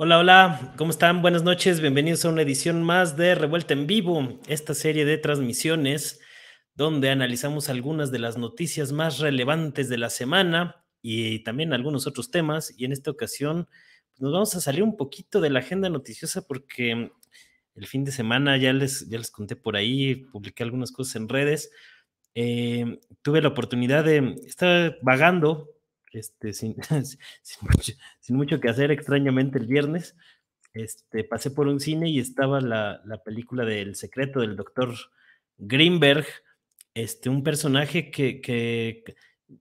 Hola, hola, ¿cómo están? Buenas noches, bienvenidos a una edición más de Revuelta en Vivo, esta serie de transmisiones donde analizamos algunas de las noticias más relevantes de la semana y también algunos otros temas. Y en esta ocasión pues, nos vamos a salir un poquito de la agenda noticiosa porque el fin de semana ya les, ya les conté por ahí, publiqué algunas cosas en redes. Eh, tuve la oportunidad de estar vagando este, sin, sin, mucho, que hacer, extrañamente el viernes, este, pasé por un cine y estaba la, película del secreto del doctor Greenberg, este, un personaje que,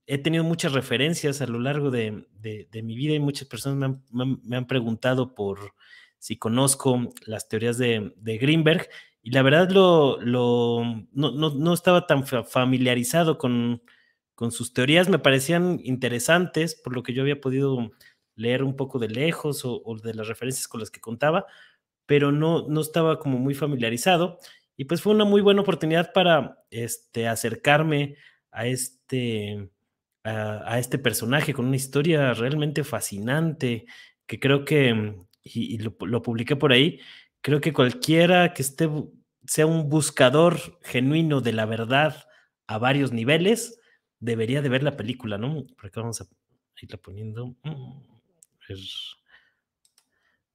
he tenido muchas referencias a lo largo de, mi vida y muchas personas me han, preguntado por si conozco las teorías de, Greenberg y la verdad lo, lo no, estaba tan familiarizado con con sus teorías me parecían interesantes, por lo que yo había podido leer un poco de lejos o, de las referencias con las que contaba, pero no, no estaba como muy familiarizado. Y pues fue una muy buena oportunidad para este, acercarme a este, a, este personaje con una historia realmente fascinante, que creo que, y, lo, lo, publiqué por ahí, creo que cualquiera que esté, sea un buscador genuino de la verdad a varios niveles, debería de ver la película, ¿no? Por acá vamos a irla poniendo. Mm,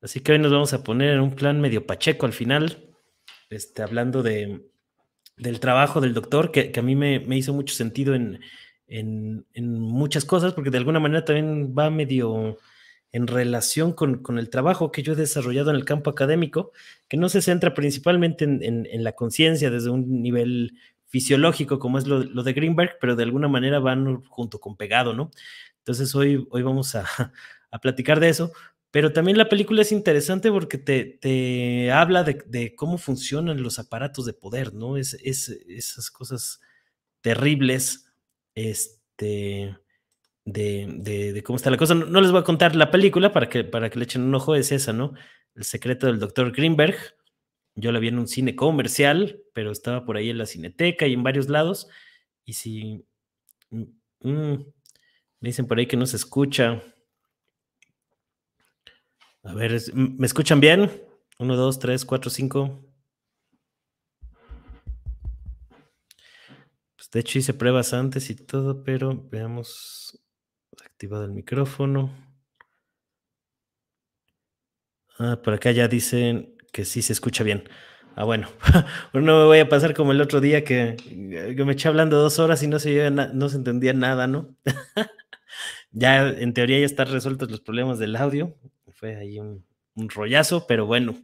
Así que hoy nos vamos a poner en un plan medio pacheco al final, este, hablando de, del trabajo del doctor, que, a mí me, hizo mucho sentido en, muchas cosas, porque de alguna manera también va medio en relación con, el trabajo que yo he desarrollado en el campo académico, que no se centra principalmente en, en la conciencia desde un nivel fisiológico, como es lo, de Greenberg, pero de alguna manera van junto con pegado, ¿no? Entonces hoy, hoy vamos a, platicar de eso, pero también la película es interesante porque te, habla de, cómo funcionan los aparatos de poder, ¿no? Es, esas cosas terribles, este, de, cómo está la cosa. No, les voy a contar la película para que, para que le echen un ojo, es esa, ¿no? El secreto del doctor Greenberg yo la vi en un cine comercial, pero estaba por ahí en la cineteca y en varios lados. Y si mm, mm, me dicen por ahí que no se escucha. A ver, mm, ¿me escuchan bien? Uno, dos, tres, cuatro, cinco. Pues, de hecho hice pruebas antes y todo, pero veamos. Activado el micrófono. Ah, por acá ya dicen que sí se escucha bien. Ah, bueno, no me voy a pasar como el otro día que, yo me eché hablando dos horas y no se, no se entendía nada, ¿no? ya en teoría ya están resueltos los problemas del audio. Fue ahí un, rollazo, pero bueno,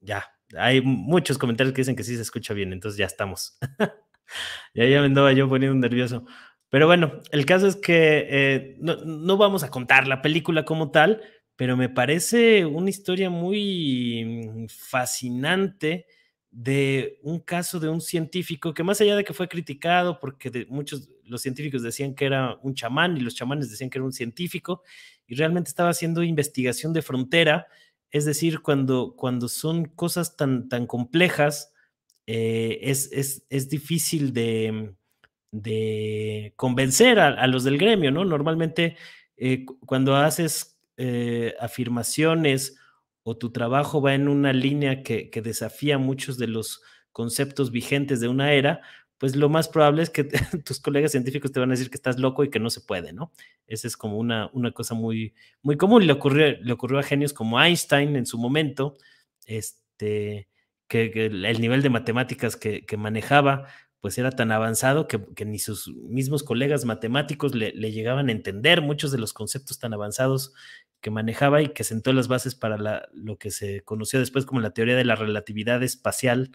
ya. Hay muchos comentarios que dicen que sí se escucha bien, entonces ya estamos. ya, ya me andaba yo poniendo nervioso. Pero bueno, el caso es que eh, no, no vamos a contar la película como tal, pero me parece una historia muy fascinante de un caso de un científico que más allá de que fue criticado porque de muchos los científicos decían que era un chamán y los chamanes decían que era un científico y realmente estaba haciendo investigación de frontera, es decir, cuando, cuando son cosas tan, tan complejas, eh, es, difícil de, convencer a, los del gremio, ¿no? Normalmente eh, cuando haces eh, afirmaciones o tu trabajo va en una línea que, desafía muchos de los conceptos vigentes de una era, pues lo más probable es que tus colegas científicos te van a decir que estás loco y que no se puede, ¿no? Esa es como una, una cosa muy, muy común. Le ocurrió, le ocurrió a genios como Einstein en su momento, este, que, el nivel de matemáticas que manejaba, pues era tan avanzado que, ni sus mismos colegas matemáticos le, llegaban a entender muchos de los conceptos tan avanzados que manejaba y que sentó las bases para lo que se conoció después como la teoría de la relatividad espacial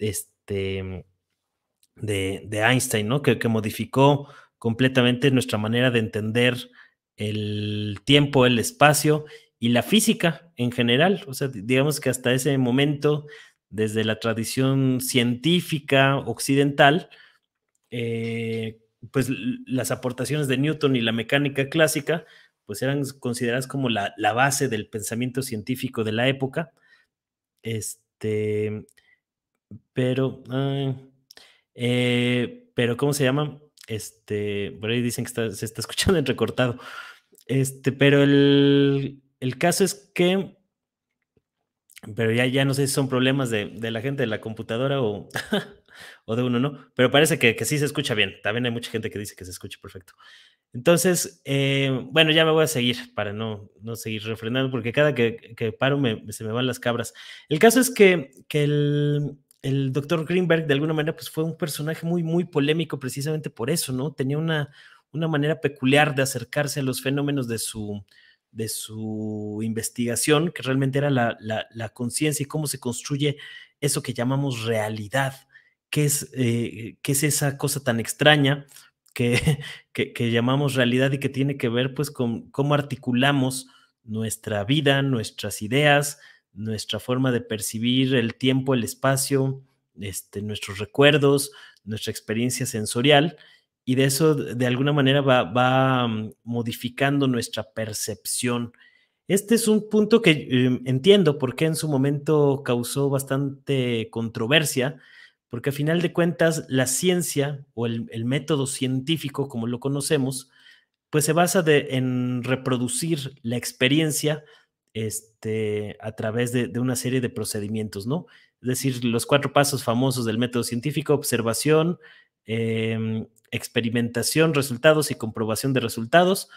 este, de, Einstein, ¿no? que modificó completamente nuestra manera de entender el tiempo, el espacio y la física en general. O sea, digamos que hasta ese momento desde la tradición científica occidental, eh, pues las aportaciones de Newton y la mecánica clásica, pues eran consideradas como la, base del pensamiento científico de la época. Este, pero, eh, pero, ¿cómo se llama? Este, por ahí dicen que se está escuchando entrecortado. Este, pero el, el caso es que pero ya, ya no sé si son problemas de, la gente de la computadora o, o de uno, ¿no? Pero parece que, sí se escucha bien. También hay mucha gente que dice que se escucha perfecto. Entonces, eh, bueno, ya me voy a seguir para no, no seguir refrendando, porque cada que, paro me, se me van las cabras. El caso es que, que el, el doctor Greenberg, de alguna manera, pues fue un personaje muy, muy polémico precisamente por eso, ¿no? Tenía una, una manera peculiar de acercarse a los fenómenos de su, de su investigación, que realmente era la, conciencia y cómo se construye eso que llamamos realidad, que es, eh, es esa cosa tan extraña que, que, llamamos realidad y que tiene que ver pues con cómo articulamos nuestra vida, nuestras ideas, nuestra forma de percibir el tiempo, el espacio, este, nuestros recuerdos, nuestra experiencia sensorial y de eso de alguna manera va, mm, modificando nuestra percepción. Este es un punto que em, entiendo por qué en su momento causó bastante controversia, porque a final de cuentas la ciencia o el, método científico como lo conocemos, pues se basa en reproducir la experiencia este, a través de, de, una serie de procedimientos, ¿no? Es decir, los cuatro pasos famosos del método científico, observación, Em, experimentación, resultados y comprobación de resultados,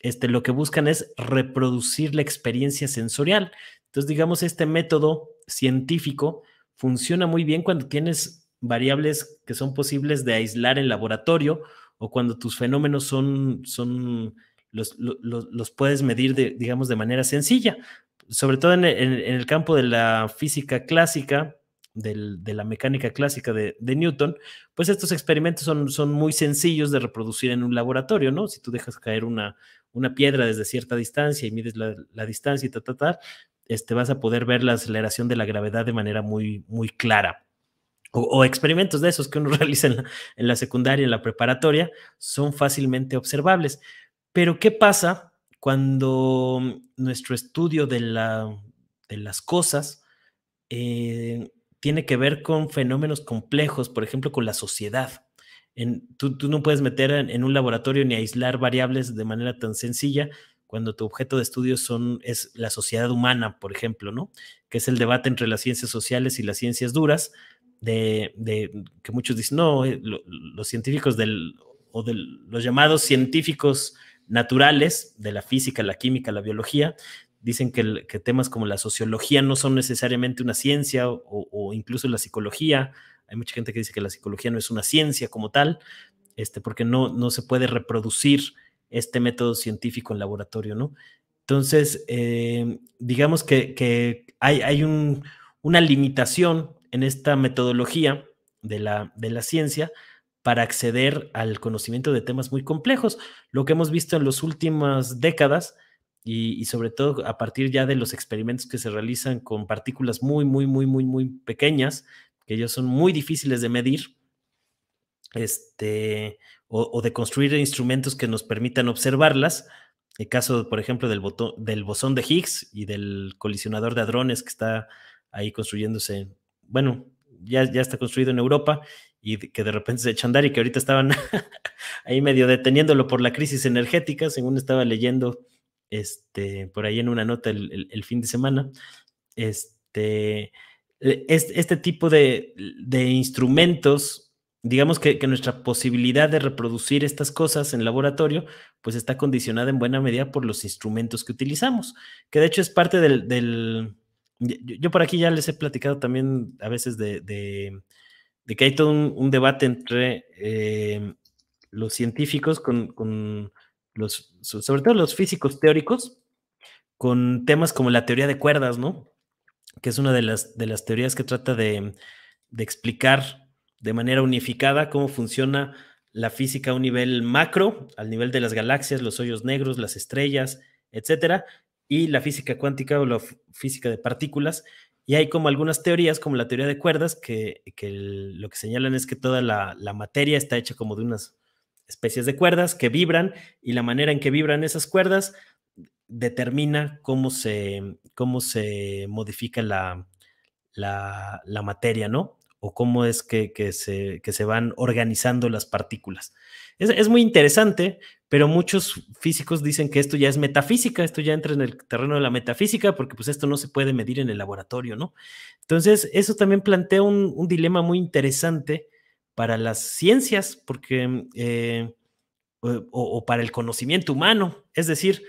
este, lo que buscan es reproducir la experiencia sensorial. Entonces, digamos, este método científico funciona muy bien cuando tienes variables que son posibles de aislar en laboratorio o cuando tus fenómenos son, son los, puedes medir, de, digamos, de manera sencilla. Sobre todo en el campo de la física clásica, de la mecánica clásica de, Newton, pues estos experimentos son, son muy sencillos de reproducir en un laboratorio, ¿no? Si tú dejas caer una, una piedra desde cierta distancia y mides la, distancia y ta, ta, ta, este, vas a poder ver la aceleración de la gravedad de manera muy, muy clara. O, experimentos de esos que uno realiza en la, en la, secundaria, en la preparatoria, son fácilmente observables. Pero ¿qué pasa cuando nuestro estudio de, la, de las cosas eh, tiene que ver con fenómenos complejos, por ejemplo, con la sociedad. En, tú, no puedes meter en, un laboratorio ni aislar variables de manera tan sencilla cuando tu objeto de estudio son, es la sociedad humana, por ejemplo, ¿no? Que es el debate entre las ciencias sociales y las ciencias duras, de, que muchos dicen, no, eh, los científicos del, o de los llamados científicos naturales, de la física, la química, la biología, dicen que, temas como la sociología no son necesariamente una ciencia o, incluso la psicología. Hay mucha gente que dice que la psicología no es una ciencia como tal, este, porque no, no se puede reproducir este método científico en laboratorio, ¿no? Entonces, eh, digamos que, hay, una limitación en esta metodología de la, de la ciencia para acceder al conocimiento de temas muy complejos, lo que hemos visto en las últimas décadas, y, sobre todo a partir ya de los experimentos que se realizan con partículas muy, muy, muy, muy, muy pequeñas, que ellos son muy difíciles de medir, este, o, de construir instrumentos que nos permitan observarlas. El caso, por ejemplo, del, botón, del bosón de Higgs y del colisionador de hadrones que está ahí construyéndose, bueno, ya, ya está construido en Europa y que de repente se echan y que ahorita estaban ahí medio deteniéndolo por la crisis energética, según estaba leyendo este, por ahí en una nota el, fin de semana, este, e, este tipo de, instrumentos, digamos que, nuestra posibilidad de reproducir estas cosas en laboratorio, pues está condicionada en buena medida por los instrumentos que utilizamos, que de hecho es parte del... yo por aquí ya les he platicado también a veces de, de, que hay todo un, debate entre eh, los científicos con sobre todo los físicos teóricos, con temas como la teoría de cuerdas, ¿no? Que es una de las, de las teorías que trata de, explicar de manera unificada cómo funciona la física a un nivel macro, al nivel de las galaxias, los hoyos negros, las estrellas, etcétera, y la física cuántica o la física de partículas. Y hay como algunas teorías, como la teoría de cuerdas, que, lo que señalan es que toda la, la, materia está hecha como de unas especies de cuerdas que vibran y la manera en que vibran esas cuerdas determina cómo se, cómo se modifica la, la, materia, ¿no? O cómo es que, se, se van organizando las partículas. Es, muy interesante, pero muchos físicos dicen que esto ya es metafísica, esto ya entra en el terreno de la metafísica, porque pues esto no se puede medir en el laboratorio, ¿no? Entonces, eso también plantea un, un dilema muy interesante para las ciencias, porque, eh, o, para el conocimiento humano. Es decir,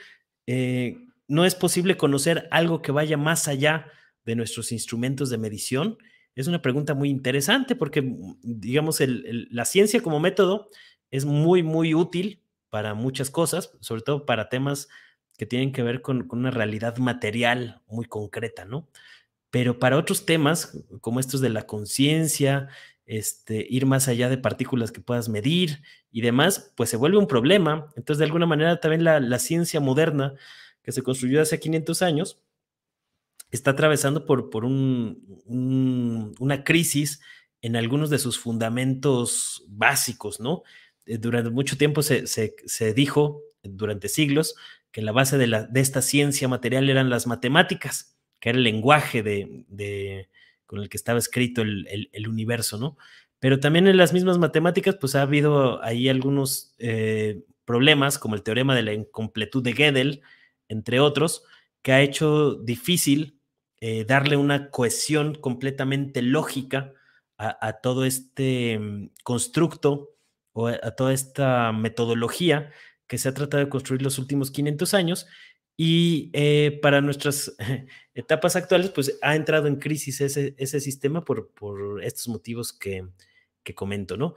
eh, no es posible conocer algo que vaya más allá de nuestros instrumentos de medición. Es una pregunta muy interesante porque, mm, digamos, la ciencia como método es muy, muy útil para muchas cosas, sobre todo para temas que tienen que ver con, con una realidad material muy concreta, ¿no? Pero para otros temas, como estos de la conciencia, este, ir más allá de partículas que puedas medir y demás, pues se vuelve un problema. Entonces, de alguna manera, también la, ciencia moderna que se construyó hace 500 años está atravesando por, una crisis en algunos de sus fundamentos básicos, ¿no? Eh, durante mucho tiempo se, dijo, durante siglos, que la base de, esta ciencia material eran las matemáticas, que era el lenguaje de con el que estaba escrito el, universo, ¿no? Pero también en las mismas matemáticas, pues ha habido ahí algunos eh, problemas, como el teorema de la incompletud de Gödel, entre otros, que ha hecho difícil eh, darle una cohesión completamente lógica a, todo este mm, constructo o a toda esta metodología que se ha tratado de construir los últimos 500 años y eh, para nuestras etapas actuales, pues ha entrado en crisis ese, sistema por, por, estos motivos que, comento, ¿no?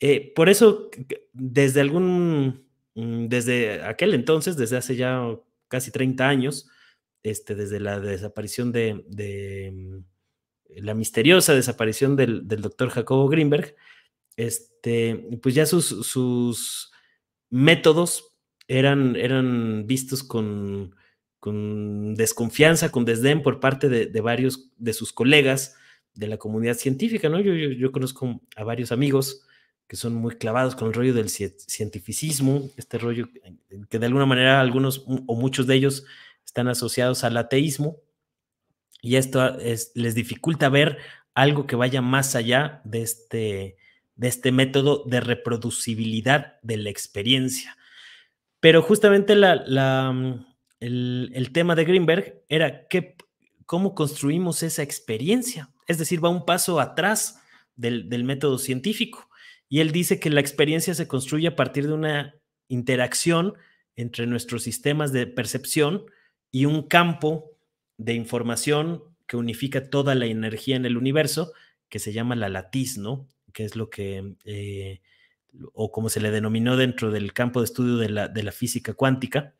Eh, por eso, desde algún, mm, desde aquel entonces, desde hace ya casi 30 años, este, desde la desaparición de, mm, la misteriosa desaparición del, doctor Jacobo Greenberg, este, pues ya sus, sus métodos eran, vistos con, desconfianza, con desdén por parte de, varios de sus colegas de la comunidad científica, ¿no? Yo, conozco a varios amigos que son muy clavados con el rollo del cientificismo, este rollo que de alguna manera algunos o muchos de ellos están asociados al ateísmo, y esto les dificulta ver algo que vaya más allá de este, de este método de reproducibilidad de la experiencia. Pero justamente mm, el, tema de Greenberg era cómo construimos esa experiencia. Es decir, va un paso atrás del, método científico. Y él dice que la experiencia se construye a partir de una interacción entre nuestros sistemas de percepción y un campo de información que unifica toda la energía en el universo, que se llama la latiz, ¿no? Que es lo que eh, o como se le denominó dentro del campo de estudio de la, física cuántica,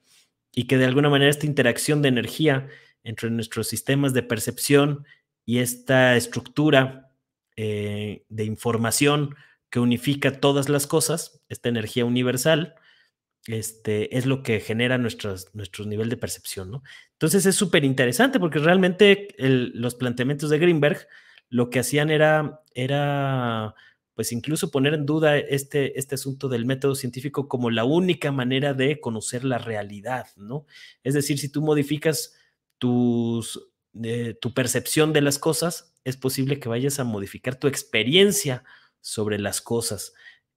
y que de alguna manera esta interacción de energía entre nuestros sistemas de percepción y esta estructura eh, de información que unifica todas las cosas, esta energía universal, este, es lo que genera nuestros, nuestro nivel de percepción, Entonces es súper interesante porque realmente los planteamientos de Greenberg lo que hacían era, era pues incluso poner en duda este, este asunto del método científico como la única manera de conocer la realidad, ¿no? Es decir, si tú modificas tus, eh, tu percepción de las cosas, es posible que vayas a modificar tu experiencia sobre las cosas.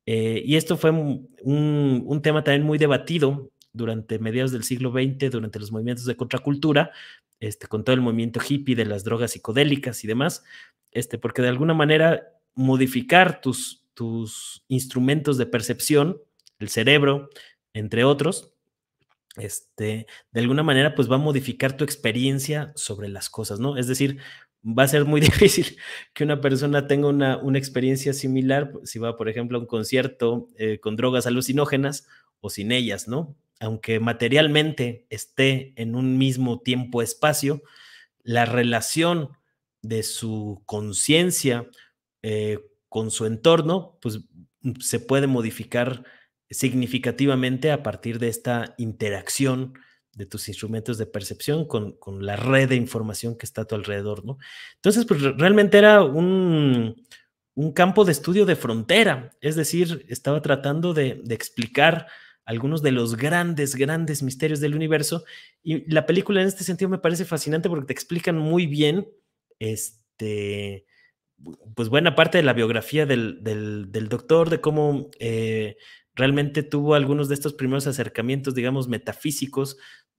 Eh, y esto fue un, tema también muy debatido durante mediados del siglo XX, durante los movimientos de contracultura, este, con todo el movimiento hippie de las drogas psicodélicas y demás, este, porque de alguna manera modificar tus, tus instrumentos de percepción, el cerebro, entre otros, este, de alguna manera, pues va a modificar tu experiencia sobre las cosas, ¿no? Es decir, va a ser muy difícil que una persona tenga una, una experiencia similar pues, si va, por ejemplo, a un concierto eh, con drogas alucinógenas o sin ellas, ¿no? Aunque materialmente esté en un mismo tiempo-espacio, la relación de su conciencia eh, con su entorno, pues se puede modificar significativamente a partir de esta interacción de tus instrumentos de percepción con, la red de información que está a tu alrededor, ¿no? Entonces, pues realmente era un, un campo de estudio de frontera, es decir, estaba tratando de, de, explicar algunos de los grandes, grandes misterios del universo y la película en este sentido me parece fascinante porque te explican muy bien este, pues buena parte de la biografía del, doctor, de cómo eh, realmente tuvo algunos de estos primeros acercamientos, digamos, metafísicos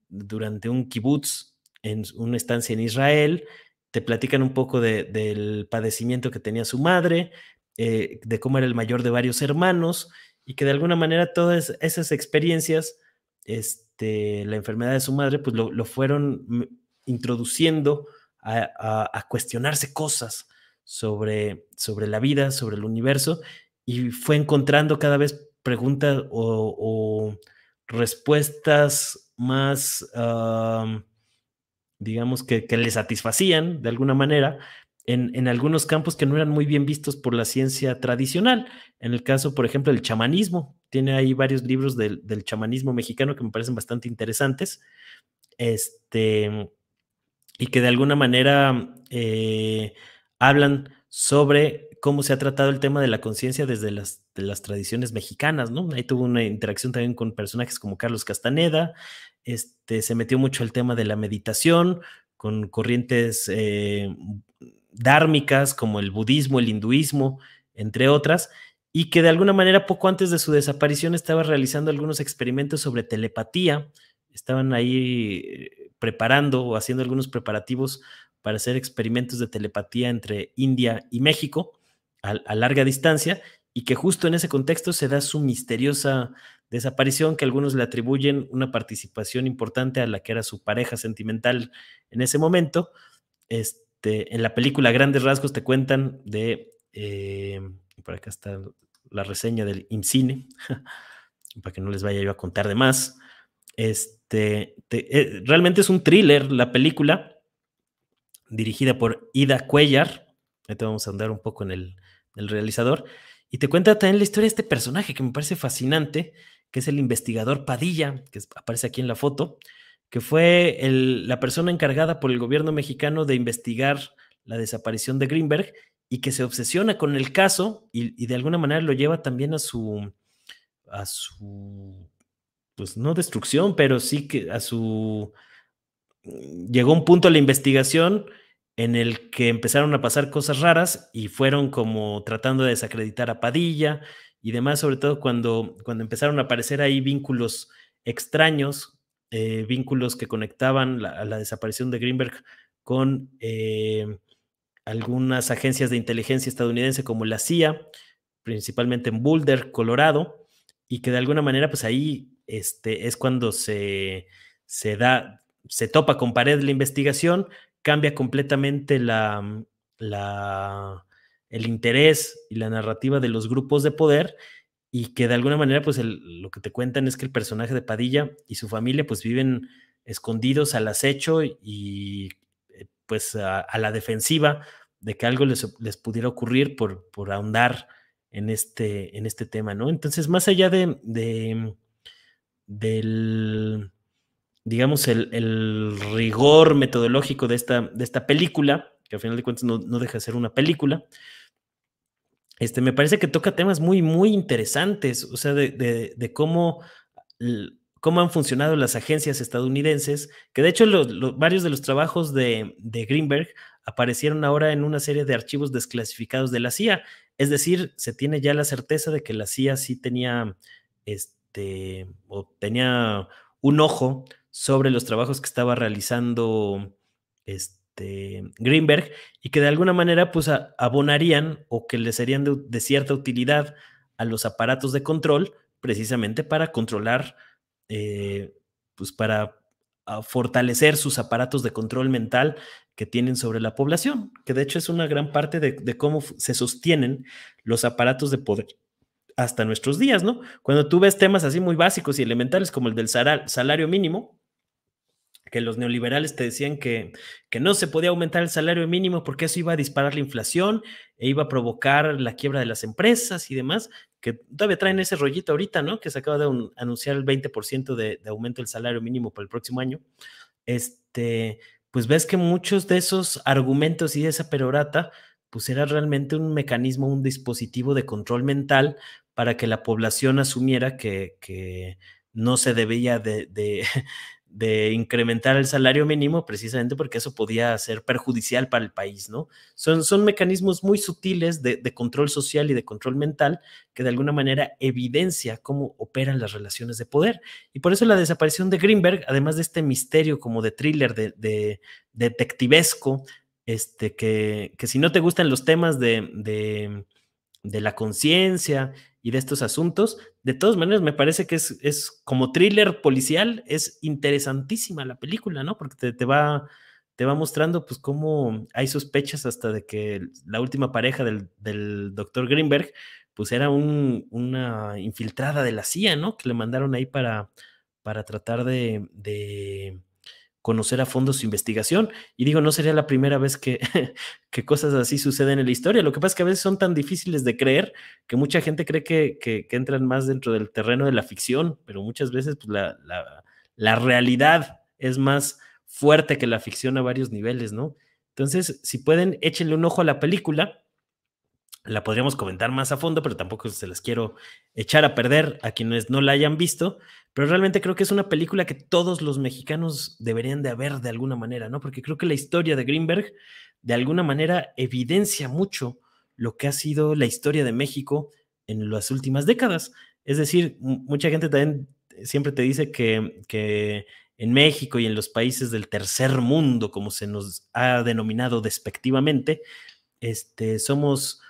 durante un kibutz en una estancia en Israel. Te platican un poco del padecimiento que tenía su madre, eh, de cómo era el mayor de varios hermanos y que de alguna manera todas esas experiencias, este, la enfermedad de su madre, pues lo, fueron mm, introduciendo a cuestionarse cosas, sobre, sobre la vida, sobre el universo, y fue encontrando cada vez preguntas o, respuestas más, digamos, que, le satisfacían de alguna manera, en, algunos campos que no eran muy bien vistos por la ciencia tradicional. En el caso, por ejemplo, del chamanismo. Tiene ahí varios libros del, del chamanismo mexicano que me parecen bastante interesantes. Este, y que de alguna manera eh, hablan sobre cómo se ha tratado el tema de la conciencia desde las, las tradiciones mexicanas, ¿no? Ahí tuvo una interacción también con personajes como Carlos Castaneda, este, se metió mucho el tema de la meditación, con corrientes eh, dármicas como el budismo, el hinduismo, entre otras, y que de alguna manera poco antes de su desaparición estaba realizando algunos experimentos sobre telepatía, estaban ahí eh, preparando o haciendo algunos preparativos para hacer experimentos de telepatía entre India y México a, larga distancia y que justo en ese contexto se da su misteriosa desaparición que algunos le atribuyen una participación importante a la que era su pareja sentimental en ese momento. Este, en la película Grandes Rasgos te cuentan de, eh, por acá está la reseña del IMCINE, para que no les vaya yo a contar de más. Este, eh, realmente es un thriller la película dirigida por Ida Cuellar. Ahorita vamos a andar un poco en el, realizador. Y te cuenta también la historia de este personaje que me parece fascinante, que es el investigador Padilla, que aparece aquí en la foto, que fue la persona encargada por el gobierno mexicano de investigar la desaparición de Greenberg y que se obsesiona con el caso y, y de alguna manera lo lleva también a su, a su, pues no destrucción, pero sí que a su, llegó un punto de la investigación en el que empezaron a pasar cosas raras y fueron como tratando de desacreditar a Padilla y demás, sobre todo cuando, cuando empezaron a aparecer ahí vínculos extraños, eh, vínculos que conectaban la, a la desaparición de Greenberg con eh, algunas agencias de inteligencia estadounidense como la CIA, principalmente en Boulder, Colorado, y que de alguna manera pues ahí este, es cuando se, se da se topa con pared la investigación, cambia completamente la, la, el interés y la narrativa de los grupos de poder y que de alguna manera, pues lo que te cuentan es que el personaje de Padilla y su familia, pues viven escondidos al acecho y eh, pues a, la defensiva de que algo les, les pudiera ocurrir por, por ahondar en este, en este tema, ¿no? Entonces, más allá de, de del digamos, el, rigor metodológico de esta, de esta película, que al final de cuentas no, deja de ser una película, este, me parece que toca temas muy, muy interesantes, o sea, de, cómo, cómo han funcionado las agencias estadounidenses, que de hecho varios de los trabajos de, de Greenberg aparecieron ahora en una serie de archivos desclasificados de la CIA, es decir, se tiene ya la certeza de que la CIA sí tenía, este, o tenía un ojo sobre los trabajos que estaba realizando este Greenberg y que de alguna manera pues abonarían o que le serían de, cierta utilidad a los aparatos de control precisamente para controlar, eh, pues para ah, fortalecer sus aparatos de control mental que tienen sobre la población, que de hecho es una gran parte de, de cómo se sostienen los aparatos de poder hasta nuestros días, ¿no? Cuando tú ves temas así muy básicos y elementales como el del salario mínimo, que los neoliberales te decían que, que, no se podía aumentar el salario mínimo porque eso iba a disparar la inflación e iba a provocar la quiebra de las empresas y demás, que todavía traen ese rollito ahorita, ¿no? Que se acaba de anunciar el 20% de, aumento del salario mínimo para el próximo año. Este, pues ves que muchos de esos argumentos y de esa perorata, pues era realmente un mecanismo, un dispositivo de control mental para que la población asumiera que, no se debía de de incrementar el salario mínimo precisamente porque eso podía ser perjudicial para el país, ¿no? Son, son mecanismos muy sutiles de, control social y de control mental que de alguna manera evidencia cómo operan las relaciones de poder. Y por eso la desaparición de Greenberg, además de este misterio como de thriller, de, detectivesco, este, que, si no te gustan los temas de de la conciencia y de estos asuntos. De todas maneras, me parece que es, es como thriller policial, es interesantísima la película, ¿no? Porque te, va, te va mostrando pues cómo hay sospechas hasta de que la última pareja del, doctor Greenberg pues era una infiltrada de la CIA, ¿no? Que le mandaron ahí para, para tratar de conocer a fondo su investigación. Y digo, no sería la primera vez que, cosas así suceden en la historia. Lo que pasa es que a veces son tan difíciles de creer que mucha gente cree que, entran más dentro del terreno de la ficción, pero muchas veces pues, la, la realidad es más fuerte que la ficción a varios niveles, ¿no? Entonces, si pueden, échenle un ojo a la película la podríamos comentar más a fondo, pero tampoco se las quiero echar a perder a quienes no la hayan visto, pero realmente creo que es una película que todos los mexicanos deberían de haber de alguna manera, ¿no? Porque creo que la historia de Greenberg de alguna manera evidencia mucho lo que ha sido la historia de México en las últimas décadas. Es decir, mucha gente también siempre te dice que, en México y en los países del tercer mundo, como se nos ha denominado despectivamente, este, somos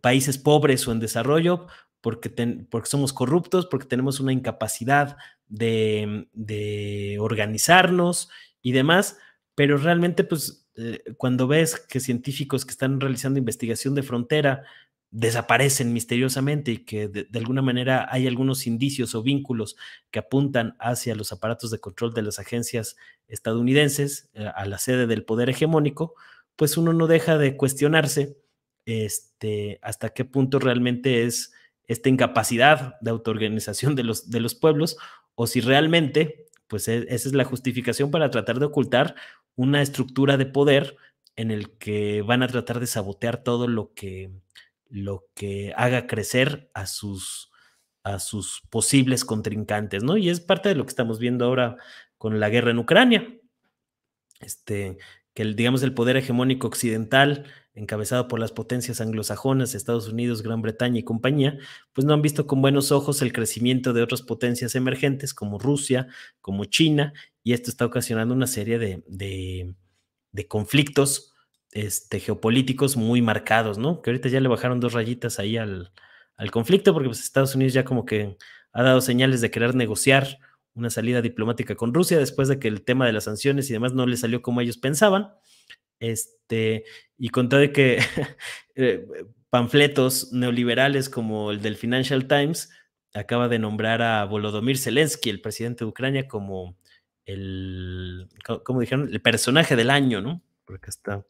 países pobres o en desarrollo, porque, porque somos corruptos, porque tenemos una incapacidad de, organizarnos y demás, pero realmente pues eh, cuando ves que científicos que están realizando investigación de frontera desaparecen misteriosamente y que de, alguna manera hay algunos indicios o vínculos que apuntan hacia los aparatos de control de las agencias estadounidenses, eh, a la sede del poder hegemónico, pues uno no deja de cuestionarse este, hasta qué punto realmente es esta incapacidad de autoorganización de los, de los pueblos o si realmente, pues e, esa es la justificación para tratar de ocultar una estructura de poder en el que van a tratar de sabotear todo lo que, lo que haga crecer a sus, a sus posibles contrincantes, ¿no? Y es parte de lo que estamos viendo ahora con la guerra en Ucrania. Este, que el, digamos el poder hegemónico occidental encabezado por las potencias anglosajonas, Estados Unidos, Gran Bretaña y compañía, pues no han visto con buenos ojos el crecimiento de otras potencias emergentes como Rusia, como China, y esto está ocasionando una serie de, conflictos este, geopolíticos muy marcados, ¿no? Que ahorita ya le bajaron dos rayitas ahí al, al conflicto, porque pues, Estados Unidos ya como que ha dado señales de querer negociar una salida diplomática con Rusia después de que el tema de las sanciones y demás no le salió como ellos pensaban. Este, y con de que eh, panfletos neoliberales como el del Financial Times acaba de nombrar a Volodymyr Zelensky, el presidente de Ucrania, como el, como dijeron? El personaje del año, ¿no? Porque está,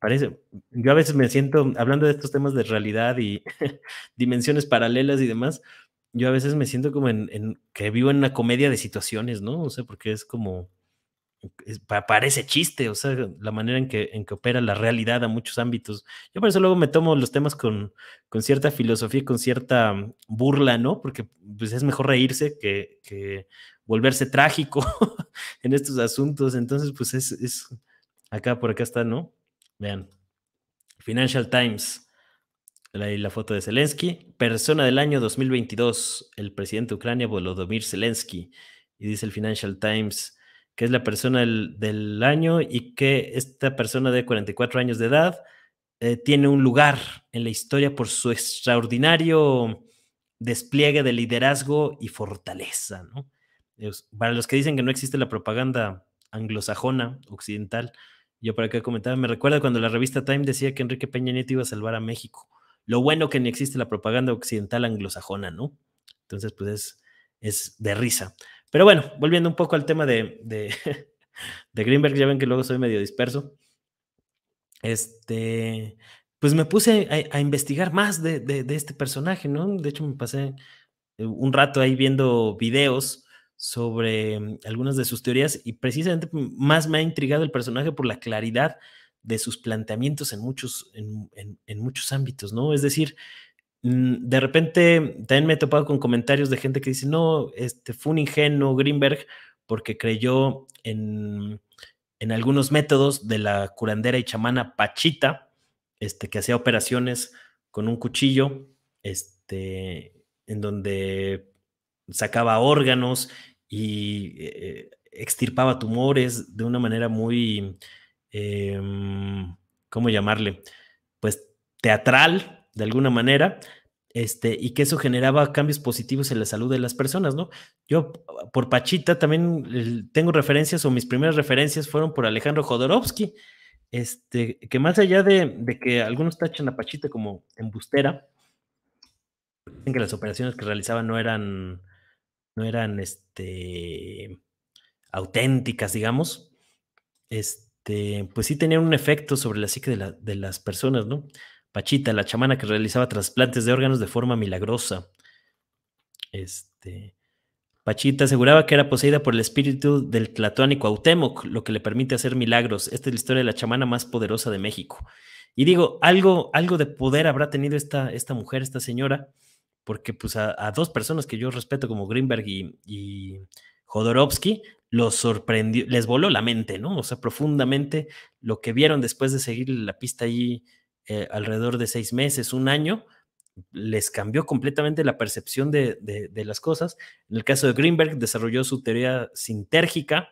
parece, yo a veces me siento, hablando de estos temas de realidad y dimensiones paralelas y demás, yo a veces me siento como en, en, que vivo en una comedia de situaciones, ¿no? O sea, porque es como parece chiste, o sea, la manera en que, en que opera la realidad a muchos ámbitos. Yo por eso luego me tomo los temas con, cierta filosofía y con cierta mm, burla, ¿no? Porque pues, es mejor reírse que, volverse trágico en estos asuntos. Entonces, pues es, acá, por acá está, ¿no? Vean. Financial Times. La, la foto de Zelensky. Persona del año 2022, el presidente de Ucrania, Volodymyr Zelensky. Y dice el Financial Times que es la persona del, año y que esta persona de 44 años de edad eh, tiene un lugar en la historia por su extraordinario despliegue de liderazgo y fortaleza. Para los que dicen que no existe la propaganda anglosajona, occidental, yo para qué comentaba, me recuerda cuando la revista Time decía que Enrique Peña Nieto iba a salvar a México. Lo bueno que ni existe la propaganda occidental anglosajona, ¿no? Entonces, pues es, es de risa. Pero bueno, volviendo un poco al tema de, de, Greenberg, ya ven que luego soy medio disperso. Este, pues me puse a, investigar más de, de, este personaje, ¿no? De hecho, me pasé eh, un rato ahí viendo videos sobre mm, algunas de sus teorías y precisamente mm, más me ha intrigado el personaje por la claridad de sus planteamientos en muchos, en muchos ámbitos, ¿no? Es decir, Mm, de repente también me he topado con comentarios de gente que dice, no, este fue un ingenuo Greenberg porque creyó en, algunos métodos de la curandera y chamana Pachita, este, que hacía operaciones con un cuchillo, este, en donde sacaba órganos y eh, extirpaba tumores de una manera muy, em, ¿cómo llamarle? Pues teatral, de alguna manera, este, y que eso generaba cambios positivos en la salud de las personas, ¿no? Yo por Pachita también tengo referencias o mis primeras referencias fueron por Alejandro Jodorowsky, este, que más allá de, que algunos tachan a Pachita como embustera, dicen que las operaciones que realizaba no eran, no eran, este, auténticas, digamos, este, pues sí tenían un efecto sobre la psique de, de las personas, ¿no? Pachita, la chamana que realizaba trasplantes de órganos de forma milagrosa. Este, Pachita aseguraba que era poseída por el espíritu del platónico Autemoc, lo que le permite hacer milagros. Esta es la historia de la chamana más poderosa de México. Y digo, algo, algo de poder habrá tenido esta, esta mujer, esta señora, porque pues a, dos personas que yo respeto como Greenberg y, y Jodorowsky, los sorprendió, les voló la mente, ¿no? O sea, profundamente lo que vieron después de seguir la pista allí eh, alrededor de seis meses, un año, les cambió completamente la percepción de, las cosas. En el caso de Greenberg, desarrolló su teoría sintérgica,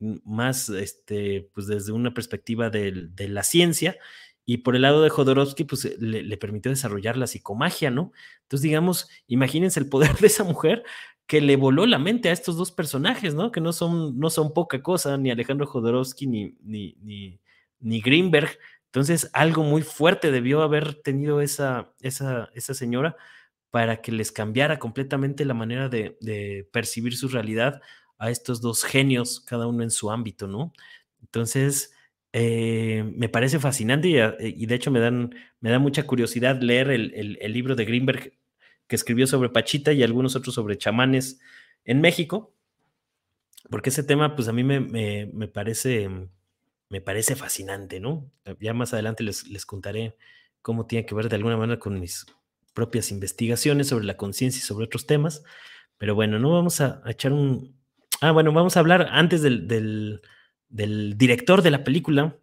mm, más este, pues desde una perspectiva de, la ciencia, y por el lado de Jodorowsky, pues eh, le, permitió desarrollar la psicomagia, ¿no? Entonces, digamos, imagínense el poder de esa mujer que le voló la mente a estos dos personajes, ¿no? Que no son, no son poca cosa, ni Alejandro Jodorowsky ni, ni Greenberg, entonces, algo muy fuerte debió haber tenido esa, esa, señora para que les cambiara completamente la manera de, percibir su realidad a estos dos genios, cada uno en su ámbito, ¿no? Entonces, eh, me parece fascinante eh, y, de hecho me, dan, me da mucha curiosidad leer el, libro de Greenberg que escribió sobre Pachita y algunos otros sobre chamanes en México, porque ese tema, pues a mí me, me parece me parece fascinante, ¿no? Eh, ya más adelante les, les contaré cómo tiene que ver de alguna manera con mis propias investigaciones sobre la conciencia y sobre otros temas. Pero bueno, no vamos a, echar un... Ah, bueno, vamos a hablar antes del, del director de la película.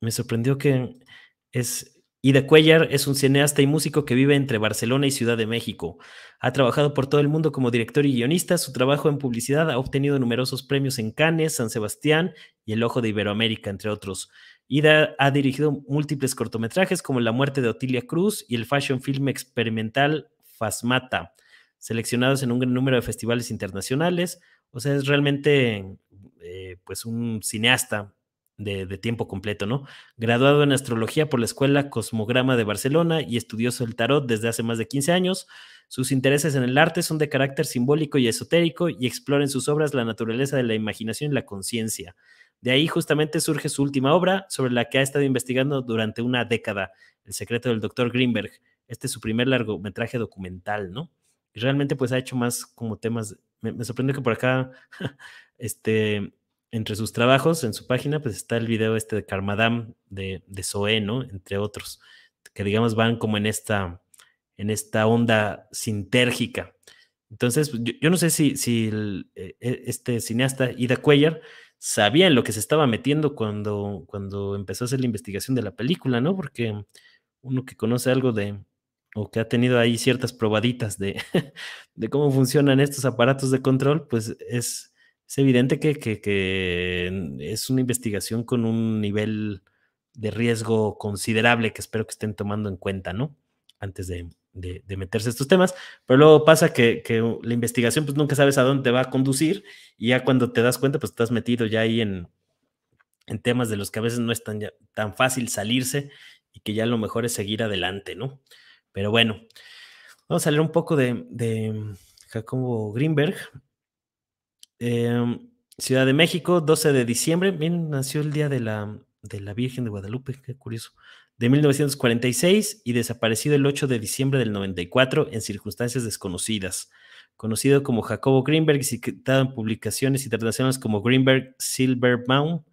Me sorprendió que es Ida Cuellar es un cineasta y músico que vive entre Barcelona y Ciudad de México. Ha trabajado por todo el mundo como director y guionista. Su trabajo en publicidad ha obtenido numerosos premios en Cannes, San Sebastián y El Ojo de Iberoamérica, entre otros. Ida ha dirigido múltiples cortometrajes como La muerte de Otilia Cruz y el fashion film experimental Fasmata, seleccionados en un gran número de festivales internacionales. O sea, es realmente eh, pues un cineasta de, tiempo completo, ¿no? Graduado en astrología por la Escuela Cosmograma de Barcelona y estudioso del tarot desde hace más de 15 años. Sus intereses en el arte son de carácter simbólico y esotérico y explora en sus obras la naturaleza de la imaginación y la conciencia. De ahí justamente surge su última obra, sobre la que ha estado investigando durante una década, El secreto del doctor Greenberg. Este es su primer largometraje documental, ¿no? Y realmente pues ha hecho más como temas... Me, me sorprende que por acá este, entre sus trabajos en su página, pues está el video este de Carmadam de, de ¿no? Entre otros, que digamos van como en esta, en esta onda sintérgica. Entonces, yo, no sé si, si eh, eh, este cineasta Ida Cuellar sabía en lo que se estaba metiendo cuando, cuando empezó a hacer la investigación de la película, ¿no? Porque uno que conoce algo de, o que ha tenido ahí ciertas probaditas de, de cómo funcionan estos aparatos de control, pues es, es evidente que, mm, es una investigación con un nivel de riesgo considerable que espero que estén tomando en cuenta, ¿no? Antes de, de, meterse estos temas. Pero luego pasa que, que, la investigación, pues nunca sabes a dónde te va a conducir y ya cuando te das cuenta, pues estás metido ya ahí en, en temas de los que a veces no es tan, tan fácil salirse y que ya lo mejor es seguir adelante, ¿no? Pero bueno, vamos a leer un poco de, de mm, Jacobo Greenberg. Em, Ciudad de México, 12 de diciembre. Bien, nació el día de la, Virgen de Guadalupe, qué curioso. De 1946 y desaparecido el 8 de diciembre del 94 en circunstancias desconocidas. Conocido como Jacobo Greenberg citado en publicaciones internacionales como Greenberg Silverbaum,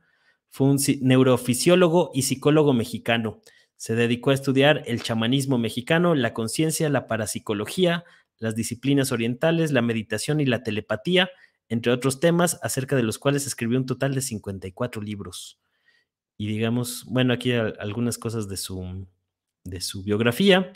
fue un neurofisiólogo y psicólogo mexicano. Se dedicó a estudiar el chamanismo mexicano, la conciencia, la parapsicología, las disciplinas orientales, la meditación y la telepatía entre otros temas, acerca de los cuales escribió un total de 54 libros. Y digamos, bueno, aquí algunas cosas de su, de su biografía.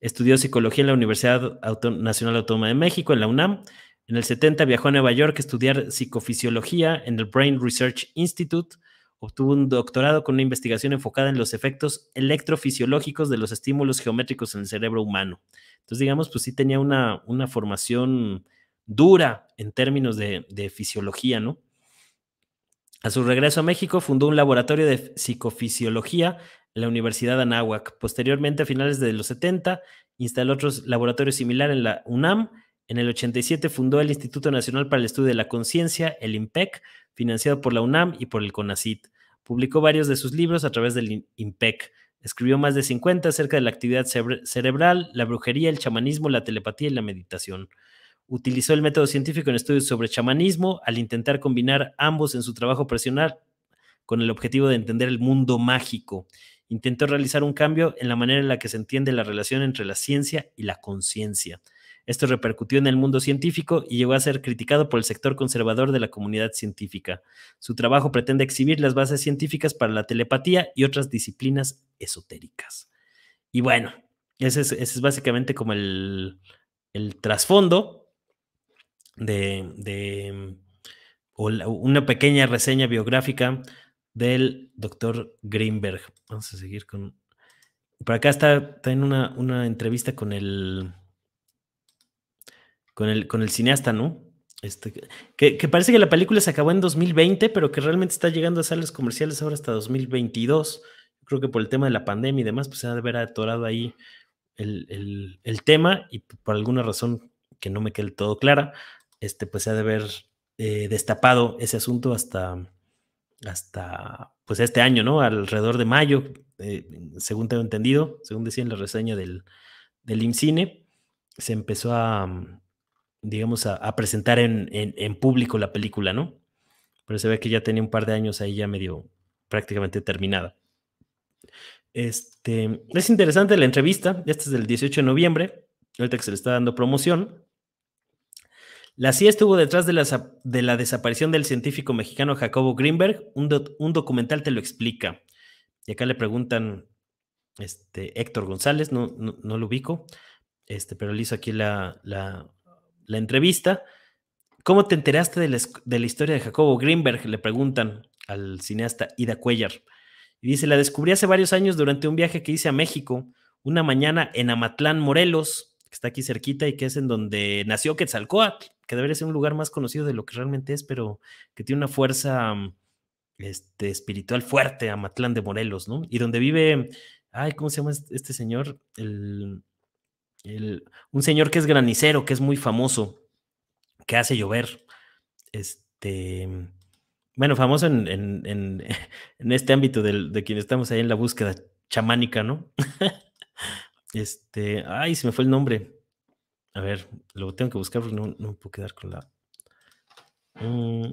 Estudió psicología en la Universidad Nacional Autónoma de México, en la UNAM. En el 70 viajó a Nueva York a estudiar psicofisiología en el Brain Research Institute. Obtuvo un doctorado con una investigación enfocada en los efectos electrofisiológicos de los estímulos geométricos en el cerebro humano. Entonces, digamos, pues sí tenía una, una formación dura en términos de, fisiología, ¿no? A su regreso a México fundó un laboratorio de psicofisiología en la Universidad Anáhuac. Posteriormente, a finales de los 70, instaló otros laboratorios similar en la UNAM. En el 87 fundó el Instituto Nacional para el Estudio de la Conciencia, el IMPEC, financiado por la UNAM y por el CONACIT. Publicó varios de sus libros a través del IMPEC. Escribió más de 50 acerca de la actividad cerebral, la brujería, el chamanismo, la telepatía y la meditación utilizó el método científico en estudios sobre chamanismo al intentar combinar ambos en su trabajo presionar con el objetivo de entender el mundo mágico. Intentó realizar un cambio en la manera en la que se entiende la relación entre la ciencia y la conciencia. Esto repercutió en el mundo científico y llegó a ser criticado por el sector conservador de la comunidad científica. Su trabajo pretende exhibir las bases científicas para la telepatía y otras disciplinas esotéricas. Y bueno, ese es, básicamente como el trasfondo de, una pequeña reseña biográfica del doctor Greenberg. Vamos a seguir con... Por acá está en una, entrevista con el, con el, con el cineasta, ¿no? Este, que, parece que la película se acabó en 2020, pero que realmente está llegando a salas comerciales ahora hasta 2022. Creo que por el tema de la pandemia y demás, pues se ha de haber atorado ahí el, el tema y por alguna razón que no me quede todo clara, este, pues se ha de haber eh, destapado ese asunto hasta, hasta, pues este año, ¿no? Alrededor de mayo, eh, según tengo entendido, según decía en la reseña del, del IMCINE, se empezó a, mm, digamos, a, presentar en, público la película, ¿no? Pero se ve que ya tenía un par de años ahí ya medio prácticamente terminada. Este, es interesante la entrevista, esta es del 18 de noviembre, ahorita que se le está dando promoción. La CIA estuvo detrás de la, desaparición del científico mexicano Jacobo Greenberg. Un, documental te lo explica. Y acá le preguntan, este, Héctor González, no, lo ubico, este, pero le hizo aquí la, entrevista. ¿Cómo te enteraste de la, de la, historia de Jacobo Greenberg? Le preguntan al cineasta Ida Cuellar. Y dice, la descubrí hace varios años durante un viaje que hice a México, una mañana en Amatlán, Morelos, que está aquí cerquita y que es en donde nació Quetzalcoatl que debería ser un lugar más conocido de lo que realmente es, pero que tiene una fuerza mm, este, espiritual fuerte, Amatlán de Morelos, ¿no? Y donde vive, ay, ¿cómo se llama este señor? El, un señor que es granicero, que es muy famoso, que hace llover. Este, bueno, famoso en, este ámbito de quien estamos ahí en la búsqueda chamánica, ¿no? este, ay, se me fue el nombre. A ver, lo tengo que buscar porque no, no puedo quedar con la. Mm,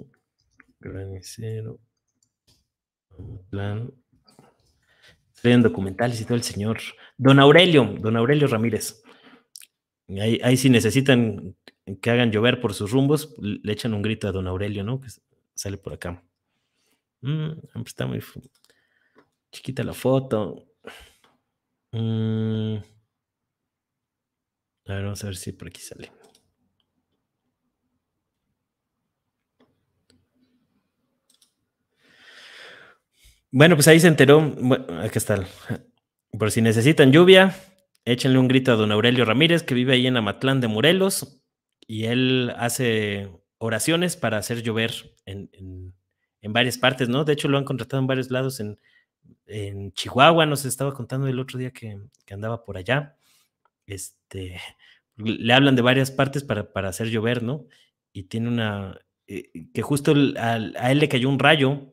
granicero. Plan. Estoy en documentales y todo el señor. Don Aurelio, don Aurelio Ramírez. Ahí, si necesitan que hagan llover por sus rumbos, le echan un grito a don Aurelio, ¿no? Que sale por acá. Mm, está muy chiquita la foto. Mm. A ver, vamos a ver si por aquí sale. Bueno, pues ahí se enteró. Bueno, aquí está. Por si necesitan lluvia, échenle un grito a don Aurelio Ramírez, que vive ahí en Amatlán de Morelos, y él hace oraciones para hacer llover en, varias partes, ¿no? De hecho, lo han contratado en varios lados, en, Chihuahua, nos estaba contando el otro día que andaba por allá este, le hablan de varias partes para, hacer llover, ¿no? Y tiene una, eh, que justo a, a, él le cayó un rayo.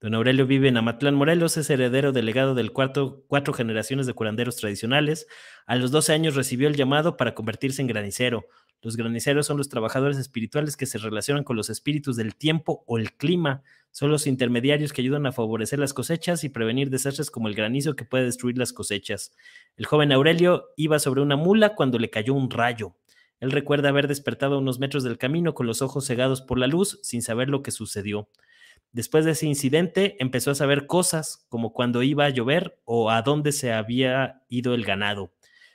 Don Aurelio vive en Amatlán, Morelos, es heredero delegado del cuarto, cuatro generaciones de curanderos tradicionales. A los 12 años recibió el llamado para convertirse en granicero, los graniceros son los trabajadores espirituales que se relacionan con los espíritus del tiempo o el clima. Son los intermediarios que ayudan a favorecer las cosechas y prevenir desastres como el granizo que puede destruir las cosechas. El joven Aurelio iba sobre una mula cuando le cayó un rayo. Él recuerda haber despertado a unos metros del camino con los ojos cegados por la luz sin saber lo que sucedió. Después de ese incidente empezó a saber cosas como cuando iba a llover o a dónde se había ido el ganado.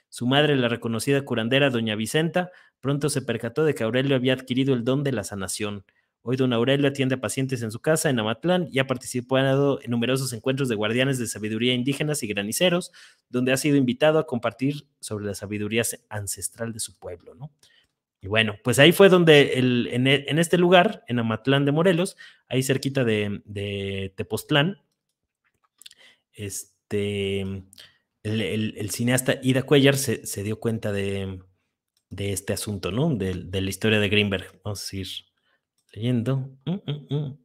Su madre, la reconocida curandera doña Vicenta, Pronto se percató de que Aurelio había adquirido el don de la sanación. Hoy don Aurelio atiende a pacientes en su casa en Amatlán y ha participado en numerosos encuentros de guardianes de sabiduría indígenas y graniceros, donde ha sido invitado a compartir sobre la sabiduría ancestral de su pueblo, Y bueno, pues ahí fue donde e, en, este lugar, en Amatlán de Morelos, ahí cerquita de, de Tepoztlán, este, el, cineasta Ida Cuellar se dio cuenta de, de este asunto, ¿no? De, de, la historia de Greenberg. Vamos a ir leyendo. Mm, mm, mm.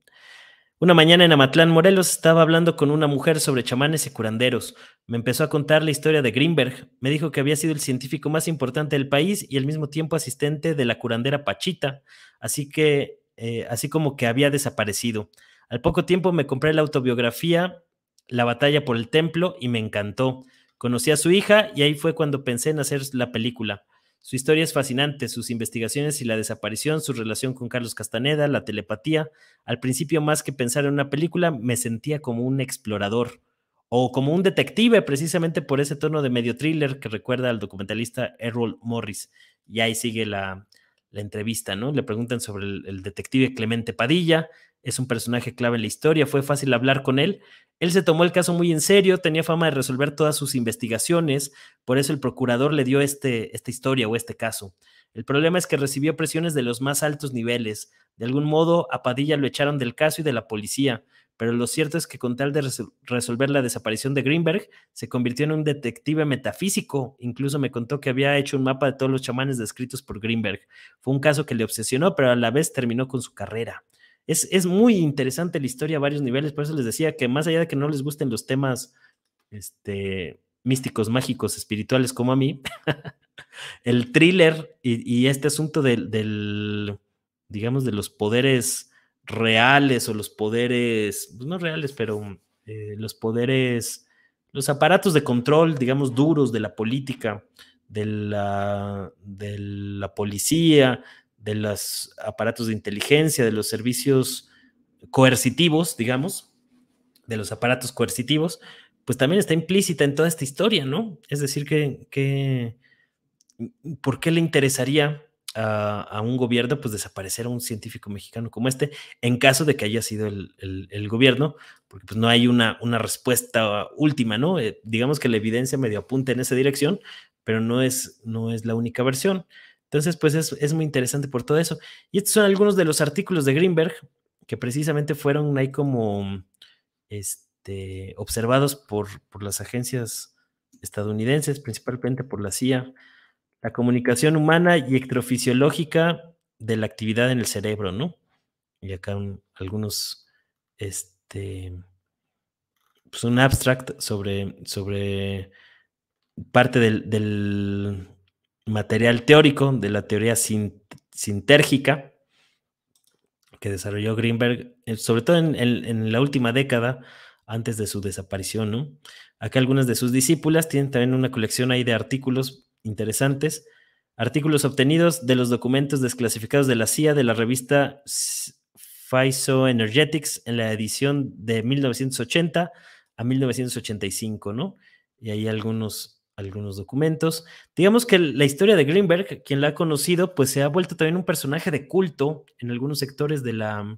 Una mañana en Amatlán, Morelos, estaba hablando con una mujer sobre chamanes y curanderos. Me empezó a contar la historia de Greenberg. Me dijo que había sido el científico más importante del país y al mismo tiempo asistente de la curandera Pachita, así que, eh, así como que había desaparecido. Al poco tiempo me compré la autobiografía La batalla por el templo y me encantó. Conocí a su hija y ahí fue cuando pensé en hacer la película. Su historia es fascinante, sus investigaciones y la desaparición, su relación con Carlos Castaneda, la telepatía. Al principio, más que pensar en una película, me sentía como un explorador o como un detective, precisamente por ese tono de medio thriller que recuerda al documentalista Errol Morris. Y ahí sigue la, entrevista, ¿no? Le preguntan sobre el detective Clemente Padilla, es un personaje clave en la historia, fue fácil hablar con él. Él se tomó el caso muy en serio, tenía fama de resolver todas sus investigaciones, por eso el procurador le dio este, esta historia o este caso. El problema es que recibió presiones de los más altos niveles. De algún modo, a Padilla lo echaron del caso y de la policía, pero lo cierto es que con tal de resolver la desaparición de Greenberg, se convirtió en un detective metafísico. Incluso me contó que había hecho un mapa de todos los chamanes descritos por Greenberg. Fue un caso que le obsesionó, pero a la vez terminó con su carrera. Es, muy interesante la historia a varios niveles, por eso les decía que más allá de que no les gusten los temas este, místicos, mágicos, espirituales como a mí, el thriller y, este asunto del, digamos, de los poderes reales o los poderes, pues no reales, pero eh, los poderes, los aparatos de control, digamos, duros de la política, de la, de la policía, de los aparatos de inteligencia, de los servicios coercitivos, digamos, de los aparatos coercitivos, pues también está implícita en toda esta historia, ¿no? Es decir, que, ¿por qué le interesaría a, un gobierno pues desaparecer a un científico mexicano como este en caso de que haya sido el, gobierno? Porque pues, no hay una, una respuesta última, ¿no? Eh, digamos que la evidencia medio apunta en esa dirección, pero no es, no es la única versión. Entonces, pues es, muy interesante por todo eso. Y estos son algunos de los artículos de Greenberg que precisamente fueron ahí como este, observados por, las agencias estadounidenses, principalmente por la CIA, la comunicación humana y electrofisiológica de la actividad en el cerebro, ¿no? Y acá algunos, este, pues un abstract sobre, sobre parte del, material teórico de la teoría sintérgica que desarrolló Greenberg, eh, sobre todo en, la última década, antes de su desaparición. ¿no? Acá algunas de sus discípulas tienen también una colección ahí de artículos interesantes, artículos obtenidos de los documentos desclasificados de la CIA de la revista FISO Energetics en la edición de 1980 a 1985, ¿no? Y hay algunos algunos documentos. Digamos que la historia de Greenberg, quien la ha conocido, pues se ha vuelto también un personaje de culto en algunos sectores de la,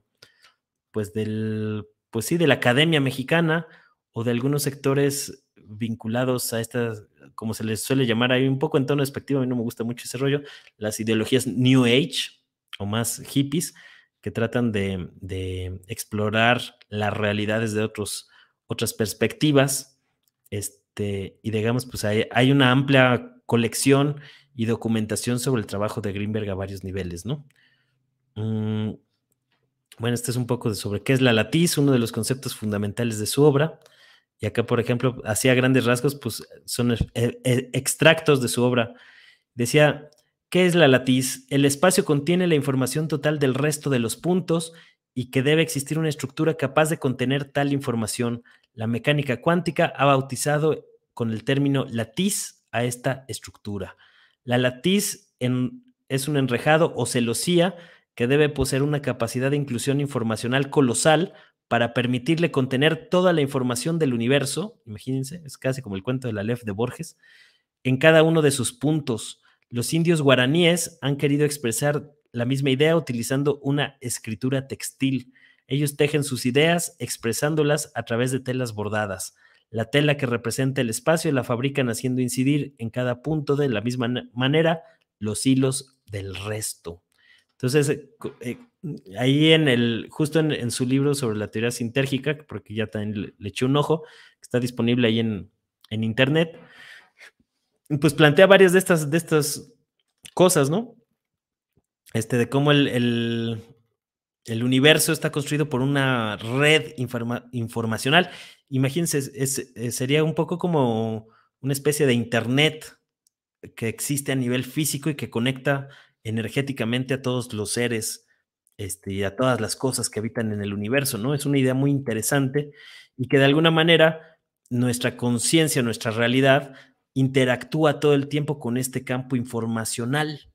pues del, pues sí, de la academia mexicana o de algunos sectores vinculados a estas, como se les suele llamar ahí un poco en tono despectivo, a mí no me gusta mucho ese rollo, las ideologías New Age o más hippies que tratan de, de explorar las realidades de otros, otras perspectivas. Este, este, y digamos, pues hay, una amplia colección y documentación sobre el trabajo de Greenberg a varios niveles, ¿no? Mm, bueno, este es un poco de sobre qué es la latiz, uno de los conceptos fundamentales de su obra. Y acá, por ejemplo, hacía grandes rasgos, pues son eh, eh, extractos de su obra. Decía, ¿qué es la latiz? El espacio contiene la información total del resto de los puntos y que debe existir una estructura capaz de contener tal información. La mecánica cuántica ha bautizado con el término latiz a esta estructura. La latiz es un enrejado o celosía que debe poseer una capacidad de inclusión informacional colosal para permitirle contener toda la información del universo, imagínense, es casi como el cuento de la Lef de Borges, en cada uno de sus puntos. Los indios guaraníes han querido expresar la misma idea utilizando una escritura textil. Ellos tejen sus ideas expresándolas a través de telas bordadas. La tela que representa el espacio la fabrican haciendo incidir en cada punto de la misma manera los hilos del resto. Entonces, eh, eh, ahí en el, justo en, su libro sobre la teoría sintérgica, porque ya también le, eché un ojo, está disponible ahí en, en, internet, pues plantea varias de estas, de estas cosas, ¿no? Este, de cómo el, el universo está construido por una red informacional. Imagínense, eh, sería un poco como una especie de Internet que existe a nivel físico y que conecta energéticamente a todos los seres este, y a todas las cosas que habitan en el universo, ¿no? Es una idea muy interesante y que de alguna manera nuestra conciencia, nuestra realidad interactúa todo el tiempo con este campo informacional,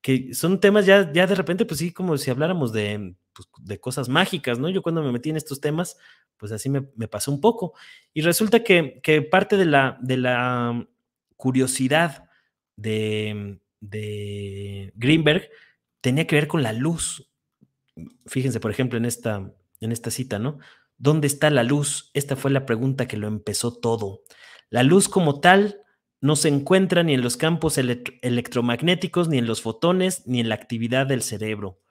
que son temas ya, ya de repente, pues sí, como si habláramos de, pues, de cosas mágicas, ¿no? Yo cuando me metí en estos temas, pues así me, pasó un poco. Y resulta que, parte de la, de la curiosidad de, de Greenberg tenía que ver con la luz. Fíjense, por ejemplo, en esta, en esta cita, ¿no? ¿Dónde está la luz? Esta fue la pregunta que lo empezó todo. La luz como tal no se encuentra ni en los campos electromagnéticos, ni en los fotones, ni en la actividad del cerebro.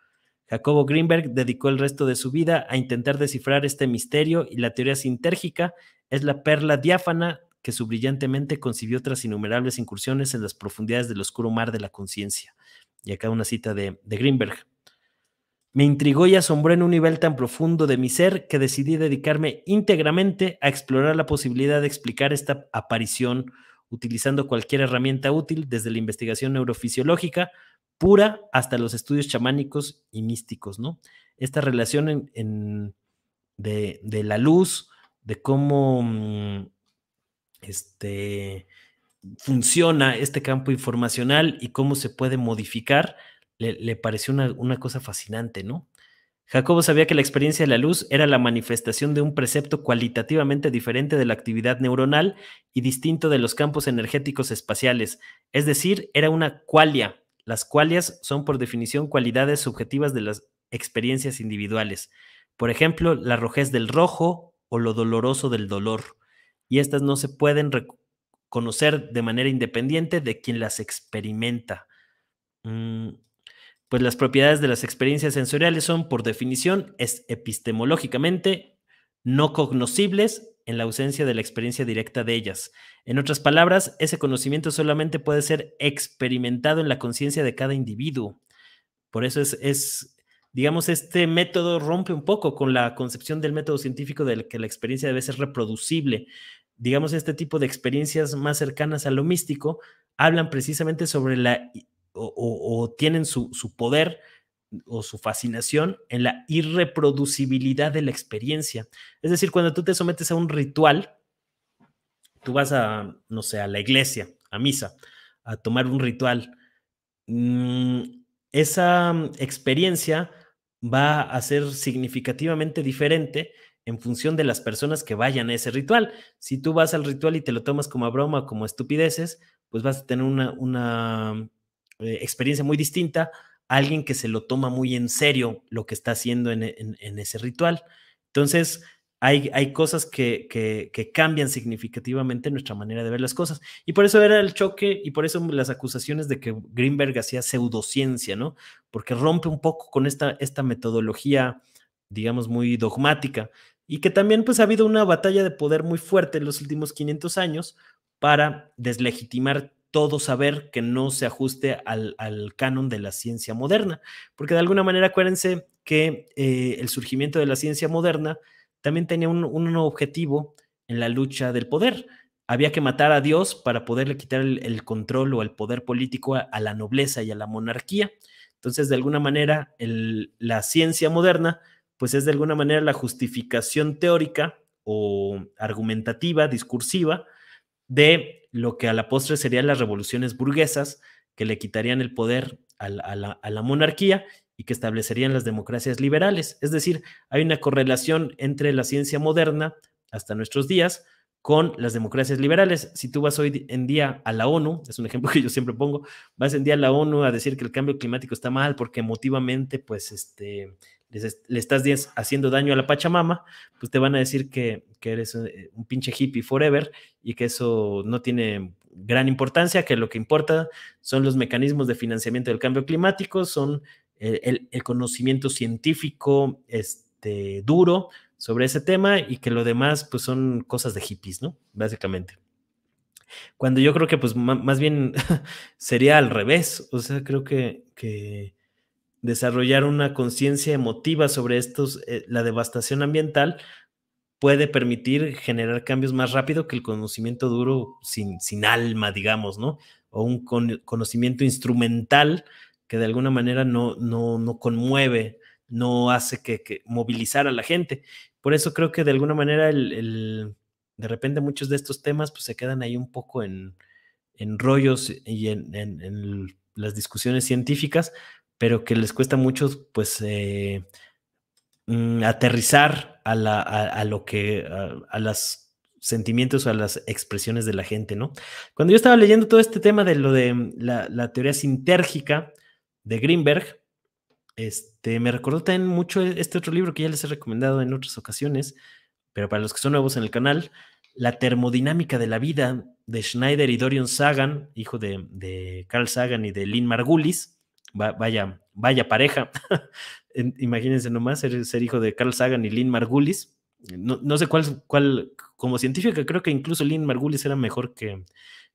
Jacobo Greenberg dedicó el resto de su vida a intentar descifrar este misterio y la teoría sintérgica es la perla diáfana que su brillantemente concibió tras innumerables incursiones en las profundidades del oscuro mar de la conciencia. Y acá una cita de, de Greenberg. Me intrigó y asombró en un nivel tan profundo de mi ser que decidí dedicarme íntegramente a explorar la posibilidad de explicar esta aparición utilizando cualquier herramienta útil, desde la investigación neurofisiológica pura hasta los estudios chamánicos y místicos, ¿no? Esta relación en, de, la luz, de cómo mm, este, funciona este campo informacional y cómo se puede modificar, le, pareció una, una cosa fascinante, ¿no? Jacobo sabía que la experiencia de la luz era la manifestación de un precepto cualitativamente diferente de la actividad neuronal y distinto de los campos energéticos espaciales, es decir, era una cualia las cualias son por definición cualidades subjetivas de las experiencias individuales. Por ejemplo, la rojez del rojo o lo doloroso del dolor. Y estas no se pueden reconocer de manera independiente de quien las experimenta. Mm, pues las propiedades de las experiencias sensoriales son, por definición, es epistemológicamente no cognoscibles en la ausencia de la experiencia directa de ellas. En otras palabras, ese conocimiento solamente puede ser experimentado en la conciencia de cada individuo. Por eso es, digamos, este método rompe un poco con la concepción del método científico de que la experiencia debe ser reproducible. Digamos, este tipo de experiencias más cercanas a lo místico hablan precisamente sobre la o, tienen su poder o su fascinación en la irreproducibilidad de la experiencia. Es decir, cuando tú te sometes a un ritual, tú vas a, no sé, a la iglesia, a misa, a tomar un ritual, mm, esa mm, experiencia va a ser significativamente diferente en función de las personas que vayan a ese ritual. Si tú vas al ritual y te lo tomas como a broma, como estupideces, pues vas a tener una, eh, experiencia muy distinta alguien que se lo toma muy en serio lo que está haciendo en, ese ritual. Entonces, hay, hay cosas que, cambian significativamente nuestra manera de ver las cosas. Y por eso era el choque y por eso las acusaciones de que Greenberg hacía pseudociencia, ¿no? Porque rompe un poco con esta, esta metodología, digamos, muy dogmática. Y que también pues ha habido una batalla de poder muy fuerte en los últimos 500 años para deslegitimar todo saber que no se ajuste al, canon de la ciencia moderna. Porque de alguna manera acuérdense que eh, el surgimiento de la ciencia moderna también tenía un, objetivo en la lucha del poder. Había que matar a Dios para poderle quitar el, control o el poder político a, la nobleza y a la monarquía. Entonces, de alguna manera, la ciencia moderna, pues es de alguna manera la justificación teórica o argumentativa, discursiva, de lo que a la postre serían las revoluciones burguesas que le quitarían el poder a la, monarquía y que establecerían las democracias liberales. Es decir, hay una correlación entre la ciencia moderna hasta nuestros días con las democracias liberales. Si tú vas hoy en día a la ONU, es un ejemplo que yo siempre pongo, vas en día a la ONU a decir que el cambio climático está mal porque emotivamente, pues, este, le estás haciendo daño a la Pachamama, pues te van a decir que, eres eh, un, pinche hippie forever y que eso no tiene gran importancia, que lo que importa son los mecanismos de financiamiento del cambio climático, son eh, el, el conocimiento científico este, duro, sobre ese tema y que lo demás pues son cosas de hippies, ¿no? Básicamente. Cuando yo creo que pues más bien sería al revés, o sea, creo que, desarrollar una conciencia emotiva sobre estos, eh, la devastación ambiental puede permitir generar cambios más rápido que el conocimiento duro sin, sin alma, digamos, ¿no? O un conocimiento instrumental que de alguna manera no, no, no conmueve no hace que, movilizar a la gente. Por eso creo que de alguna manera el, de repente muchos de estos temas pues se quedan ahí un poco en, en rollos y en, en, las discusiones científicas, pero que les cuesta mucho pues eh, mm, aterrizar a, la, lo que, a, las sentimientos o a las expresiones de la gente, ¿no? Cuando yo estaba leyendo todo este tema de lo de mm, la teoría sintérgica de Greenberg, este, me recordó también mucho e, este otro libro que ya les he recomendado en otras ocasiones, pero para los que son nuevos en el canal, La termodinámica de la vida de Schneider y Dorian Sagan, hijo de, Carl Sagan y de Lynn Margulis. vaya, vaya pareja. Imagínense nomás ser, ser, hijo de Carl Sagan y Lynn Margulis. No, sé cuál, cuál, como científica, creo que incluso Lynn Margulis era mejor que,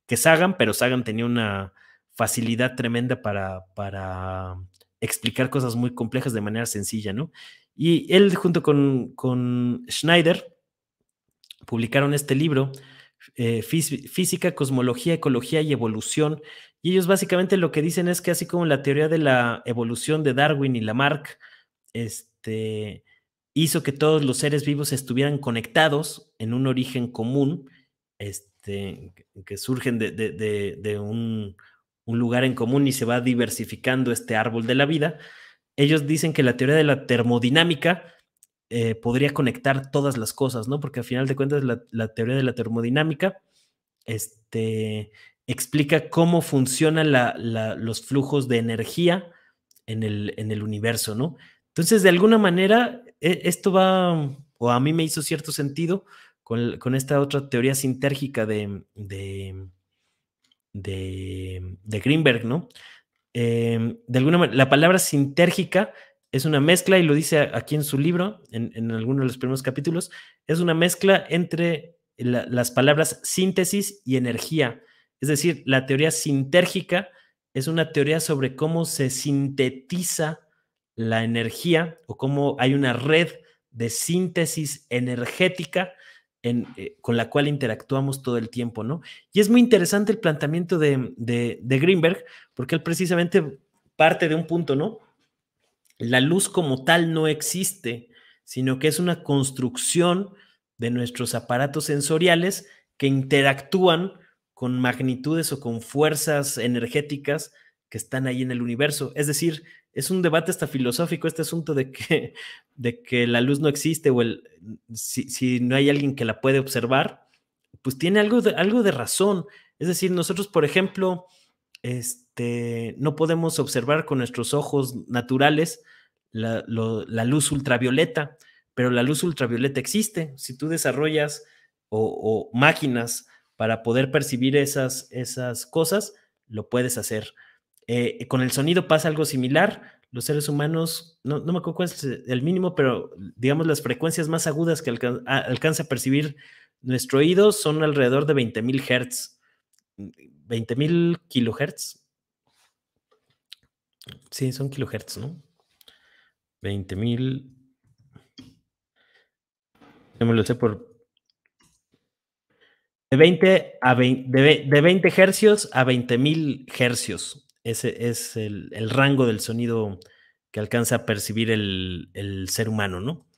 que Sagan, pero Sagan tenía una facilidad tremenda para, para explicar cosas muy complejas de manera sencilla, ¿no? Y él junto con, Schneider publicaron este libro, eh, Física, Cosmología, Ecología y Evolución. Y ellos básicamente lo que dicen es que así como la teoría de la evolución de Darwin y Lamarck este, hizo que todos los seres vivos estuvieran conectados en un origen común, este, que surgen de un un lugar en común y se va diversificando este árbol de la vida, ellos dicen que la teoría de la termodinámica eh, podría conectar todas las cosas, ¿no? Porque al final de cuentas la, teoría de la termodinámica este, explica cómo funcionan los flujos de energía en el, universo, ¿no? Entonces, de alguna manera, e, esto va, o a mí me hizo cierto sentido con, esta otra teoría sintérgica de de, Greenberg, ¿no? Em, de alguna manera, la palabra sintérgica es una mezcla, y lo dice aquí en su libro, en, en alguno de los primeros capítulos, es una mezcla entre las palabras síntesis y energía. Es decir, la teoría sintérgica es una teoría sobre cómo se sintetiza la energía o cómo hay una red de síntesis energética eh, con la cual interactuamos todo el tiempo, ¿no? Y es muy interesante el planteamiento de, de, de, Greenberg, porque él precisamente parte de un punto, ¿no? La luz como tal no existe, sino que es una construcción de nuestros aparatos sensoriales que interactúan con magnitudes o con fuerzas energéticas que están ahí en el universo. Es decir, es un debate hasta filosófico este asunto de que, de que la luz no existe o el, mm, si, no hay alguien que la puede observar, pues tiene algo de, algo de razón. Es decir, nosotros, por ejemplo, este, no podemos observar con nuestros ojos naturales la, luz ultravioleta, pero la luz ultravioleta existe. Si tú desarrollas o, o máquinas para poder percibir esas, esas cosas, lo puedes hacer. Eh, con el sonido pasa algo similar. Los seres humanos, no, me acuerdo cuál es el mínimo, pero digamos las frecuencias más agudas que alcanza a percibir nuestro oído son alrededor de 20.000 Hz. 20.000 kilohertz. Sí, son kilohertz, ¿no? 20.000. No me lo sé por. De 20 a de, de 20 hercios a 20.000 hercios. Ese es el, rango del sonido que alcanza a percibir el, ser humano, ¿no?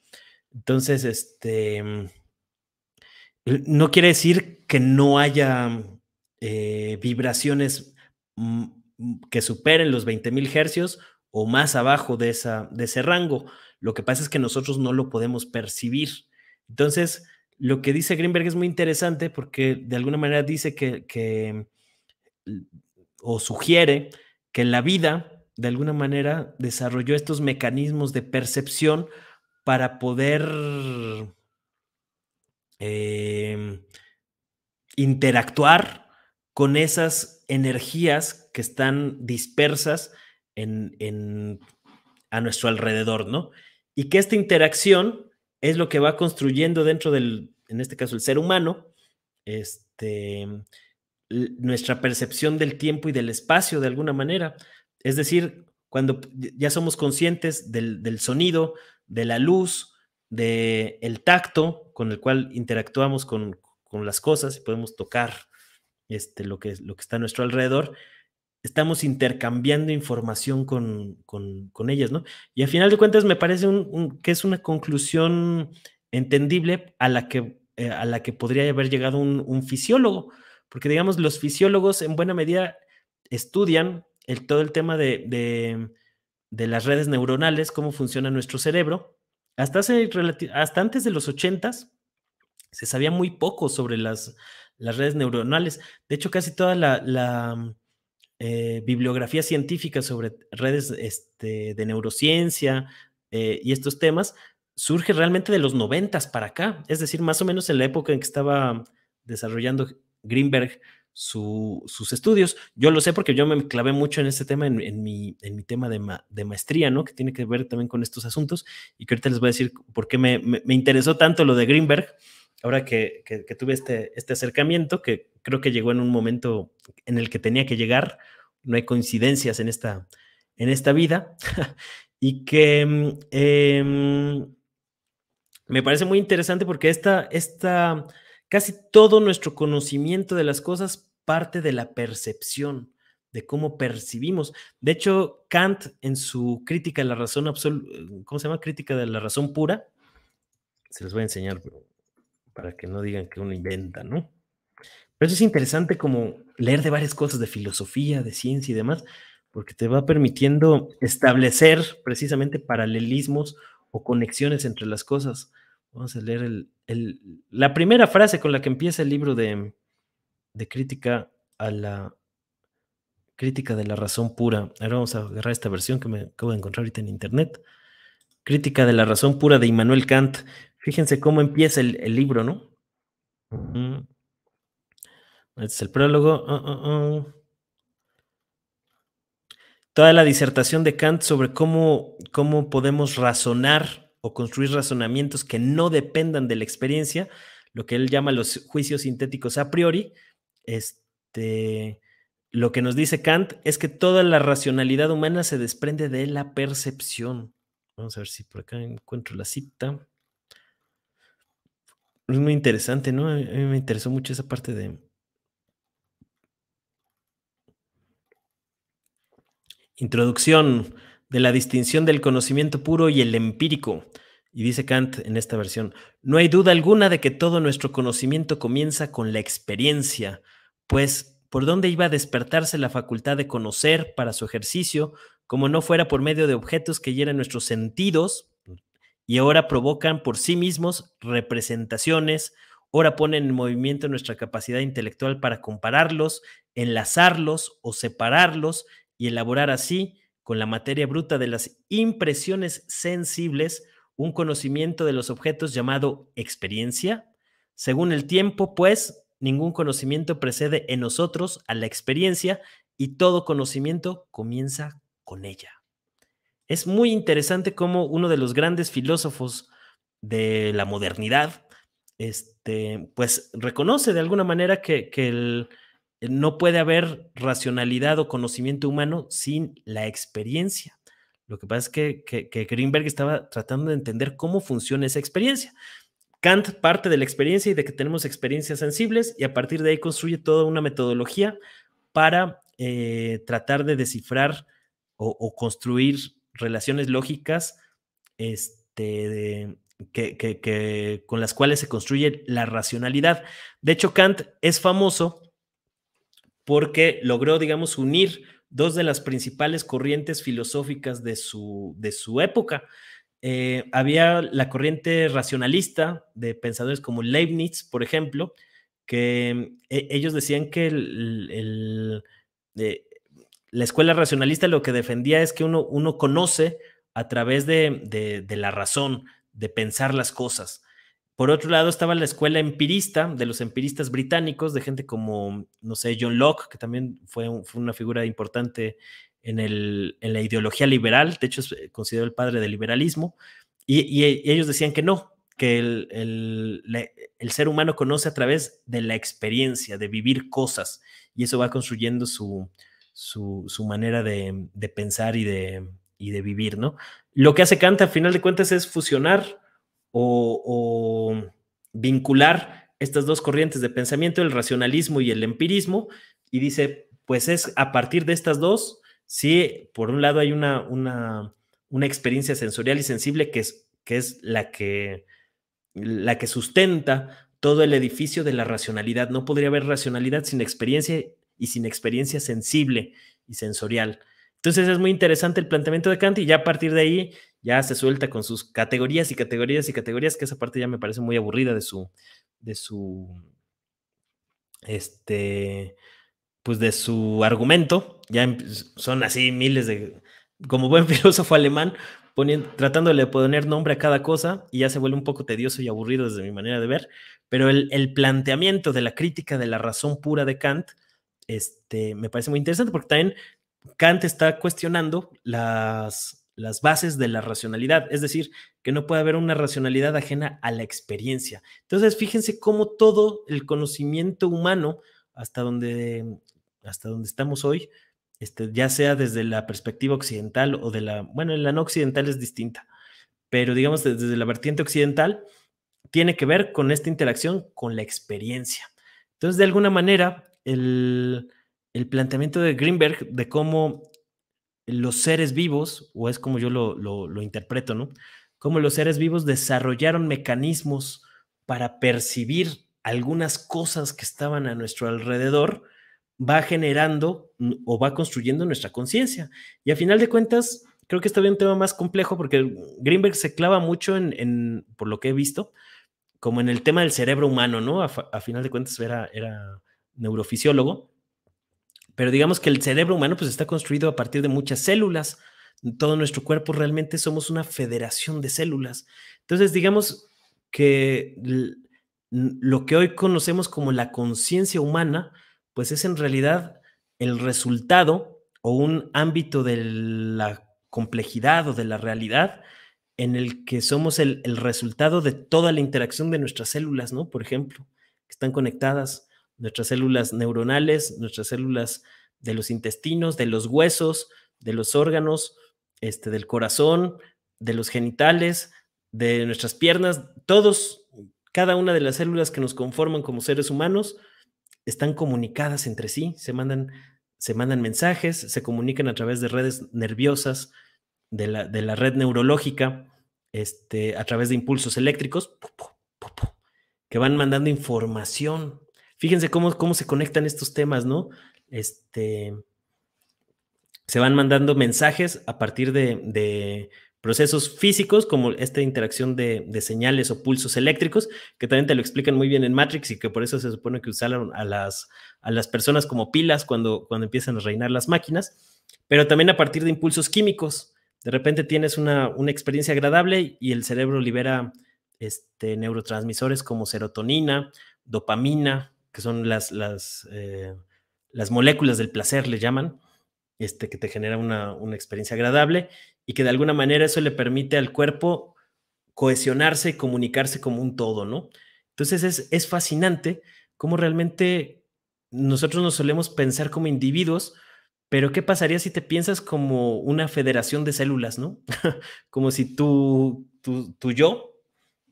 Entonces, este, mm, no quiere decir que no haya mm, eh, vibraciones mm, que superen los 20.000 hercios o más abajo de, esa, de ese rango. Lo que pasa es que nosotros no lo podemos percibir. Entonces, lo que dice Greenberg es muy interesante porque de alguna manera dice que o sugiere que la vida, de alguna manera, desarrolló estos mecanismos de percepción para poder em, interactuar con esas energías que están dispersas en, a nuestro alrededor, ¿no? Y que esta interacción es lo que va construyendo dentro del, en este caso, el ser humano, este, nuestra percepción del tiempo y del espacio de alguna manera. Es decir, cuando ya somos conscientes del, sonido, de la luz, del tacto con el cual interactuamos con, las cosas y podemos tocar este, lo, que, lo que está a nuestro alrededor, estamos intercambiando información con, ellas, ¿no? Y al final de cuentas me parece que es una conclusión entendible a la que, eh, a la que podría haber llegado un fisiólogo, porque, digamos, los fisiólogos en buena medida estudian todo el tema de, las redes neuronales, cómo funciona nuestro cerebro. Hasta, hace, hasta antes de los 80 se sabía muy poco sobre las, redes neuronales. De hecho, casi toda la, eh, bibliografía científica sobre redes este, de neurociencia eh, y estos temas surge realmente de los noventas para acá, es decir, más o menos en la época en que estaba desarrollando Greenberg sus estudios. Yo lo sé porque yo me clavé mucho en este tema, en, mi, en mi, tema de, maestría, ¿no? Que tiene que ver también con estos asuntos y que ahorita les voy a decir por qué me, interesó tanto lo de Greenberg, ahora que, tuve este, este acercamiento, que creo que llegó en un momento en el que tenía que llegar. No hay coincidencias en esta, en esta vida y que mm, em, me parece muy interesante porque esta, esta Casi todo nuestro conocimiento de las cosas parte de la percepción, de cómo percibimos. De hecho, Kant en su crítica de la razón ¿cómo se llama? Crítica de la razón pura. Se los voy a enseñar para que no digan que uno inventa, ¿no? Pero eso es interesante como leer de varias cosas, de filosofía, de ciencia y demás, porque te va permitiendo establecer precisamente paralelismos o conexiones entre las cosas. Vamos a leer el, la primera frase con la que empieza el libro de, crítica a la crítica de la razón pura. Ahora vamos a agarrar esta versión que me acabo de encontrar ahorita en internet. Crítica de la razón pura de Immanuel Kant. Fíjense cómo empieza el, libro, ¿no? Mm. Este es el prólogo. Ah, ah, ah. Toda la disertación de Kant sobre cómo, cómo podemos razonar o construir razonamientos que no dependan de la experiencia, lo que él llama los juicios sintéticos a priori, este, lo que nos dice Kant es que toda la racionalidad humana se desprende de la percepción. Vamos a ver si por acá encuentro la cita. Es muy interesante, ¿no? A mí me interesó mucho esa parte de... Introducción de la distinción del conocimiento puro y el empírico. Y dice Kant en esta versión, no hay duda alguna de que todo nuestro conocimiento comienza con la experiencia, pues por dónde iba a despertarse la facultad de conocer para su ejercicio, como no fuera por medio de objetos que hieran nuestros sentidos y ahora provocan por sí mismos representaciones, ahora ponen en movimiento nuestra capacidad intelectual para compararlos, enlazarlos o separarlos y elaborar así con la materia bruta de las impresiones sensibles un conocimiento de los objetos llamado experiencia. Según el tiempo, pues, ningún conocimiento precede en nosotros a la experiencia y todo conocimiento comienza con ella. Es muy interesante cómo uno de los grandes filósofos de la modernidad, este, pues reconoce de alguna manera que el, no puede haber racionalidad o conocimiento humano sin la experiencia. Lo que pasa es que, que, Greenberg estaba tratando de entender cómo funciona esa experiencia. Kant parte de la experiencia y de que tenemos experiencias sensibles y a partir de ahí construye toda una metodología para eh, tratar de descifrar o, construir relaciones lógicas este, que, que, con las cuales se construye la racionalidad. De hecho, Kant es famoso porque logró, digamos, unir dos de las principales corrientes filosóficas de su, época. Eh, había la corriente racionalista de pensadores como Leibniz, por ejemplo, que eh, ellos decían que eh, la escuela racionalista lo que defendía es que uno, conoce a través de la razón, de pensar las cosas. Por otro lado estaba la escuela empirista de los empiristas británicos, de gente como, no sé, John Locke, que también fue, una figura importante en, en, la ideología liberal, de hecho es eh, considerado el padre del liberalismo, y, eh, ellos decían que no, que el, ser humano conoce a través de la experiencia, de vivir cosas, y eso va construyendo su, manera de, pensar y de, y de vivir, ¿no? Lo que hace Kant, al final de cuentas, es fusionar o, vincular estas dos corrientes de pensamiento, el racionalismo y el empirismo, y dice, pues es a partir de estas dos, si por un lado hay una, una, experiencia sensorial y sensible que es, que es la, que, la que sustenta todo el edificio de la racionalidad. No podría haber racionalidad sin experiencia y sin experiencia sensible y sensorial. Entonces es muy interesante el planteamiento de Kant y ya a partir de ahí ya se suelta con sus categorías y categorías y categorías, que esa parte ya me parece muy aburrida de su, de su, este, pues de su argumento, ya em, son así miles de, como buen filósofo alemán, poniendo, tratándole de poner nombre a cada cosa y ya se vuelve un poco tedioso y aburrido desde mi manera de ver, pero el, planteamiento de la crítica de la razón pura de Kant, este, me parece muy interesante porque también Kant está cuestionando las, las bases de la racionalidad, es decir, que no puede haber una racionalidad ajena a la experiencia. Entonces, fíjense cómo todo el conocimiento humano, hasta donde, hasta donde estamos hoy, este, ya sea desde la perspectiva occidental o de la, bueno, en la no occidental es distinta, pero digamos desde la vertiente occidental, tiene que ver con esta interacción con la experiencia. Entonces, de alguna manera, el, el planteamiento de Greenberg de cómo los seres vivos, o es como yo lo, lo, interpreto, ¿no? Como los seres vivos desarrollaron mecanismos para percibir algunas cosas que estaban a nuestro alrededor, va generando o va construyendo nuestra conciencia. Y a final de cuentas, creo que está bien un tema más complejo porque Greenberg se clava mucho en, por lo que he visto, como en el tema del cerebro humano, ¿no? A, a final de cuentas era, era neurofisiólogo pero digamos que el cerebro humano pues está construido a partir de muchas células. Todo nuestro cuerpo realmente somos una federación de células. Entonces, digamos que lo que hoy conocemos como la conciencia humana, pues es en realidad el resultado o un ámbito de la complejidad o de la realidad en el que somos el, resultado de toda la interacción de nuestras células, ¿no? Por ejemplo, que están conectadas nuestras células neuronales, nuestras células de los intestinos, de los huesos, de los órganos, este, del corazón, de los genitales, de nuestras piernas, todos, cada una de las células que nos conforman como seres humanos están comunicadas entre sí, se mandan, se mandan mensajes, se comunican a través de redes nerviosas, de la, red neurológica, este, a través de impulsos eléctricos, que van mandando información Fíjense cómo, cómo se conectan estos temas, ¿no? Este, se van mandando mensajes a partir de, procesos físicos como esta interacción de, señales o pulsos eléctricos, que también te lo explican muy bien en Matrix y que por eso se supone que usaron a las, a las personas como pilas cuando, cuando empiezan a reinar las máquinas, pero también a partir de impulsos químicos. De repente tienes una, experiencia agradable y el cerebro libera este, neurotransmisores como serotonina, dopamina, que son las, las, eh, las moléculas del placer, le llaman, este, que te genera una, experiencia agradable y que de alguna manera eso le permite al cuerpo cohesionarse y comunicarse como un todo, ¿no? Entonces es, es fascinante cómo realmente nosotros nos solemos pensar como individuos, pero ¿qué pasaría si te piensas como una federación de células, no? como si tu, tú yo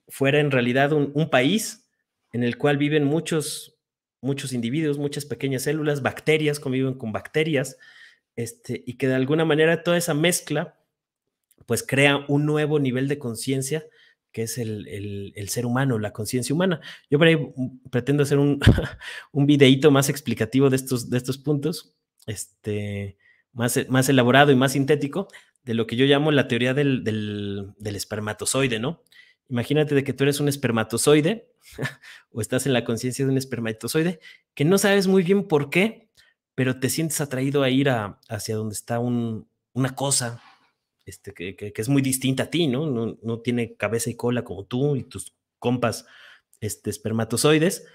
fuera en realidad un, un, país en el cual viven muchos muchos individuos, muchas pequeñas células, bacterias conviven con bacterias, este, y que de alguna manera toda esa mezcla pues crea un nuevo nivel de conciencia que es el, el, ser humano, la conciencia humana. Yo por ahí mm, pretendo hacer un, un videíto más explicativo de estos, de estos puntos, este, más, más elaborado y más sintético de lo que yo llamo la teoría del, del espermatozoide, ¿no? Imagínate de que tú eres un espermatozoide o estás en la conciencia de un espermatozoide que no sabes muy bien por qué, pero te sientes atraído a ir hacia donde está una cosa este, que, es muy distinta a ti, ¿no? ¿no? ¿no? tiene cabeza y cola como tú y tus compas este, espermatozoides,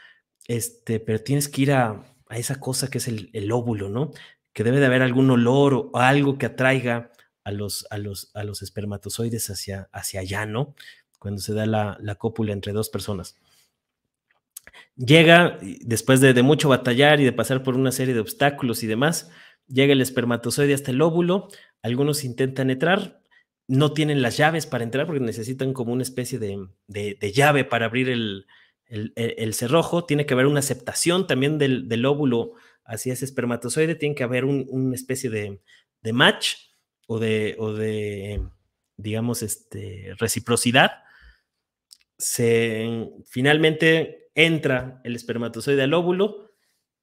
este, pero tienes que ir a, esa cosa que es el, óvulo, ¿no? Que debe de haber algún olor o, algo que atraiga a los, a los, a los espermatozoides hacia, hacia allá, ¿no? cuando se da la, cópula entre dos personas. Llega, después de, mucho batallar y de pasar por una serie de obstáculos y demás, llega el espermatozoide hasta el óvulo, algunos intentan entrar, no tienen las llaves para entrar porque necesitan como una especie de, llave para abrir el, cerrojo, tiene que haber una aceptación también del, del óvulo hacia ese espermatozoide, tiene que haber una especie de, match o de, digamos, este, reciprocidad se finalmente entra el espermatozoide al óvulo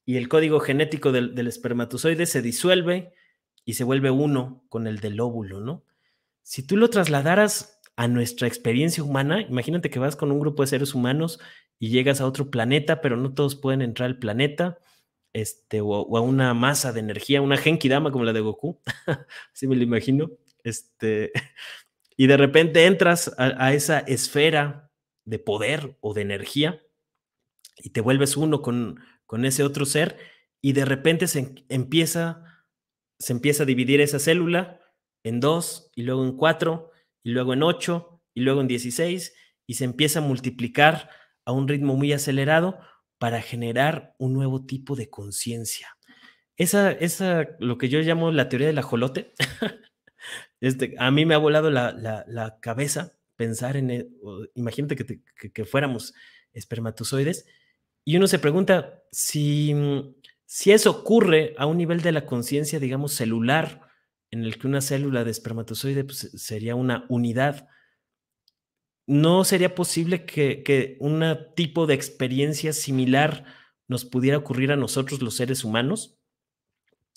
y el código genético del, espermatozoide se disuelve y se vuelve uno con el del óvulo, ¿no? Si tú lo trasladaras a nuestra experiencia humana, imagínate que vas con un grupo de seres humanos y llegas a otro planeta, pero no todos pueden entrar al planeta, este, o, a una masa de energía, una dama como la de Goku, así me lo imagino, este, y de repente entras a esa esfera de poder o de energía y te vuelves uno con, con ese otro ser y de repente se empieza, se empieza a dividir esa célula en dos y luego en cuatro y luego en ocho y luego en dieciséis y se empieza a multiplicar a un ritmo muy acelerado para generar un nuevo tipo de conciencia. Esa, esa, lo que yo llamo la teoría del ajolote, este, a mí me ha volado la, la, la cabeza pensar en, e, imagínate que, fuéramos espermatozoides, y uno se pregunta si, mm, si eso ocurre a un nivel de la conciencia, digamos, celular, en el que una célula de espermatozoide pues, sería una unidad. ¿No sería posible que, que un tipo de experiencia similar nos pudiera ocurrir a nosotros los seres humanos?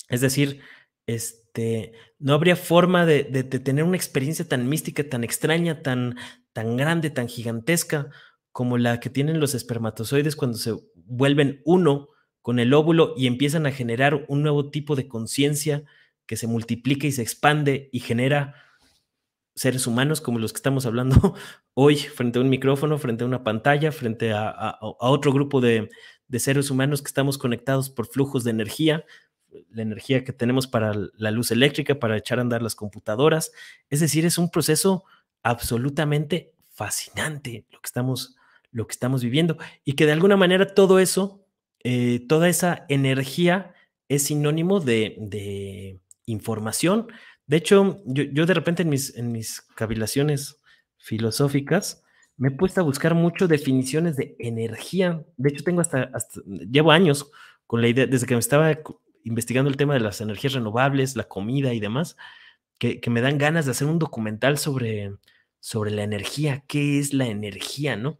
Es decir, este, este, no habría forma de, tener una experiencia tan mística, tan extraña, tan, grande, tan gigantesca como la que tienen los espermatozoides cuando se vuelven uno con el óvulo y empiezan a generar un nuevo tipo de conciencia que se multiplica y se expande y genera seres humanos como los que estamos hablando hoy frente a un micrófono, frente a una pantalla, frente a, otro grupo de seres humanos que estamos conectados por flujos de energía, la energía que tenemos para la luz eléctrica, para echar a andar las computadoras. Es decir, es un proceso absolutamente fascinante lo que estamos, lo que estamos viviendo y que de alguna manera todo eso, eh, toda esa energía es sinónimo de, información. De hecho, yo, de repente en mis, en mis cavilaciones filosóficas me he puesto a buscar mucho definiciones de energía. De hecho, tengo hasta llevo años con la idea, desde que me estaba investigando el tema de las energías renovables, la comida y demás, que, me dan ganas de hacer un documental sobre, sobre la energía, qué es la energía, ¿no?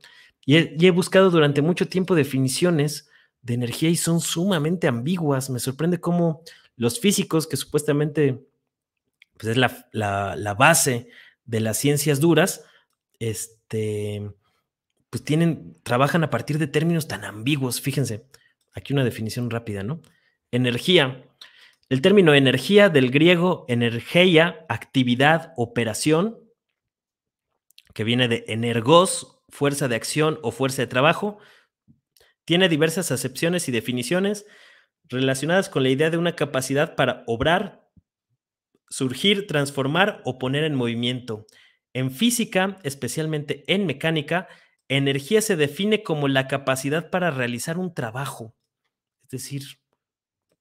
Y he, buscado durante mucho tiempo definiciones de energía y son sumamente ambiguas. Me sorprende cómo los físicos, que supuestamente pues es la, la, base de las ciencias duras, este, pues tienen, trabajan a partir de términos tan ambiguos. Fíjense, aquí una definición rápida, ¿no? Energía. El término energía del griego energeia, actividad, operación, que viene de energos, fuerza de acción o fuerza de trabajo, tiene diversas acepciones y definiciones relacionadas con la idea de una capacidad para obrar, surgir, transformar o poner en movimiento. En física, especialmente en mecánica, energía se define como la capacidad para realizar un trabajo, es decir,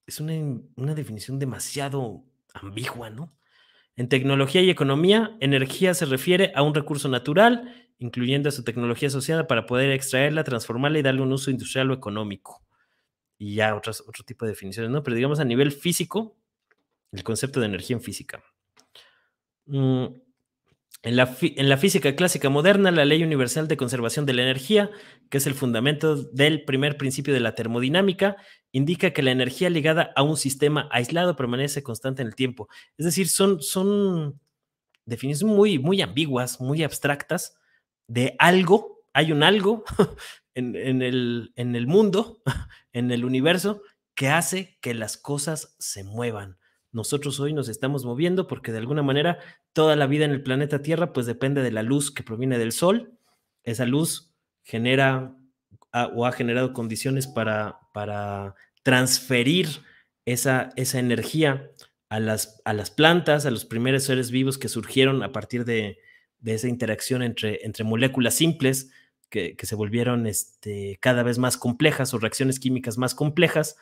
es una, definición demasiado ambigua, ¿no? En tecnología y economía, energía se refiere a un recurso natural, incluyendo a su tecnología asociada para poder extraerla, transformarla y darle un uso industrial o económico. Y ya otras, otro tipo de definiciones, ¿no? Pero digamos a nivel físico, el concepto de energía en física. Mm, en la, en la, física clásica moderna, la ley universal de conservación de la energía, que es el fundamento del primer principio de la termodinámica, indica que la energía ligada a un sistema aislado permanece constante en el tiempo. Es decir, son, son definiciones muy, muy ambiguas, muy abstractas de algo. Hay un algo en, en, el, en el mundo, en el universo, que hace que las cosas se muevan. Nosotros hoy nos estamos moviendo porque de alguna manera toda la vida en el planeta Tierra pues depende de la luz que proviene del Sol. Esa luz genera o ha generado condiciones para, para transferir esa, esa energía a las, a las plantas, a los primeros seres vivos que surgieron a partir de, esa interacción entre, entre moléculas simples que, se volvieron este, cada vez más complejas o reacciones químicas más complejas,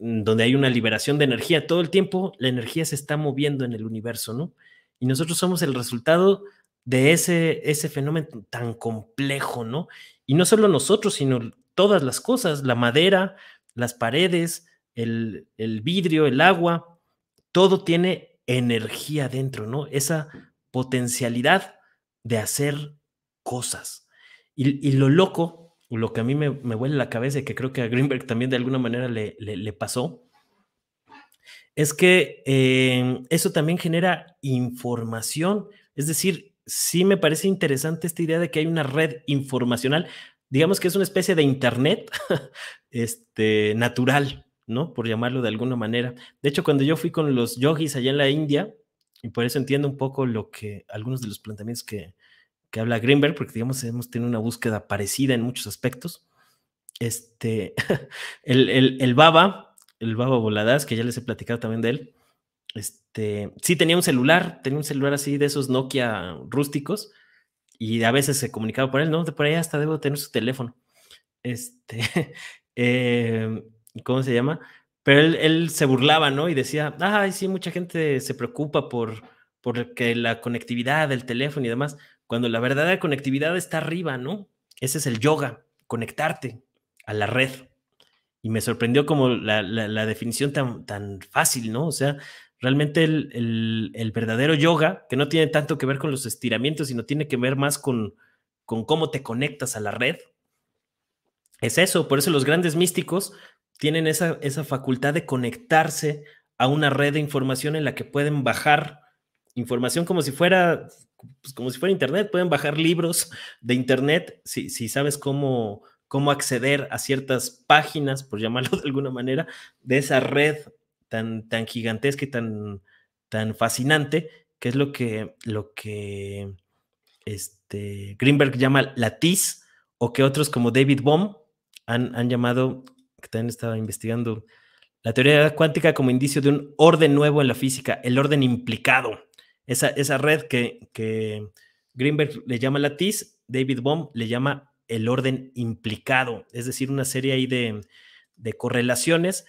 mm, donde hay una liberación de energía. Todo el tiempo la energía se está moviendo en el universo, ¿no? Y nosotros somos el resultado de ese, ese fenómeno tan complejo, ¿no? Y no solo nosotros, sino todas las cosas, la madera, las paredes, el, vidrio, el agua, todo tiene energía dentro, ¿no? Esa potencialidad de hacer cosas. Y, lo loco, lo que a mí me, me, huele la cabeza y que creo que a Greenberg también de alguna manera le, pasó, es que eh, eso también genera información, es decir, sí me parece interesante esta idea de que hay una red informacional, digamos que es una especie de internet este, natural, ¿no? Por llamarlo de alguna manera. De hecho, cuando yo fui con los yogis allá en la India, y por eso entiendo un poco lo que algunos de los planteamientos que, habla Greenberg, porque digamos hemos tenido una búsqueda parecida en muchos aspectos. Este, el, el Baba, el Baba Voladas, que ya les he platicado también de él, este, sí tenía un celular, tenía un celular así de esos Nokia rústicos y a veces se comunicaba por él, ¿no? De por ahí hasta debo tener su teléfono. Este, em, ¿cómo se llama? Pero él, se burlaba, ¿no? Y decía, ay, sí, mucha gente se preocupa por que la conectividad del teléfono y demás, cuando la verdadera conectividad está arriba, ¿no? Ese es el yoga, conectarte a la red. Y me sorprendió como la, la, la definición tan, tan fácil, ¿no? O sea, Realmente el, verdadero yoga, que no tiene tanto que ver con los estiramientos, sino tiene que ver más con, con cómo te conectas a la red, es eso. Por eso los grandes místicos tienen esa, facultad de conectarse a una red de información en la que pueden bajar información como si fuera, pues, como si fuera Internet, pueden bajar libros de Internet si, si sabes cómo, cómo acceder a ciertas páginas, por llamarlo de alguna manera, de esa red tan, gigantesca y tan, tan fascinante, que es lo que, lo que este, Greenberg llama la TIS, o que otros como David Bohm han, llamado, que también estaba investigando, la teoría cuántica como indicio de un orden nuevo en la física, el orden implicado. Esa, esa red que, Greenberg le llama la TIS, David Bohm le llama el orden implicado, es decir, una serie ahí de, de correlaciones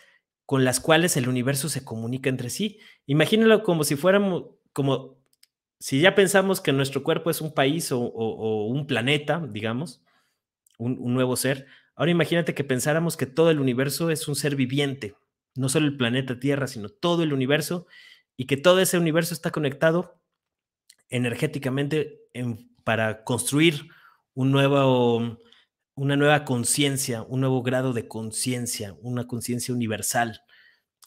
con las cuales el universo se comunica entre sí. Imagínalo como si fuéramos, como si ya pensamos que nuestro cuerpo es un país o, un planeta, digamos, un, nuevo ser. Ahora imagínate que pensáramos que todo el universo es un ser viviente, no solo el planeta Tierra, sino todo el universo, y que todo ese universo está conectado energéticamente para construir un nuevo una nueva conciencia, un nuevo grado de conciencia, una conciencia universal.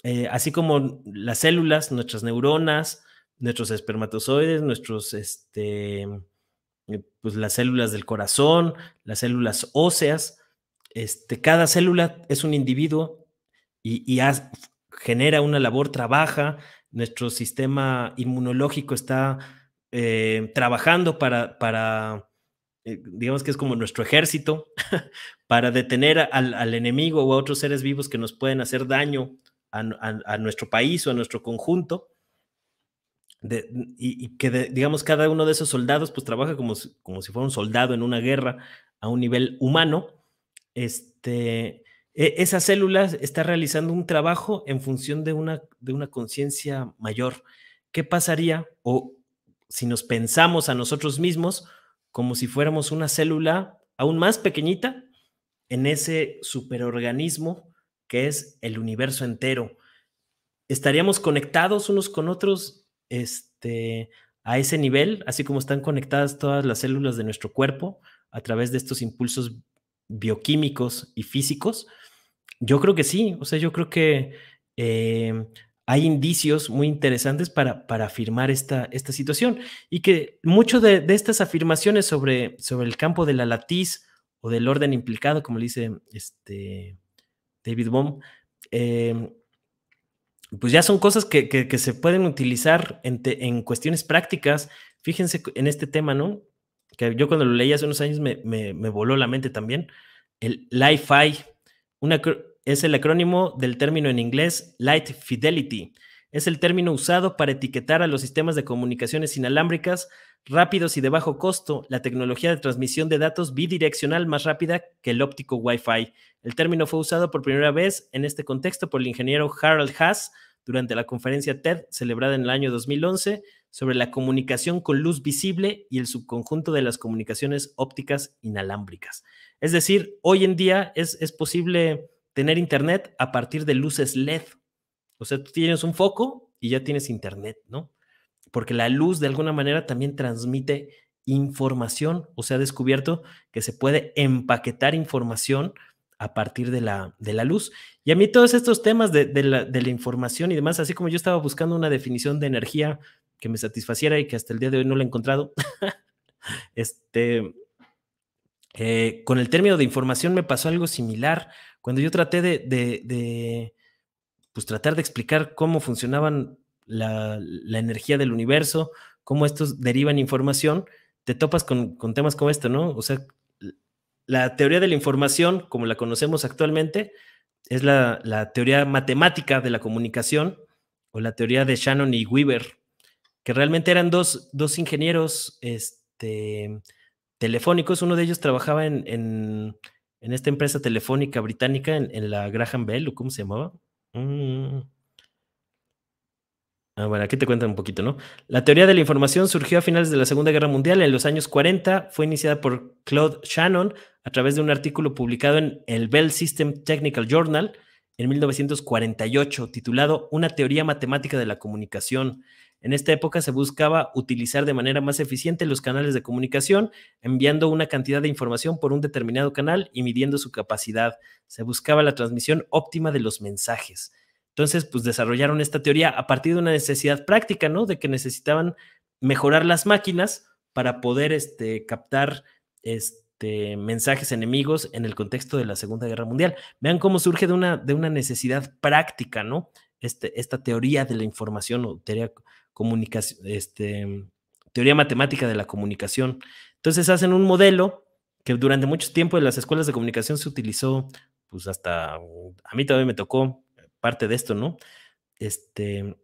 Eh, así como las células, nuestras neuronas, nuestros espermatozoides, nuestros, este, eh, pues, las células del corazón, las células óseas, este, cada célula es un individuo y, genera una labor, trabaja, nuestro sistema inmunológico está eh, trabajando para, para eh, digamos que es como nuestro ejército, para detener al, enemigo o a otros seres vivos que nos pueden hacer daño a, nuestro país o a nuestro conjunto. y, que, digamos, cada uno de esos soldados pues trabaja como, si fuera un soldado en una guerra a un nivel humano. Este, e, esa célula está realizando un trabajo en función de una, de una conciencia mayor. ¿Qué pasaría o si nos pensamos a nosotros mismos como si fuéramos una célula aún más pequeñita en ese superorganismo que es el universo entero. Estaríamos conectados unos con otros este, a ese nivel, así como están conectadas todas las células de nuestro cuerpo a través de estos impulsos bioquímicos y físicos. Yo creo que sí, o sea, yo creo que eh, hay indicios muy interesantes para, para afirmar esta, esta situación y que muchas de, estas afirmaciones sobre, sobre el campo de la latiz o del orden implicado, como dice este David Bohm, eh, pues ya son cosas que, se pueden utilizar en, cuestiones prácticas. Fíjense en este tema, ¿no? Que yo cuando lo leí hace unos años me, me voló la mente también. El Li-Fi, una, es el acrónimo del término en inglés Light Fidelity. Es el término usado para etiquetar a los sistemas de comunicaciones inalámbricas rápidos y de bajo costo, la tecnología de transmisión de datos bidireccional más rápida que el óptico Wi-Fi. El término fue usado por primera vez en este contexto por el ingeniero Harold Haas durante la conferencia TED celebrada en el año 2011 sobre la comunicación con luz visible y el subconjunto de las comunicaciones ópticas inalámbricas. Es decir, hoy en día es, es posible tener internet a partir de luces LED. O sea, tú tienes un foco y ya tienes internet, ¿no? Porque la luz de alguna manera también transmite información, o sea, ha descubierto que se puede empaquetar información a partir de la, luz. Y a mí todos estos temas de, la, información y demás, así como yo estaba buscando una definición de energía que me satisfaciera y que hasta el día de hoy no la he encontrado, este, eh, con el término de información me pasó algo similar, cuando yo traté de, pues, tratar de explicar cómo funcionaban la, energía del universo, cómo estos derivan información, te topas con, temas como este, ¿no? O sea, la teoría de la información, como la conocemos actualmente, es la, teoría matemática de la comunicación o la teoría de Shannon y Weaver, que realmente eran dos, ingenieros este, telefónicos. Uno de ellos trabajaba en, en esta empresa telefónica británica, en, la Graham Bell, o ¿cómo se llamaba? Mm. Ah, bueno, aquí te cuentan un poquito, ¿no? La teoría de la información surgió a finales de la Segunda Guerra Mundial, en los años 40, fue iniciada por Claude Shannon a través de un artículo publicado en el Bell System Technical Journal en 1948, titulado Una teoría matemática de la comunicación, en esta época se buscaba utilizar de manera más eficiente los canales de comunicación, enviando una cantidad de información por un determinado canal y midiendo su capacidad. Se buscaba la transmisión óptima de los mensajes. Entonces, pues desarrollaron esta teoría a partir de una necesidad práctica, ¿no? De que necesitaban mejorar las máquinas para poder este, captar este, mensajes enemigos en el contexto de la Segunda Guerra Mundial. Vean cómo surge de una, necesidad práctica, ¿no? Este, esta teoría de la información o teoría comunicación, este, teoría matemática de la comunicación. Entonces hacen un modelo que durante mucho tiempo en las escuelas de comunicación se utilizó, pues hasta uh, a mí todavía me tocó parte de esto, ¿no? Este,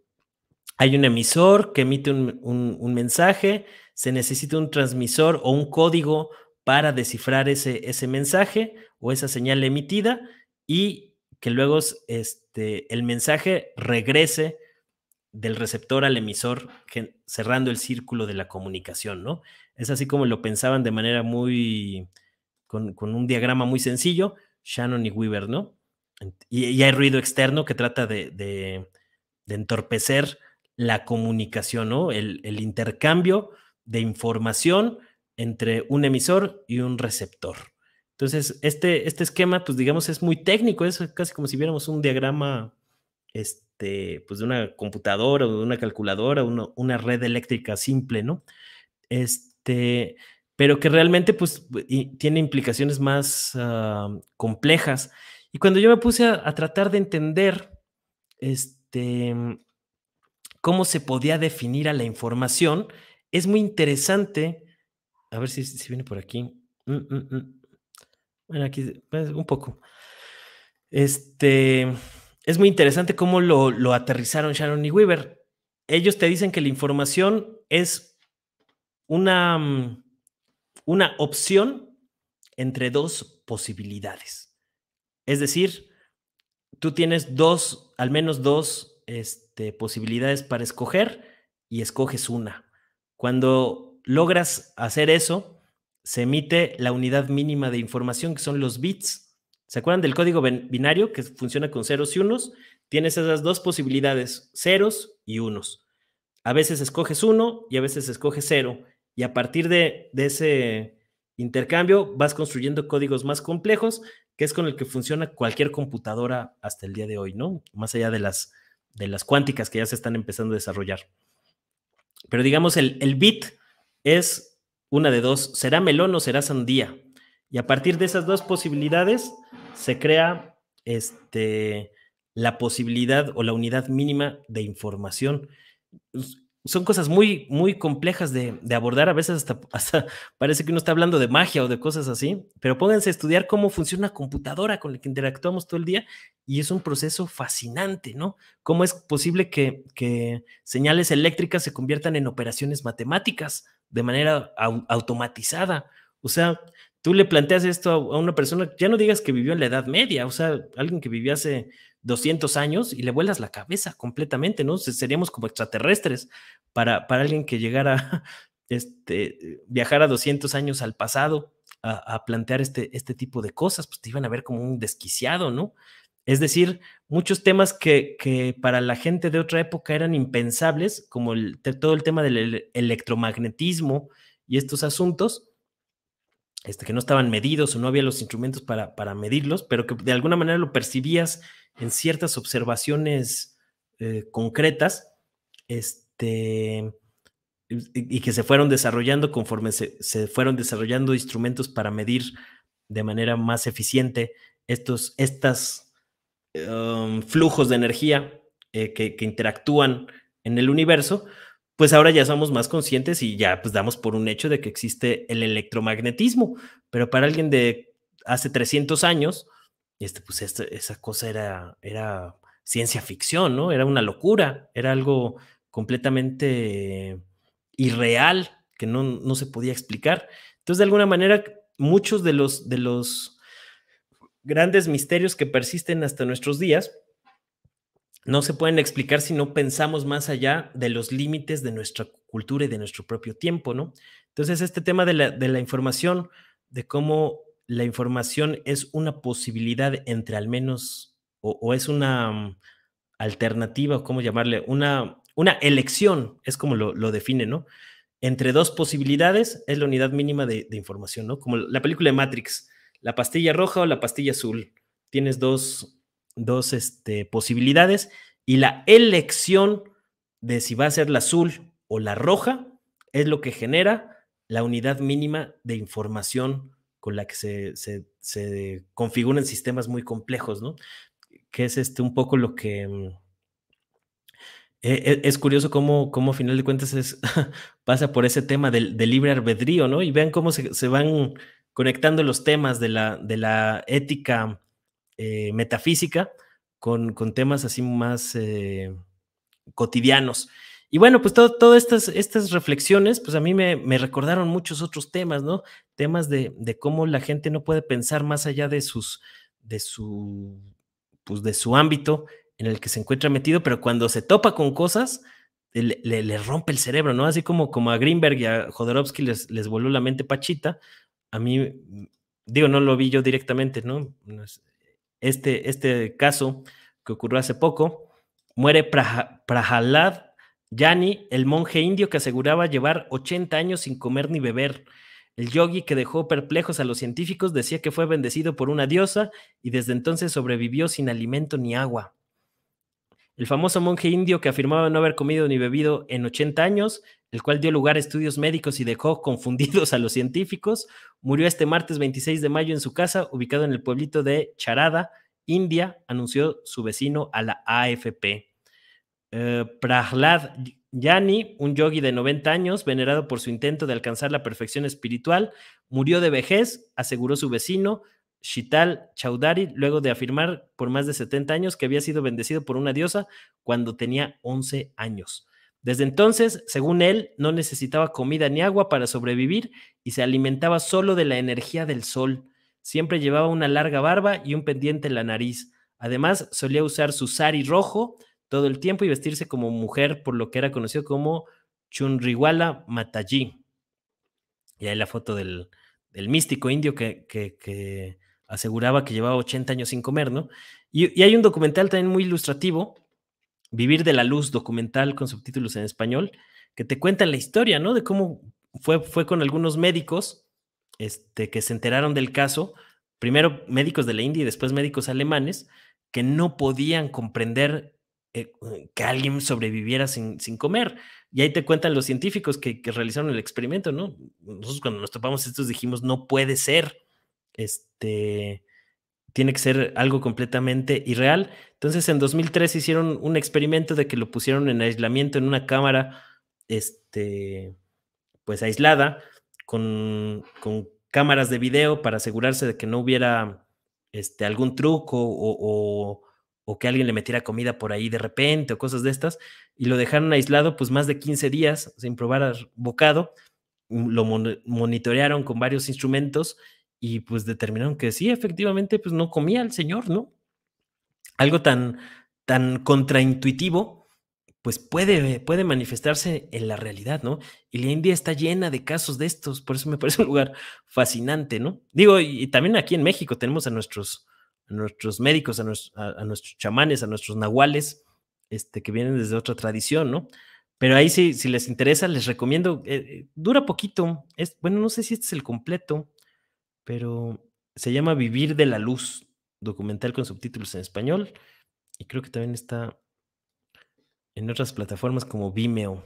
hay un emisor que emite un, mensaje, se necesita un transmisor o un código para descifrar ese, ese mensaje o esa señal emitida y que luego este, el mensaje regrese del receptor al emisor, cerrando el círculo de la comunicación, ¿no? Es así como lo pensaban de manera muy, con, un diagrama muy sencillo, Shannon y Weaver, ¿no? Y, hay ruido externo que trata de, entorpecer la comunicación, ¿no? El, intercambio de información entre un emisor y un receptor. Entonces, este, este esquema, pues digamos, es muy técnico, es casi como si viéramos un diagrama este, pues de una computadora o de una calculadora, una red eléctrica simple, ¿no? Este, pero que realmente pues tiene implicaciones más ah, complejas. Y cuando yo me puse a, tratar de entender este, cómo se podía definir a la información, es muy interesante. A ver si, si viene por aquí. Mm, mm, mm. Bueno, aquí, pues, un poco. Este, es muy interesante cómo lo, aterrizaron Sharon y Weaver. Ellos te dicen que la información es una, mm, una opción entre dos posibilidades. Es decir, tú tienes dos, al menos dos este, posibilidades para escoger y escoges una. Cuando logras hacer eso, se emite la unidad mínima de información, que son los bits. ¿Se acuerdan del código binario que funciona con ceros y unos? Tienes esas dos posibilidades, ceros y unos. A veces escoges uno y a veces escoges cero. Y a partir de, ese intercambio vas construyendo códigos más complejos, que es con el que funciona cualquier computadora hasta el día de hoy, ¿no? Más allá de las, de las cuánticas que ya se están empezando a desarrollar. Pero digamos, el, el bit es una de dos, será melón o será sandía. Y a partir de esas dos posibilidades se crea este, la posibilidad o la unidad mínima de información. Son cosas muy, muy complejas de, abordar, a veces hasta, parece que uno está hablando de magia o de cosas así, pero pónganse a estudiar cómo funciona la computadora con la que interactuamos todo el día y es un proceso fascinante, ¿no? ¿Cómo es posible que, señales eléctricas se conviertan en operaciones matemáticas de manera automatizada? O sea, tú le planteas esto a una persona, ya no digas que vivió en la Edad Media, o sea, alguien que vivió hace 200 años y le vuelas la cabeza completamente, ¿no? Seríamos como extraterrestres para, para alguien que llegara, este, viajara 200 años al pasado a, plantear este, este tipo de cosas, pues te iban a ver como un desquiciado, ¿no? Es decir, muchos temas que, para la gente de otra época eran impensables, como el, todo el tema del electromagnetismo y estos asuntos, este, que no estaban medidos o no había los instrumentos para, medirlos, pero que de alguna manera lo percibías en ciertas observaciones eh, concretas, este, y, que se fueron desarrollando conforme se, fueron desarrollando instrumentos para medir de manera más eficiente estos um, flujos de energía eh, que interactúan en el universo, pues ahora ya somos más conscientes y ya pues damos por un hecho de que existe el electromagnetismo, pero para alguien de hace 300 años, este, pues este, esa cosa era, era ciencia ficción, ¿no? Era una locura, era algo completamente irreal que no, no se podía explicar. Entonces, de alguna manera, muchos de los, de los grandes misterios que persisten hasta nuestros días, no se pueden explicar si no pensamos más allá de los límites de nuestra cultura y de nuestro propio tiempo, ¿no? Entonces, este tema de la, información, de cómo la información es una posibilidad entre al menos, o, es una mm, alternativa, o cómo llamarle, una, una elección, es como lo, define, ¿no? Entre dos posibilidades es la unidad mínima de, de información, ¿no? Como la película de Matrix, la pastilla roja o la pastilla azul. Tienes dos dos este, posibilidades y la elección de si va a ser la azul o la roja es lo que genera la unidad mínima de información con la que se, configuran sistemas muy complejos, ¿no? Que es este un poco lo que... Mm, e, e, es curioso cómo, cómo, a final de cuentas pasa por ese tema del, libre albedrío, ¿no? Y vean cómo se, van conectando los temas de la, de la ética eh, metafísica con, con, temas así más eh, cotidianos. Y bueno, pues todas estas, estas reflexiones, pues a mí me, recordaron muchos otros temas, ¿no? Temas de, cómo la gente no puede pensar más allá de sus, de su, pues de su ámbito en el que se encuentra metido, pero cuando se topa con cosas, le, rompe el cerebro, ¿no? Así como, como a Greenberg y a Jodorowsky les, les voló la mente Pachita, a mí, digo, no lo vi yo directamente, ¿no? este, este caso que ocurrió hace poco, muere Prahalad Yani, el monje indio que aseguraba llevar 80 años sin comer ni beber. El yogi que dejó perplejos a los científicos decía que fue bendecido por una diosa y desde entonces sobrevivió sin alimento ni agua. El famoso monje indio que afirmaba no haber comido ni bebido en 80 años el cual dio lugar a estudios médicos y dejó confundidos a los científicos, murió este martes 26 de mayo en su casa, ubicado en el pueblito de Charada, India, anunció su vecino a la AFP. Eh, Prahlad Yani, un yogi de 90 años, venerado por su intento de alcanzar la perfección espiritual, murió de vejez, aseguró su vecino, Shital Chaudhari, luego de afirmar por más de 70 años que había sido bendecido por una diosa cuando tenía 11 años. Desde entonces, según él, no necesitaba comida ni agua para sobrevivir y se alimentaba solo de la energía del sol. Siempre llevaba una larga barba y un pendiente en la nariz. Además, solía usar su sari rojo todo el tiempo y vestirse como mujer, por lo que era conocido como Chunriwala Mataji. Y ahí la foto del, místico indio que, aseguraba que llevaba 80 años sin comer, ¿no? Y, y hay un documental también muy ilustrativo Vivir de la Luz, documental con subtítulos en español, que te cuentan la historia, ¿no? De cómo fue, fue con algunos médicos este, que se enteraron del caso, primero médicos de la India y después médicos alemanes, que no podían comprender eh, que alguien sobreviviera sin, comer. Y ahí te cuentan los científicos que, que, realizaron el experimento, ¿no? Nosotros cuando nos topamos estos dijimos, no puede ser, este, tiene que ser algo completamente irreal. Entonces, en 2003 hicieron un experimento de que lo pusieron en aislamiento en una cámara, este, pues aislada, con, con cámaras de video para asegurarse de que no hubiera este, algún truco o, que alguien le metiera comida por ahí de repente o cosas de estas, y lo dejaron aislado pues más de 15 días sin probar bocado, lo monitorearon con varios instrumentos y pues determinaron que sí, efectivamente, pues no comía el señor, ¿no? Algo tan, tan contraintuitivo, pues puede, puede manifestarse en la realidad, ¿no? Y la India está llena de casos de estos, por eso me parece un lugar fascinante, ¿no? Digo, y, también aquí en México tenemos a nuestros, a nuestros médicos, a, a, nuestros chamanes, a nuestros nahuales, este, que vienen desde otra tradición, ¿no? Pero ahí sí, si les interesa, les recomiendo, eh, eh, dura poquito, es, bueno, no sé si este es el completo, pero se llama Vivir de la Luz, documental con subtítulos en español, y creo que también está en otras plataformas como Vimeo.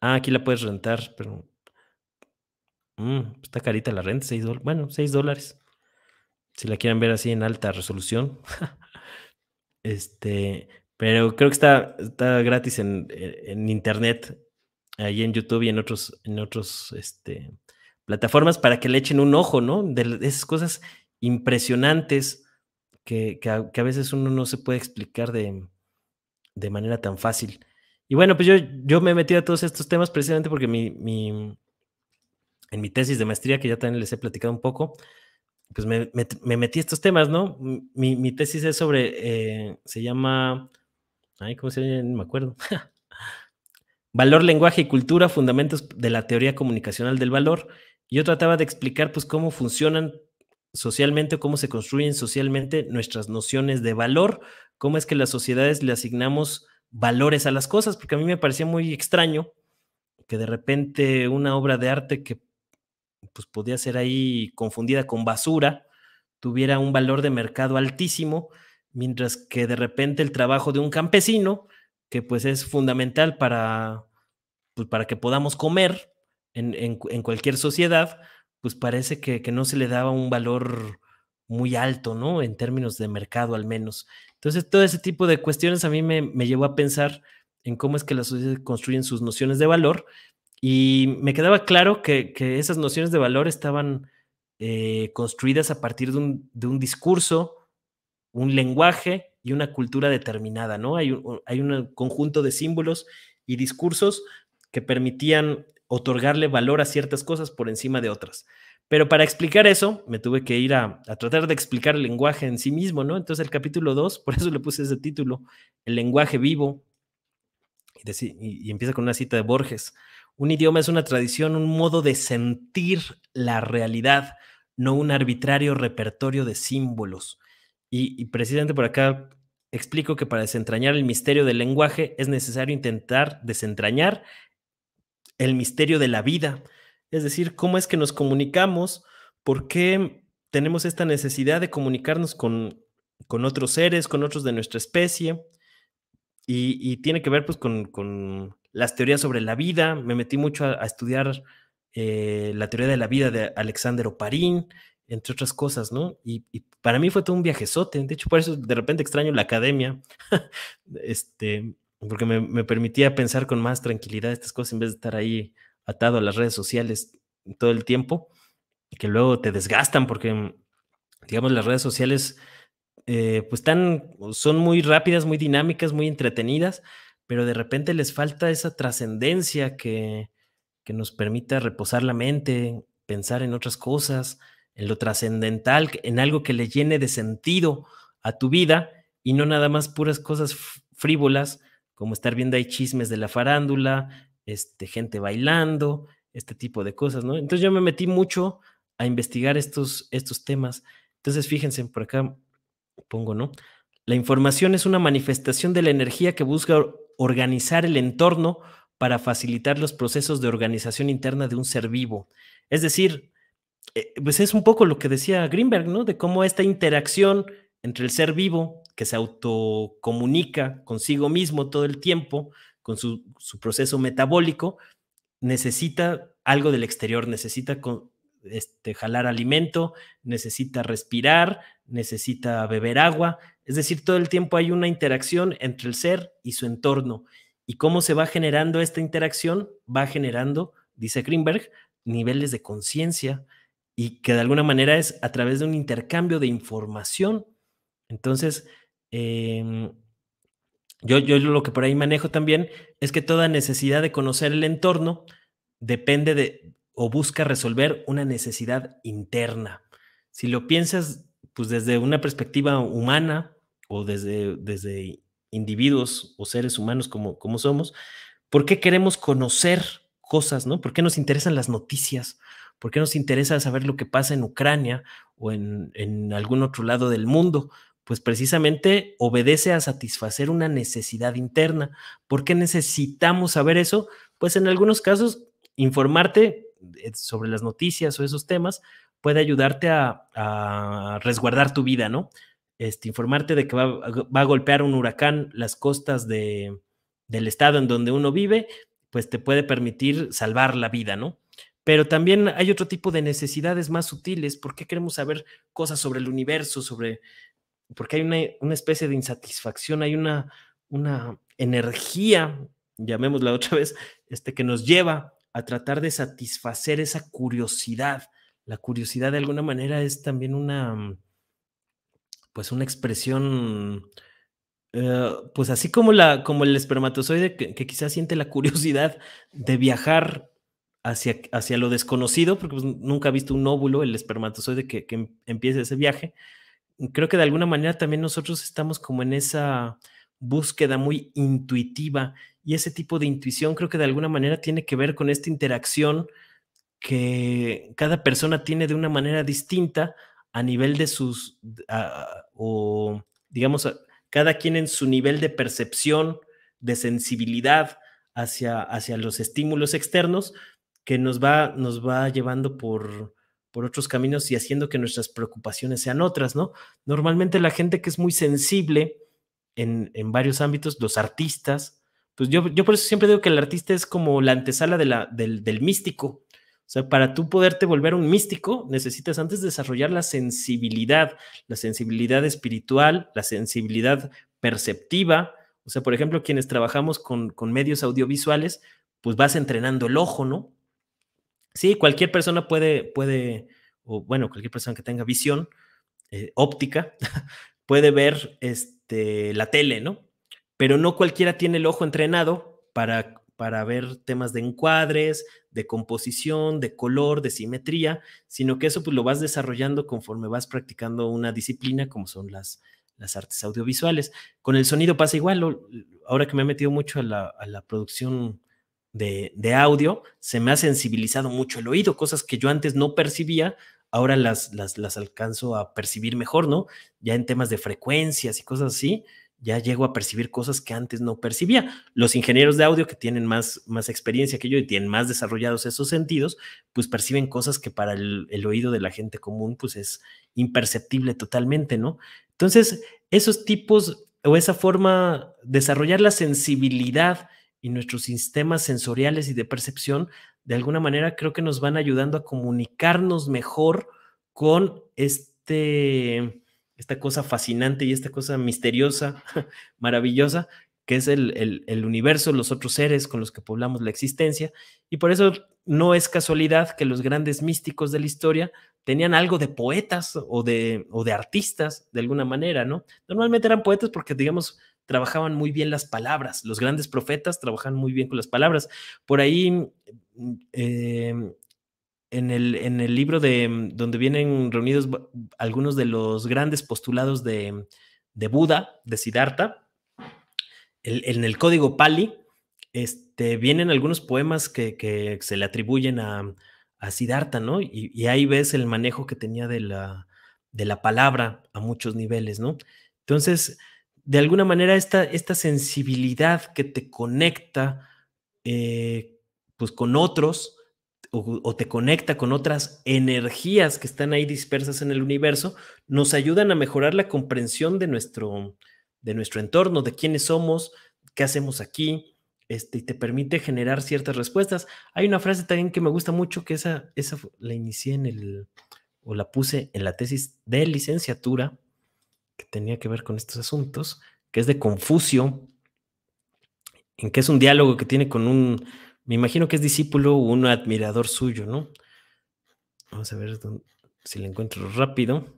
Ah, aquí la puedes rentar, pero mm, está carita la renta, 6 dólares. Bueno, 6 dólares. Si la quieren ver así en alta resolución. este, pero creo que está, está gratis en, en, internet, ahí en YouTube y en otros, en otros este, plataformas para que le echen un ojo, ¿no? De esas cosas impresionantes que, a, veces uno no se puede explicar de, manera tan fácil. Y bueno, pues yo, yo me he metido a todos estos temas precisamente porque mi, en mi tesis de maestría, que ya también les he platicado un poco, pues me, metí a estos temas, ¿no? Mi, tesis es sobre, eh, se llama, ay, ¿cómo se llama? No me acuerdo. Valor, lenguaje y cultura, fundamentos de la teoría comunicacional del valor yo trataba de explicar pues cómo funcionan socialmente, cómo se construyen socialmente nuestras nociones de valor, cómo es que las sociedades le asignamos valores a las cosas, porque a mí me parecía muy extraño que de repente una obra de arte que pues podía ser ahí confundida con basura, tuviera un valor de mercado altísimo, mientras que de repente el trabajo de un campesino, que pues es fundamental para, pues, para que podamos comer, en, cualquier sociedad, pues parece que, no se le daba un valor muy alto, ¿no? En términos de mercado al menos. Entonces, todo ese tipo de cuestiones a mí me, llevó a pensar en cómo es que las sociedades construyen sus nociones de valor y me quedaba claro que, esas nociones de valor estaban eh, construidas a partir de un, discurso, un lenguaje y una cultura determinada, ¿no? Hay hay un conjunto de símbolos y discursos que permitían otorgarle valor a ciertas cosas por encima de otras. Pero para explicar eso, me tuve que ir a, tratar de explicar el lenguaje en sí mismo, ¿no? Entonces el capítulo 2, por eso le puse ese título, El lenguaje vivo, y, empieza con una cita de Borges. Un idioma es una tradición, un modo de sentir la realidad, no un arbitrario repertorio de símbolos. Y, y, precisamente por acá explico que para desentrañar el misterio del lenguaje es necesario intentar desentrañar el misterio de la vida, es decir, cómo es que nos comunicamos, por qué tenemos esta necesidad de comunicarnos con, otros seres, con otros de nuestra especie, y, tiene que ver pues con, las teorías sobre la vida. Me metí mucho a, estudiar eh, la teoría de la vida de Alexander Oparín, entre otras cosas, ¿no? Y, para mí fue todo un viajezote, de hecho por eso de repente extraño la academia, este, porque me, permitía pensar con más tranquilidad estas cosas en vez de estar ahí atado a las redes sociales todo el tiempo, que luego te desgastan porque, mm, digamos, las redes sociales eh, pues están son muy rápidas, muy dinámicas, muy entretenidas, pero de repente les falta esa trascendencia que, que nos permita reposar la mente, pensar en otras cosas, en lo trascendental, en algo que le llene de sentido a tu vida y no nada más puras cosas frívolas como estar viendo ahí chismes de la farándula, este, gente bailando, este tipo de cosas, ¿no? Entonces yo me metí mucho a investigar estos, estos temas. Entonces fíjense, por acá pongo, ¿no? La información es una manifestación de la energía que busca organizar el entorno para facilitar los procesos de organización interna de un ser vivo. Es decir, eh, pues es un poco lo que decía Greenberg, ¿no? De cómo esta interacción entre el ser vivo que se autocomunica consigo mismo todo el tiempo, con su, proceso metabólico, necesita algo del exterior, necesita este, jalar alimento, necesita respirar, necesita beber agua. Es decir, todo el tiempo hay una interacción entre el ser y su entorno. Y cómo se va generando esta interacción, va generando, dice Greenberg, niveles de conciencia y que de alguna manera es a través de un intercambio de información. Entonces, Em, yo, yo lo que por ahí manejo también es que toda necesidad de conocer el entorno depende de o busca resolver una necesidad interna. Si lo piensas pues desde una perspectiva humana o desde, desde individuos o seres humanos como, como somos, ¿por qué queremos conocer cosas? ¿no? ¿Por qué nos interesan las noticias? ¿Por qué nos interesa saber lo que pasa en Ucrania o en, en algún otro lado del mundo? pues precisamente obedece a satisfacer una necesidad interna. ¿Por qué necesitamos saber eso? Pues en algunos casos, informarte eh, sobre las noticias o esos temas puede ayudarte a, resguardar tu vida, ¿no? Este, informarte de que va, a golpear un huracán las costas de, del estado en donde uno vive, pues te puede permitir salvar la vida, ¿no? Pero también hay otro tipo de necesidades más sutiles. ¿Por qué queremos saber cosas sobre el universo, sobre porque hay una, una especie de insatisfacción, hay una, una energía, llamémosla otra vez, este, que nos lleva a tratar de satisfacer esa curiosidad. La curiosidad de alguna manera es también una, mm, pues una expresión, eh, pues así como, la, como el espermatozoide que, quizás siente la curiosidad de viajar hacia, hacia lo desconocido, porque pues, nunca ha visto un óvulo, el espermatozoide que, que em, empieza ese viaje, creo que de alguna manera también nosotros estamos como en esa búsqueda muy intuitiva y ese tipo de intuición creo que de alguna manera tiene que ver con esta interacción que cada persona tiene de una manera distinta a nivel de sus, o digamos, cada quien en su nivel de percepción, de sensibilidad hacia, hacia los estímulos externos, que nos va, nos va llevando por, por otros caminos y haciendo que nuestras preocupaciones sean otras, ¿no? Normalmente la gente que es muy sensible en, varios ámbitos, los artistas, pues yo, por eso siempre digo que el artista es como la antesala del, místico. O sea, para tú poderte volver un místico, necesitas antes desarrollar la sensibilidad, la sensibilidad espiritual, la sensibilidad perceptiva. O sea, por ejemplo, quienes trabajamos con medios audiovisuales, pues vas entrenando el ojo, ¿no? Sí, cualquier persona puede, puede, o bueno, cualquier persona que tenga visión eh, óptica puede ver este, la tele, ¿no? Pero no cualquiera tiene el ojo entrenado para, para ver temas de encuadres, de composición, de color, de simetría, sino que eso pues, lo vas desarrollando conforme vas practicando una disciplina como son las, las artes audiovisuales. Con el sonido pasa igual, ahora que me he metido mucho a la, a la producción de, audio, se me ha sensibilizado mucho el oído, cosas que yo antes no percibía, ahora las, las, alcanzo a percibir mejor, ¿no? Ya en temas de frecuencias y cosas así, ya llego a percibir cosas que antes no percibía. Los ingenieros de audio que tienen más, más experiencia que yo y tienen más desarrollados esos sentidos, pues perciben cosas que para el, el oído de la gente común, pues es imperceptible totalmente, ¿no? Entonces, esos tipos o esa forma, desarrollar la sensibilidad y nuestros sistemas sensoriales y de percepción, de alguna manera creo que nos van ayudando a comunicarnos mejor con este, esta cosa fascinante y esta cosa misteriosa, maravillosa, que es el, el, universo, los otros seres con los que poblamos la existencia. Y por eso no es casualidad que los grandes místicos de la historia tenían algo de poetas o de, o de artistas, de alguna manera, ¿no? Normalmente eran poetas porque, digamos, trabajaban muy bien las palabras, los grandes profetas trabajan muy bien con las palabras. Por ahí, mm, em, en, el, en, el, libro de mm, donde vienen reunidos algunos de los grandes postulados de, mm, Buda, de Siddhartha, en el código Pali, este, vienen algunos poemas que, se le atribuyen a, a Siddhartha, ¿no? Y, ahí ves el manejo que tenía de la, de la palabra a muchos niveles, ¿no? Entonces, de alguna manera esta, esta sensibilidad que te conecta eh, pues con otros o, te conecta con otras energías que están ahí dispersas en el universo, nos ayudan a mejorar la comprensión de nuestro, de nuestro entorno, de quiénes somos, qué hacemos aquí, este, y te permite generar ciertas respuestas. Hay una frase también que me gusta mucho, que esa, esa la inicié en el, o la puse en la tesis de licenciatura, que tenía que ver con estos asuntos, que es de Confucio, en que es un diálogo que tiene con un, me imagino que es discípulo o un admirador suyo, ¿no? Vamos a ver si le encuentro rápido.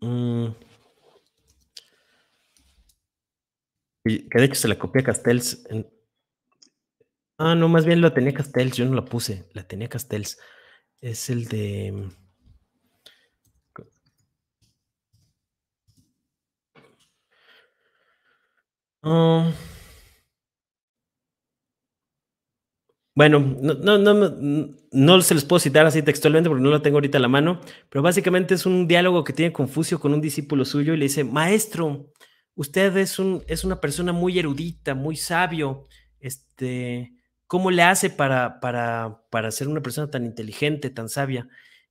Mm. que de hecho se la copia Castells. Ah, no, más bien la tenía Castells, yo no la puse, la tenía Castells. Es el de... Bueno, no, no, no, se les puedo citar así textualmente porque no lo tengo ahorita a la mano, pero básicamente es un diálogo que tiene Confucio con un discípulo suyo y le dice, maestro, usted es, un, es una persona muy erudita, muy sabio, este, ¿cómo le hace para, para, para ser una persona tan inteligente, tan sabia?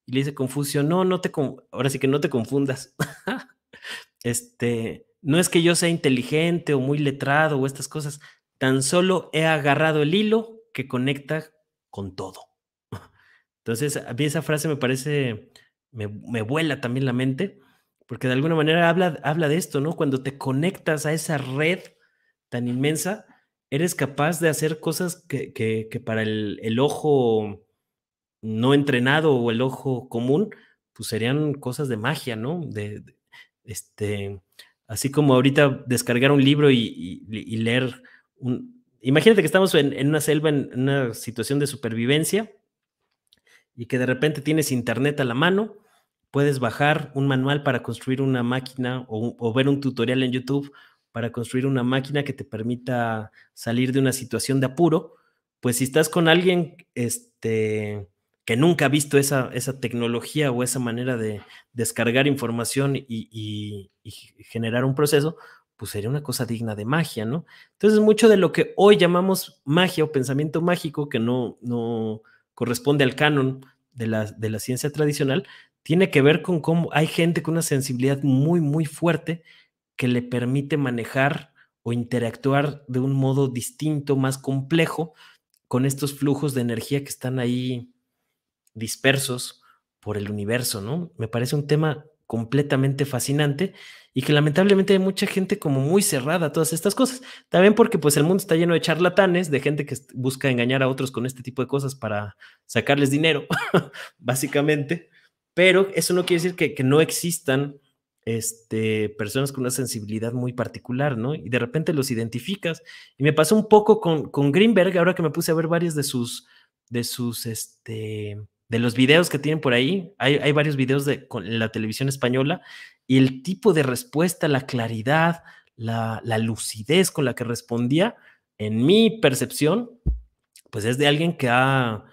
Y le dice Confucio, no, no te, ahora sí que no te confundas. este, no es que yo sea inteligente o muy letrado o estas cosas, tan solo he agarrado el hilo que conecta con todo. Entonces, a mí esa frase me parece, me, vuela también la mente, porque de alguna manera habla, habla de esto, ¿no? Cuando te conectas a esa red tan inmensa, eres capaz de hacer cosas que, para el, ojo no entrenado o el ojo común, pues serían cosas de magia, ¿no? de, este, Así como ahorita descargar un libro y, leer un... Imagínate que estamos en, una selva, en una situación de supervivencia y que de repente tienes internet a la mano, puedes bajar un manual para construir una máquina o, o ver un tutorial en YouTube para construir una máquina que te permita salir de una situación de apuro. Pues si estás con alguien, este, nunca ha visto esa, esa tecnología o esa manera de descargar información y, generar un proceso, pues sería una cosa digna de magia, ¿no? Entonces, mucho de lo que hoy llamamos magia o pensamiento mágico, que no, no corresponde al canon de la, de la ciencia tradicional, tiene que ver con cómo hay gente con una sensibilidad muy, muy fuerte que le permite manejar o interactuar de un modo distinto, más complejo, con estos flujos de energía que están ahí dispersos por el universo, ¿no? Me parece un tema completamente fascinante y que lamentablemente hay mucha gente como muy cerrada a todas estas cosas. También porque pues el mundo está lleno de charlatanes, de gente que busca engañar a otros con este tipo de cosas para sacarles dinero, básicamente. Pero eso no quiere decir que, no existan este, personas con una sensibilidad muy particular, ¿no? Y de repente los identificas. Y me pasó un poco con, con Greenberg, ahora que me puse a ver varias de sus, de sus, este, de los videos que tienen por ahí, hay, varios videos de la televisión española y el tipo de respuesta, la claridad, la, lucidez con la que respondía, en mi percepción, pues es de alguien que ha,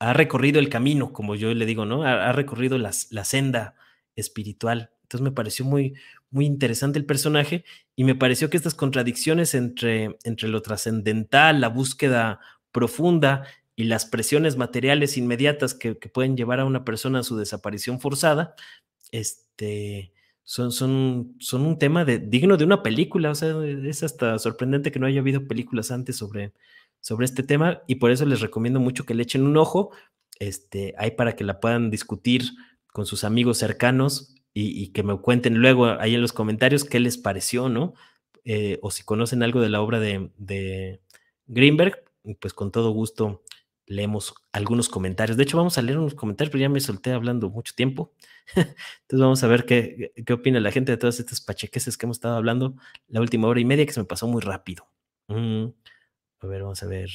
ha recorrido el camino, como yo le digo, ¿no? Ha, recorrido la senda espiritual. Entonces me pareció muy, muy interesante el personaje y me pareció que estas contradicciones entre, entre lo trascendental, la búsqueda profunda y las presiones materiales inmediatas que, pueden llevar a una persona a su desaparición forzada, este, son, son, son un tema de, digno de una película. O sea, es hasta sorprendente que no haya habido películas antes sobre, sobre este tema y por eso les recomiendo mucho que le echen un ojo. Este, ahí para que la puedan discutir con sus amigos cercanos y, que me cuenten luego ahí en los comentarios qué les pareció, ¿no? Eh, o si conocen algo de la obra de, de Greenberg, pues con todo gusto leemos algunos comentarios. De hecho, vamos a leer unos comentarios, pero ya me solté hablando mucho tiempo. Entonces vamos a ver qué, qué opina la gente de todas estas pachequeses que hemos estado hablando la última hora y media, que se me pasó muy rápido. Mm, a ver, vamos a ver.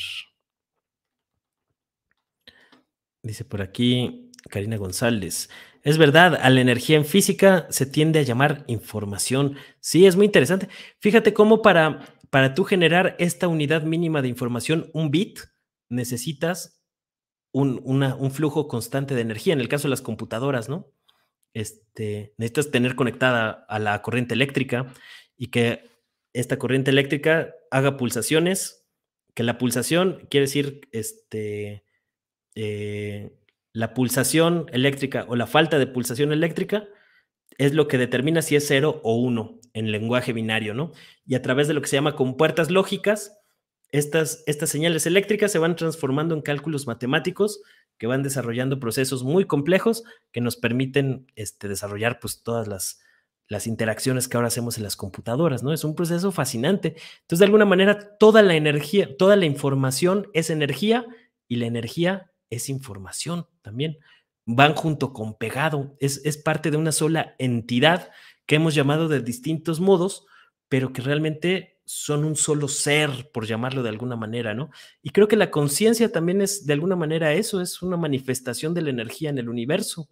Dice por aquí Karina González. Es verdad, a la energía en física se tiende a llamar información. Sí, es muy interesante. Fíjate cómo para, para tú generar esta unidad mínima de información, un bit, necesitas un, flujo constante de energía. En el caso de las computadoras, ¿no? Este, necesitas tener conectada a la corriente eléctrica y que esta corriente eléctrica haga pulsaciones, que la pulsación quiere decir este, eh, la pulsación eléctrica o la falta de pulsación eléctrica es lo que determina si es 0 o 1 en lenguaje binario, ¿no? Y a través de lo que se llama compuertas lógicas, estas, estas señales eléctricas se van transformando en cálculos matemáticos que van desarrollando procesos muy complejos que nos permiten este, desarrollar pues, todas las, las interacciones que ahora hacemos en las computadoras, ¿no? Es un proceso fascinante. Entonces, de alguna manera, toda la energía, toda la información es energía y la energía es información también. Van junto con pegado, es, es parte de una sola entidad que hemos llamado de distintos modos, pero que realmente son un solo ser, por llamarlo de alguna manera, ¿no? Y creo que la conciencia también es, de alguna manera, eso, es una manifestación de la energía en el universo.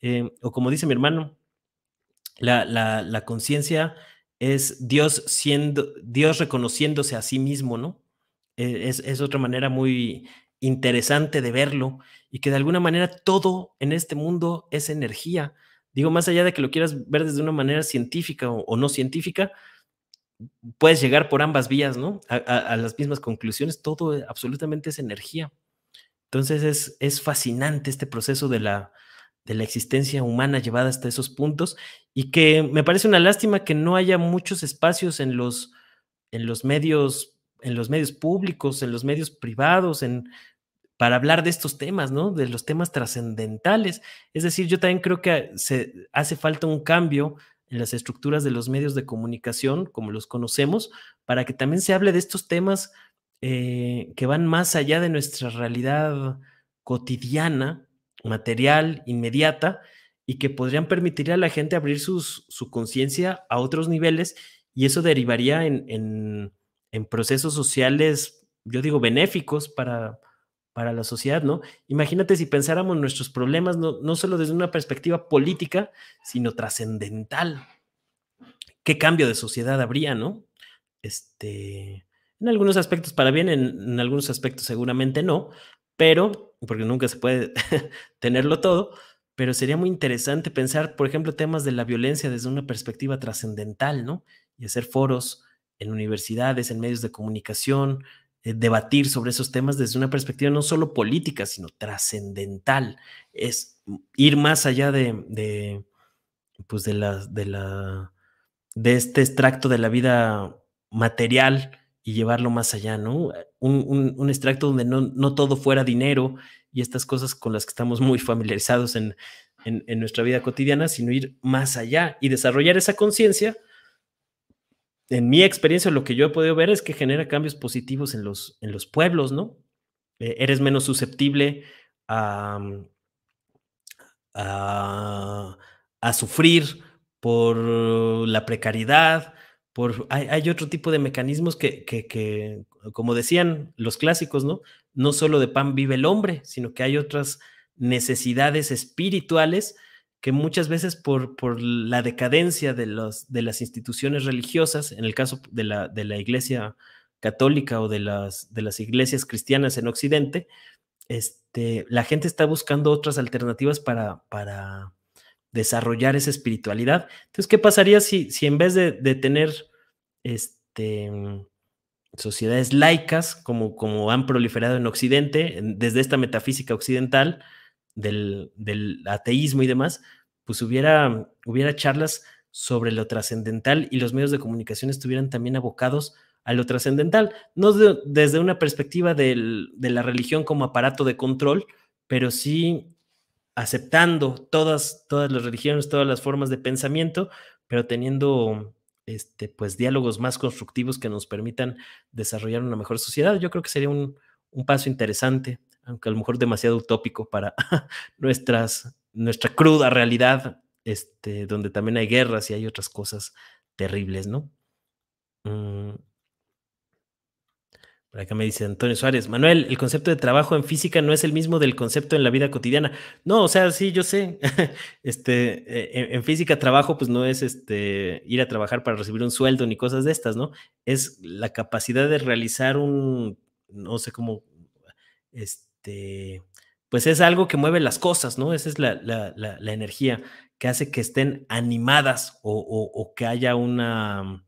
Eh, o como dice mi hermano, la, conciencia es Dios siendo, Dios reconociéndose a sí mismo, ¿no? Eh, es, otra manera muy interesante de verlo y que de alguna manera todo en este mundo es energía. Digo, más allá de que lo quieras ver desde una manera científica o no científica, puedes llegar por ambas vías, ¿no? A, las mismas conclusiones, todo eh, absolutamente es energía. Entonces es, fascinante este proceso de la, de la existencia humana llevada hasta esos puntos y que me parece una lástima que no haya muchos espacios en los, en los medios en los medios públicos, en los medios privados, para hablar de estos temas, ¿no? De los temas trascendentales. Es decir, yo también creo que se hace falta un cambio en las estructuras de los medios de comunicación, como los conocemos, para que también se hable de estos temas eh, que van más allá de nuestra realidad cotidiana, material, inmediata, y que podrían permitir a la gente abrir su conciencia a otros niveles, y eso derivaría en procesos sociales, yo digo, benéficos para, para la sociedad, ¿no? Imagínate si pensáramos nuestros problemas no, solo desde una perspectiva política, sino trascendental. ¿Qué cambio de sociedad habría, no? Este, en algunos aspectos para bien, en, en algunos aspectos seguramente no, pero, porque nunca se puede tenerlo todo, pero sería muy interesante pensar, por ejemplo, temas de la violencia desde una perspectiva trascendental, ¿no? Y hacer foros en universidades, en medios de comunicación, eh, debatir sobre esos temas desde una perspectiva no solo política, sino trascendental. Es ir más allá de, pues de, la, de, la, de este extracto de la vida material y llevarlo más allá, ¿no? Un, extracto donde no, todo fuera dinero y estas cosas con las que estamos muy familiarizados en, en nuestra vida cotidiana, sino ir más allá y desarrollar esa conciencia en mi experiencia, lo que yo he podido ver es que genera cambios positivos en los, en los pueblos, ¿no? Eh, eres menos susceptible mm, a, sufrir por la precariedad, por, hay, otro tipo de mecanismos que, que, como decían los clásicos, ¿no? No solo de pan vive el hombre, sino que hay otras necesidades espirituales que muchas veces por, la decadencia de, de las instituciones religiosas, en el caso de la, iglesia católica o de las, de las iglesias cristianas en Occidente, este, la gente está buscando otras alternativas para, para desarrollar esa espiritualidad. Entonces, ¿qué pasaría si, si en vez de, tener este, sociedades laicas, como, como han proliferado en Occidente, desde esta metafísica occidental, del, ateísmo y demás, pues hubiera, hubiera charlas sobre lo trascendental y los medios de comunicación estuvieran también abocados a lo trascendental, no desde una perspectiva de la religión como aparato de control, pero sí aceptando todas, todas las religiones, todas las formas de pensamiento, pero teniendo este, pues, diálogos más constructivos que nos permitan desarrollar una mejor sociedad. Yo creo que sería un, un paso interesante aunque a lo mejor demasiado utópico para nuestras, nuestra cruda realidad, este, donde también hay guerras y hay otras cosas terribles, ¿no? Mm. Por acá me dice Antonio Suárez, Manuel, el concepto de trabajo en física no es el mismo del concepto en la vida cotidiana. No, o sea, sí, yo sé. este, en, e, en, física, trabajo, pues no es este, ir a trabajar para recibir un sueldo ni cosas de estas, ¿no? Es la capacidad de realizar un, no sé cómo, este, este, pues es algo que mueve las cosas, ¿no? Esa es la, energía que hace que estén animadas o, que haya una,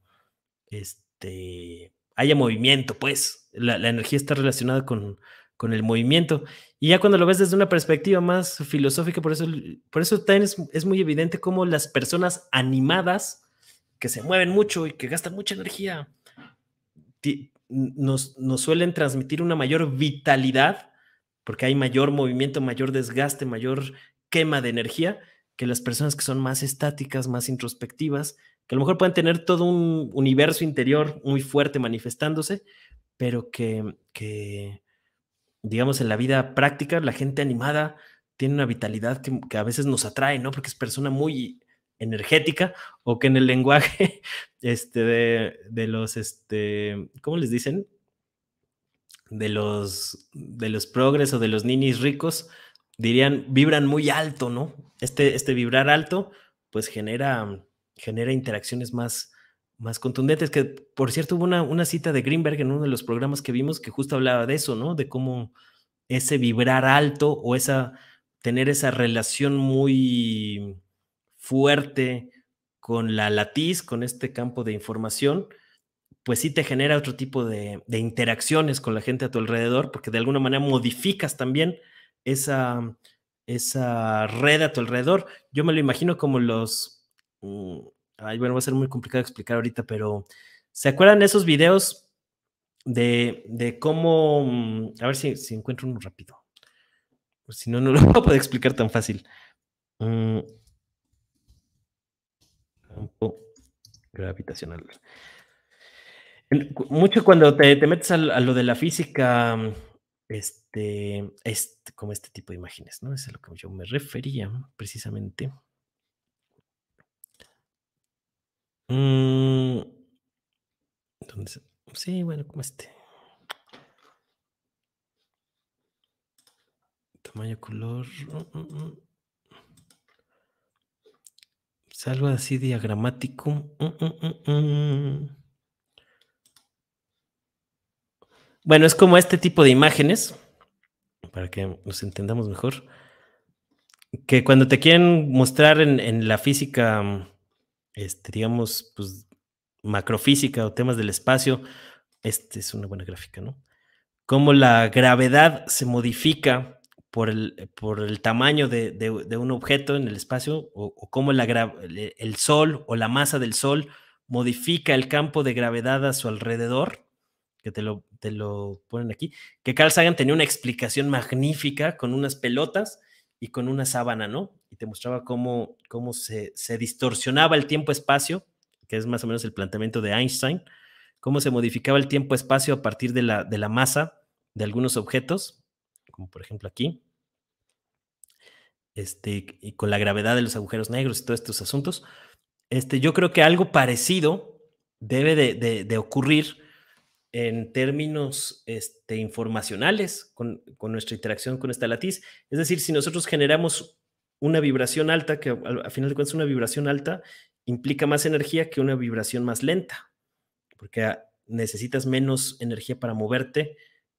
este, haya movimiento, pues. La, energía está relacionada con, con, el movimiento. Y ya cuando lo ves desde una perspectiva más filosófica, por eso, por eso también es, muy evidente cómo las personas animadas, que se mueven mucho y que gastan mucha energía, nos, nos suelen transmitir una mayor vitalidad porque hay mayor movimiento, mayor desgaste, mayor quema de energía que las personas que son más estáticas, más introspectivas, que a lo mejor pueden tener todo un universo interior muy fuerte manifestándose, pero que, digamos, en la vida práctica, la gente animada tiene una vitalidad que, a veces nos atrae, ¿no? Porque es persona muy energética o que en el lenguaje este, de, los, este, ¿cómo les dicen? de los, de los progres o de los ninis ricos dirían, vibran muy alto, ¿no? Este, este vibrar alto, pues genera, genera interacciones más, más contundentes, que por cierto hubo una, una cita de Greenberg en uno de los programas que vimos que justo hablaba de eso, ¿no? De cómo ese vibrar alto o esa, tener esa relación muy fuerte con la latiz, con este campo de información, pues sí te genera otro tipo de, interacciones con la gente a tu alrededor, porque de alguna manera modificas también esa, esa red a tu alrededor. Yo me lo imagino como los... Mm, ay, bueno, va a ser muy complicado explicar ahorita, pero ¿se acuerdan esos videos de, cómo... Mm, a ver si, si encuentro uno rápido. Si no, no lo voy explicar tan fácil. Mm. campo gravitacional. Mucho cuando te, metes a, lo de la física, este, este, como este tipo de imágenes, ¿no? es a lo que yo me refería precisamente. Mm. entonces, sí, bueno, como este. Tamaño, color. Mm, mm, salvo así diagramático. Bueno, es como este tipo de imágenes, para que nos entendamos mejor, que cuando te quieren mostrar en, la física, este, digamos, pues, macrofísica o temas del espacio, esta es una buena gráfica, ¿no? Cómo la gravedad se modifica por el, por el tamaño de, un objeto en el espacio, o, cómo la el sol o la masa del sol modifica el campo de gravedad a su alrededor, que te lo te lo ponen aquí, que Carl Sagan tenía una explicación magnífica con unas pelotas y con una sábana, ¿no? Y te mostraba cómo, cómo se, distorsionaba el tiempo-espacio, que es más o menos el planteamiento de Einstein, cómo se modificaba el tiempo-espacio a partir de la, de la masa de algunos objetos, como por ejemplo aquí, este, y con la gravedad de los agujeros negros y todos estos asuntos. Este, yo creo que algo parecido debe de, de ocurrir en términos este, informacionales con, nuestra interacción con esta latiz. Es decir, si nosotros generamos una vibración alta, que al, final de cuentas una vibración alta implica más energía que una vibración más lenta, porque ah, necesitas menos energía para moverte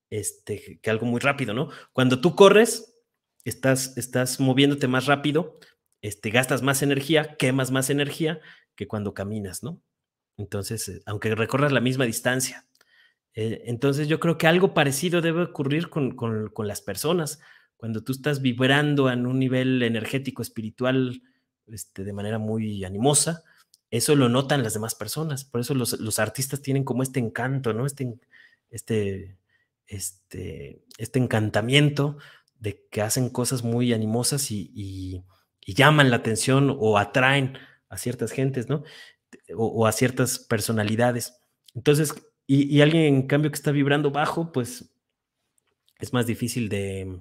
este, que algo muy rápido, ¿no? Cuando tú corres, estás, estás moviéndote más rápido, este, gastas más energía, quemas más energía que cuando caminas, ¿no? Entonces, eh, aunque recorras la misma distancia. Eh, entonces yo creo que algo parecido debe ocurrir con, las personas. Cuando tú estás vibrando en un nivel energético, espiritual, este, de manera muy animosa, eso lo notan las demás personas. Por eso los, artistas tienen como este encanto, ¿no? Este, este, este, este, encantamiento de que hacen cosas muy animosas y, llaman la atención o atraen a ciertas gentes, ¿no? o, a ciertas personalidades. Entonces, y, alguien, en cambio, que está vibrando bajo, pues es más difícil de,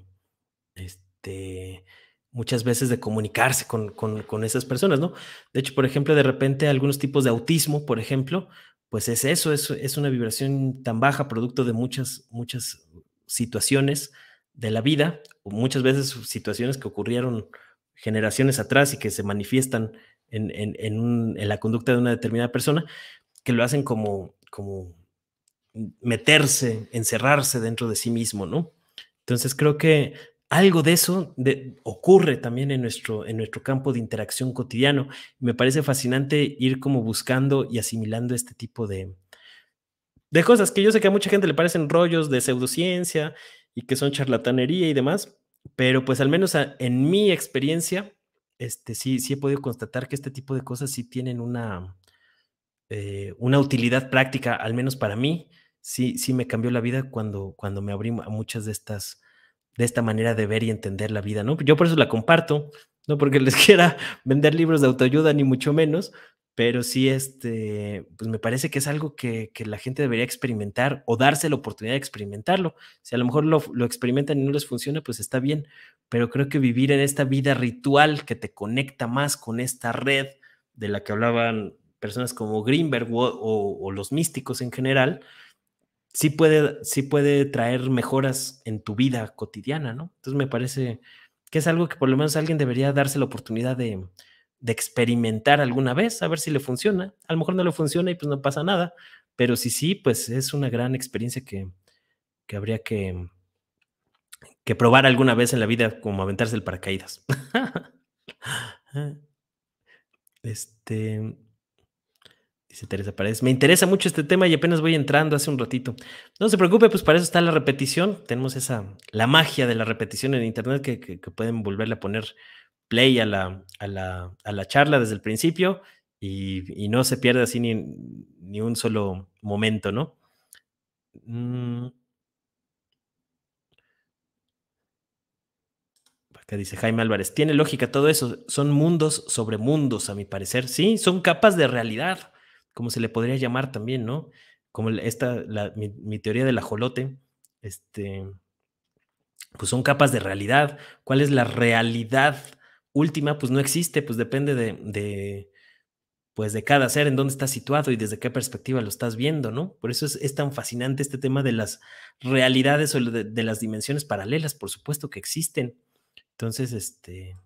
este, muchas veces de comunicarse con, esas personas, ¿no? De hecho, por ejemplo, de repente algunos tipos de autismo, por ejemplo, pues es eso, es, una vibración tan baja, producto de muchas, muchas situaciones de la vida, o muchas veces situaciones que ocurrieron generaciones atrás y que se manifiestan en, en, la conducta de una determinada persona, que lo hacen como, como meterse, encerrarse dentro de sí mismo, ¿no? Entonces creo que algo de eso ocurre también en nuestro, en nuestro campo de interacción cotidiano. Me parece fascinante ir como buscando y asimilando este tipo de, de cosas que yo sé que a mucha gente le parecen rollos de pseudociencia y que son charlatanería y demás, pero pues al menos en mi experiencia, este, sí, sí he podido constatar que este tipo de cosas sí tienen una, eh, una utilidad práctica, al menos para mí, sí, sí me cambió la vida cuando, cuando me abrí a muchas de estas, de esta manera de ver y entender la vida, ¿no? Yo por eso la comparto, no porque les quiera vender libros de autoayuda, ni mucho menos, pero sí, este, pues me parece que es algo que, la gente debería experimentar o darse la oportunidad de experimentarlo. Si a lo mejor lo, experimentan y no les funciona, pues está bien, pero creo que vivir en esta vida ritual que te conecta más con esta red de la que hablaban personas como Greenberg o los místicos en general, sí puede, puede traer mejoras en tu vida cotidiana, ¿no? Entonces me parece que es algo que por lo menos alguien debería darse la oportunidad de, experimentar alguna vez, a ver si le funciona. A lo mejor no le funciona y pues no pasa nada, pero si sí, pues es una gran experiencia que, que habría que, que probar alguna vez en la vida, como aventarse el paracaídas. este, me interesa mucho este tema y apenas voy entrando hace un ratito. No se preocupe, pues para eso está la repetición. Tenemos esa, la magia de la repetición en Internet que, pueden volverle a poner play a la, a la, charla desde el principio y, no se pierde así ni, un solo momento, ¿no? Mm. Acá dice Jaime Álvarez, tiene lógica todo eso, son mundos sobre mundos, a mi parecer, sí, son capas de realidad como se le podría llamar también, ¿no? Como esta, mi, teoría del ajolote, este, pues son capas de realidad. ¿Cuál es la realidad última? Pues no existe, pues depende de, pues de cada ser, en dónde está situado y desde qué perspectiva lo estás viendo, ¿no? Por eso es, tan fascinante este tema de las realidades o de, las dimensiones paralelas, por supuesto que existen. Entonces, este,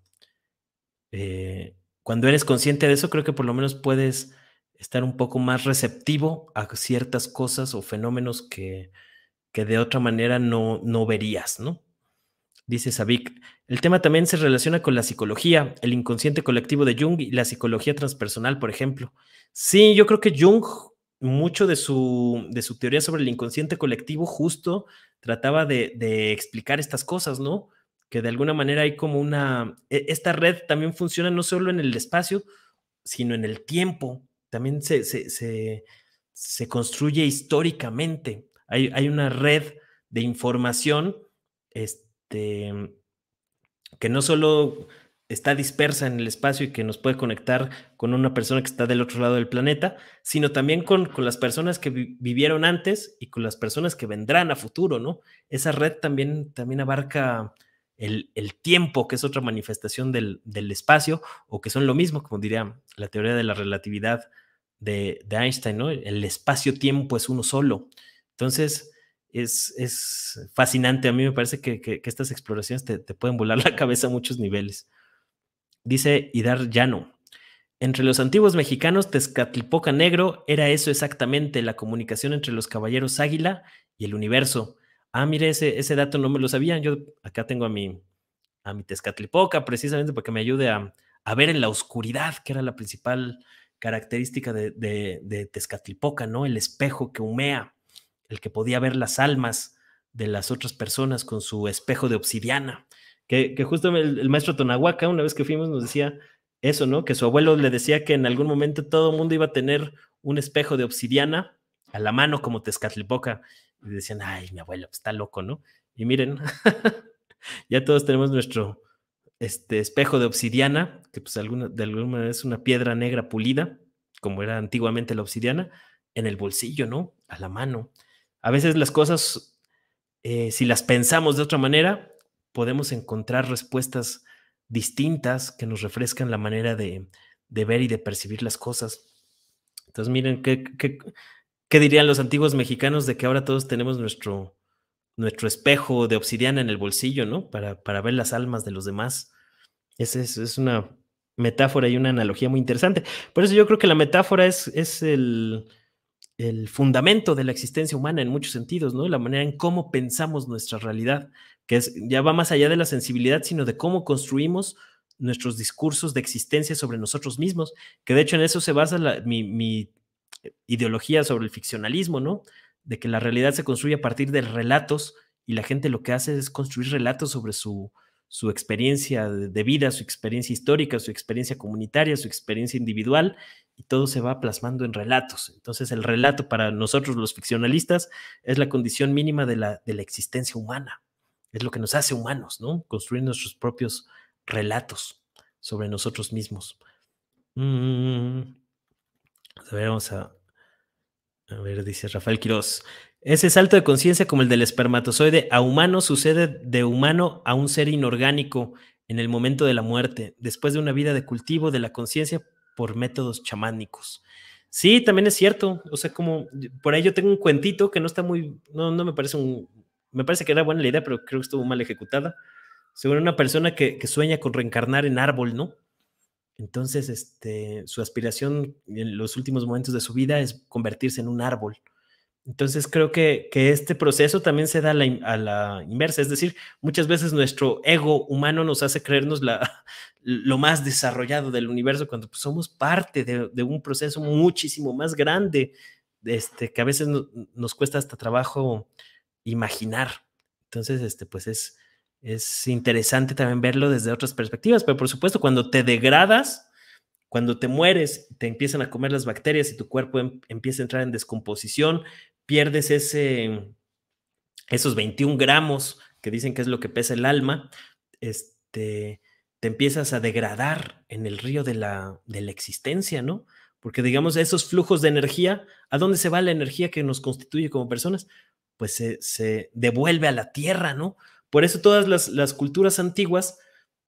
eh, cuando eres consciente de eso, creo que por lo menos puedes estar un poco más receptivo a ciertas cosas o fenómenos que, que de otra manera no, no verías, ¿no? Dice Sabik. el tema también se relaciona con la psicología, el inconsciente colectivo de Jung y la psicología transpersonal, por ejemplo. Sí, yo creo que Jung, mucho de su, de su teoría sobre el inconsciente colectivo justo trataba de, de explicar estas cosas, ¿no? Que de alguna manera hay como una... E, esta red también funciona no solo en el espacio, sino en el tiempo también se, se, construye históricamente. Hay, una red de información este, que no solo está dispersa en el espacio y que nos puede conectar con una persona que está del otro lado del planeta, sino también con, las personas que vivieron antes y con las personas que vendrán a futuro, ¿no? Esa red también, también abarca el, tiempo, que es otra manifestación del, espacio, o que son lo mismo, como diría la teoría de la relatividad de, Einstein, ¿no? El espacio-tiempo es uno solo. Entonces, es, fascinante. A mí me parece que, estas exploraciones te, pueden volar la cabeza a muchos niveles. Dice Idar Llano. Entre los antiguos mexicanos, Tezcatlipoca Negro era eso exactamente, la comunicación entre los caballeros águila y el universo ah, mire, ese, ese dato no me lo sabían. Yo acá tengo a mi, a mi Tezcatlipoca precisamente porque me ayude a, ver en la oscuridad, que era la principal característica de, Tezcatlipoca, ¿no? El espejo que humea, el que podía ver las almas de las otras personas con su espejo de obsidiana. Que, justo el, maestro Tonahuaca, una vez que fuimos, nos decía eso, ¿no? Que su abuelo le decía que en algún momento todo el mundo iba a tener un espejo de obsidiana a la mano como Tezcatlipoca y decían, ay, mi abuelo pues, está loco, ¿no? Y miren, ya todos tenemos nuestro este, espejo de obsidiana, que pues alguna, de alguna manera es una piedra negra pulida, como era antiguamente la obsidiana, en el bolsillo, ¿no? A la mano. A veces las cosas, eh, si las pensamos de otra manera, podemos encontrar respuestas distintas que nos refrescan la manera de, de ver y de percibir las cosas. Entonces, miren qué, ¿Qué dirían los antiguos mexicanos de que ahora todos tenemos nuestro, nuestro espejo de obsidiana en el bolsillo, ¿no? Para, para ver las almas de los demás. Esa es, una metáfora y una analogía muy interesante. Por eso yo creo que la metáfora es, es el, fundamento de la existencia humana en muchos sentidos, ¿no? La manera en cómo pensamos nuestra realidad, que es, ya va más allá de la sensibilidad, sino de cómo construimos nuestros discursos de existencia sobre nosotros mismos, que de hecho en eso se basa mi, mi ideología sobre el ficcionalismo, ¿no? De que la realidad se construye a partir de relatos y la gente lo que hace es construir relatos sobre su, experiencia de vida, su experiencia histórica, su experiencia comunitaria, su experiencia individual, y todo se va plasmando en relatos. Entonces el relato para nosotros los ficcionalistas es la condición mínima de la, de la existencia humana, es lo que nos hace humanos, ¿no? Construir nuestros propios relatos sobre nosotros mismos. Mm. A ver, vamos a, a ver, dice Rafael Quiroz. Ese salto de conciencia como el del espermatozoide a humano sucede de humano a un ser inorgánico en el momento de la muerte, después de una vida de cultivo de la conciencia por métodos chamánicos. Sí, también es cierto. O sea, como por ahí yo tengo un cuentito que no está muy, no, no me parece un, me parece que era buena la idea, pero creo que estuvo mal ejecutada. Según una persona que sueña con reencarnar en árbol, ¿no? Entonces, este, su aspiración en los últimos momentos de su vida es convertirse en un árbol. Entonces, creo que, este proceso también se da a la, inversa, es decir, muchas veces nuestro ego humano nos hace creernos lo más desarrollado del universo cuando pues, somos parte de, un proceso muchísimo más grande, este, que a veces nos cuesta hasta trabajo imaginar. Entonces, este, pues es, es interesante también verlo desde otras perspectivas, pero por supuesto cuando te degradas, cuando te mueres, te empiezan a comer las bacterias y tu cuerpo em, empieza a entrar en descomposición, pierdes ese, esos 21 gramos que dicen que es lo que pesa el alma, este, te empiezas a degradar en el río de la, de la existencia, ¿no? Porque digamos, esos flujos de energía, ¿a dónde se va la energía que nos constituye como personas? Pues se, se devuelve a la tierra, ¿no? Por eso todas las, culturas antiguas,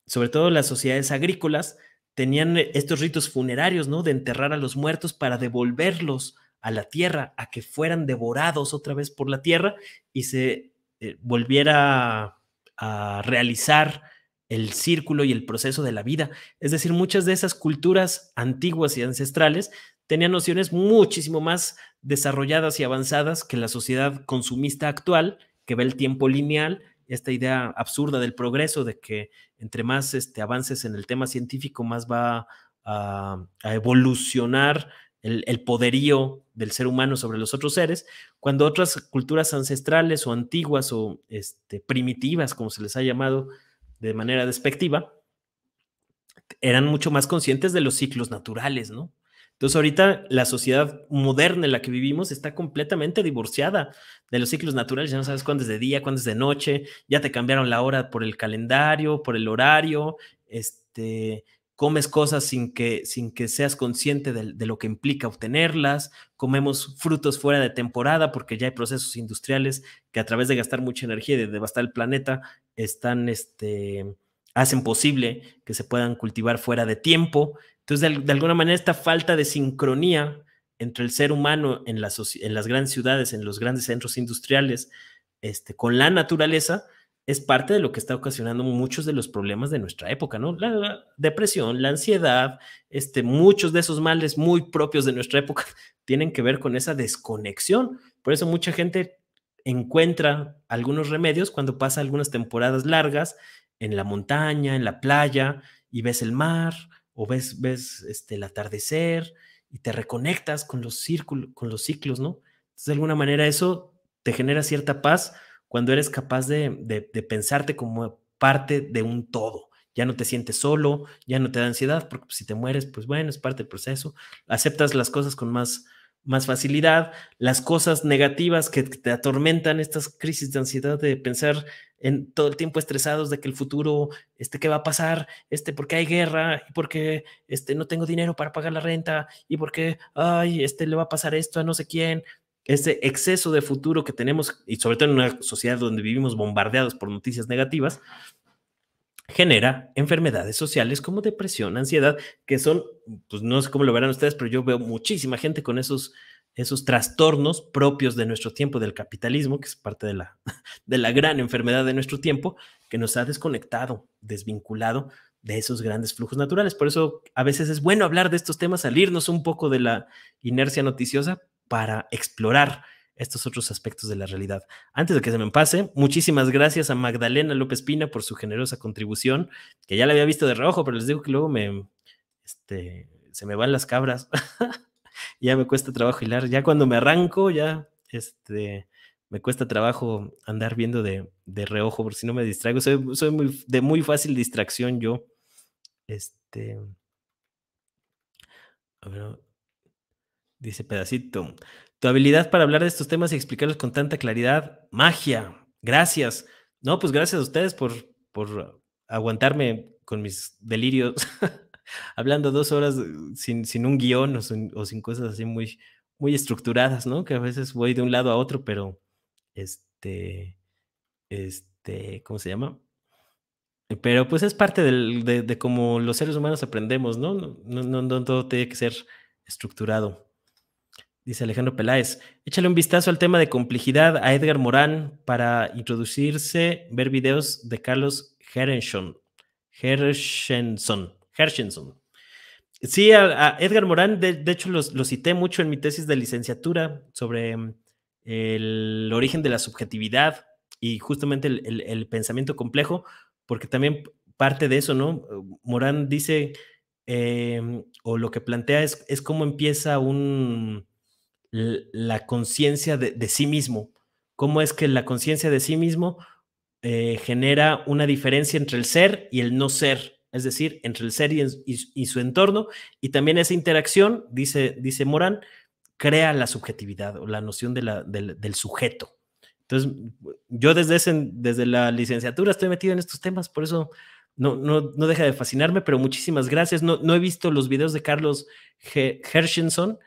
sobre todo las sociedades agrícolas, tenían estos ritos funerarios, ¿no? De enterrar a los muertos para devolverlos a la tierra, a que fueran devorados otra vez por la tierra y se eh, volviera a realizar el círculo y el proceso de la vida. Es decir, muchas de esas culturas antiguas y ancestrales tenían nociones muchísimo más desarrolladas y avanzadas que la sociedad consumista actual, que ve el tiempo lineal esta idea absurda del progreso, de que entre más este, avances en el tema científico, más va a, evolucionar el, el, poderío del ser humano sobre los otros seres, cuando otras culturas ancestrales o antiguas o este, primitivas, como se les ha llamado de manera despectiva, eran mucho más conscientes de los ciclos naturales, ¿no? Entonces ahorita la sociedad moderna en la que vivimos está completamente divorciada de los ciclos naturales, ya no sabes cuándo es de día, cuándo es de noche, ya te cambiaron la hora por el calendario, por el horario, este, comes cosas sin que, sin que seas consciente de, lo que implica obtenerlas, comemos frutos fuera de temporada porque ya hay procesos industriales que a través de gastar mucha energía y de devastar el planeta están, este, hacen posible que se puedan cultivar fuera de tiempo. Entonces, de, alguna manera, esta falta de sincronía entre el ser humano en las, grandes ciudades, en los grandes centros industriales, este, con la naturaleza, es parte de lo que está ocasionando muchos de los problemas de nuestra época, ¿no? La, la, depresión, la ansiedad, este, muchos de esos males muy propios de nuestra época tienen que ver con esa desconexión. Por eso mucha gente encuentra algunos remedios cuando pasa algunas temporadas largas en la montaña, en la playa y ves el mar o ves, ves este, el atardecer y te reconectas con los círculos, con los ciclos, ¿no? Entonces, de alguna manera eso te genera cierta paz cuando eres capaz de, de pensarte como parte de un todo. Ya no te sientes solo, ya no te da ansiedad, porque pues, si te mueres, pues bueno, es parte del proceso. Aceptas las cosas con más más facilidad, las cosas negativas que te atormentan, estas crisis de ansiedad de pensar en todo el tiempo estresados de que el futuro, este, ¿qué va a pasar? Este, porque hay guerra y porque este, no tengo dinero para pagar la renta y porque, ay, este, le va a pasar esto a no sé quién. ese exceso de futuro que tenemos, y sobre todo en una sociedad donde vivimos bombardeados por noticias negativas, genera enfermedades sociales como depresión, ansiedad, que son, pues no sé cómo lo verán ustedes, pero yo veo muchísima gente con esos, esos trastornos propios de nuestro tiempo, del capitalismo, que es parte de la, de la gran enfermedad de nuestro tiempo, que nos ha desconectado, desvinculado de esos grandes flujos naturales. Por eso a veces es bueno hablar de estos temas, salirnos un poco de la inercia noticiosa para explorar estos otros aspectos de la realidad. Antes de que se me pase, muchísimas gracias a Magdalena López Pina por su generosa contribución, que ya la había visto de reojo, pero les digo que luego me, este, se me van las cabras. ya me cuesta trabajo hilar. Ya cuando me arranco, ya, este, me cuesta trabajo andar viendo de, reojo, Por si no me distraigo. Soy, de muy fácil distracción yo. Este. A ver, dice pedacito. Tu habilidad para hablar de estos temas y explicarlos con tanta claridad, magia. Gracias. No, pues gracias a ustedes por, por aguantarme con mis delirios, hablando dos horas eh, sin, un guión o sin, cosas así muy, muy estructuradas, ¿no? Que a veces voy de un lado a otro, pero este, este, ¿cómo se llama? Pero pues es parte de, cómo los seres humanos aprendemos, No, no, no, no todo tiene que ser estructurado. Dice Alejandro Peláez, échale un vistazo al tema de complejidad a Edgar Morán para introducirse, ver videos de Carlos Herenson. Hershenson. Hershenson. Sí, a, Edgar Morán, de, hecho, lo cité mucho en mi tesis de licenciatura sobre mm, el origen de la subjetividad y justamente el, pensamiento complejo, porque también parte de eso, ¿no? Morán dice, em, o lo que plantea es, es cómo empieza un, la conciencia de, sí mismo. ¿Cómo es que la conciencia de sí mismo eh, genera una diferencia entre el ser y el no ser? Es decir, entre el ser y, su entorno. Y también esa interacción, dice, dice Morán, crea la subjetividad o la noción del, sujeto. Entonces, yo desde, desde la licenciatura estoy metido en estos temas, por eso no, no, deja de fascinarme, pero muchísimas gracias. No, no he visto los videos de Carlos Hershenson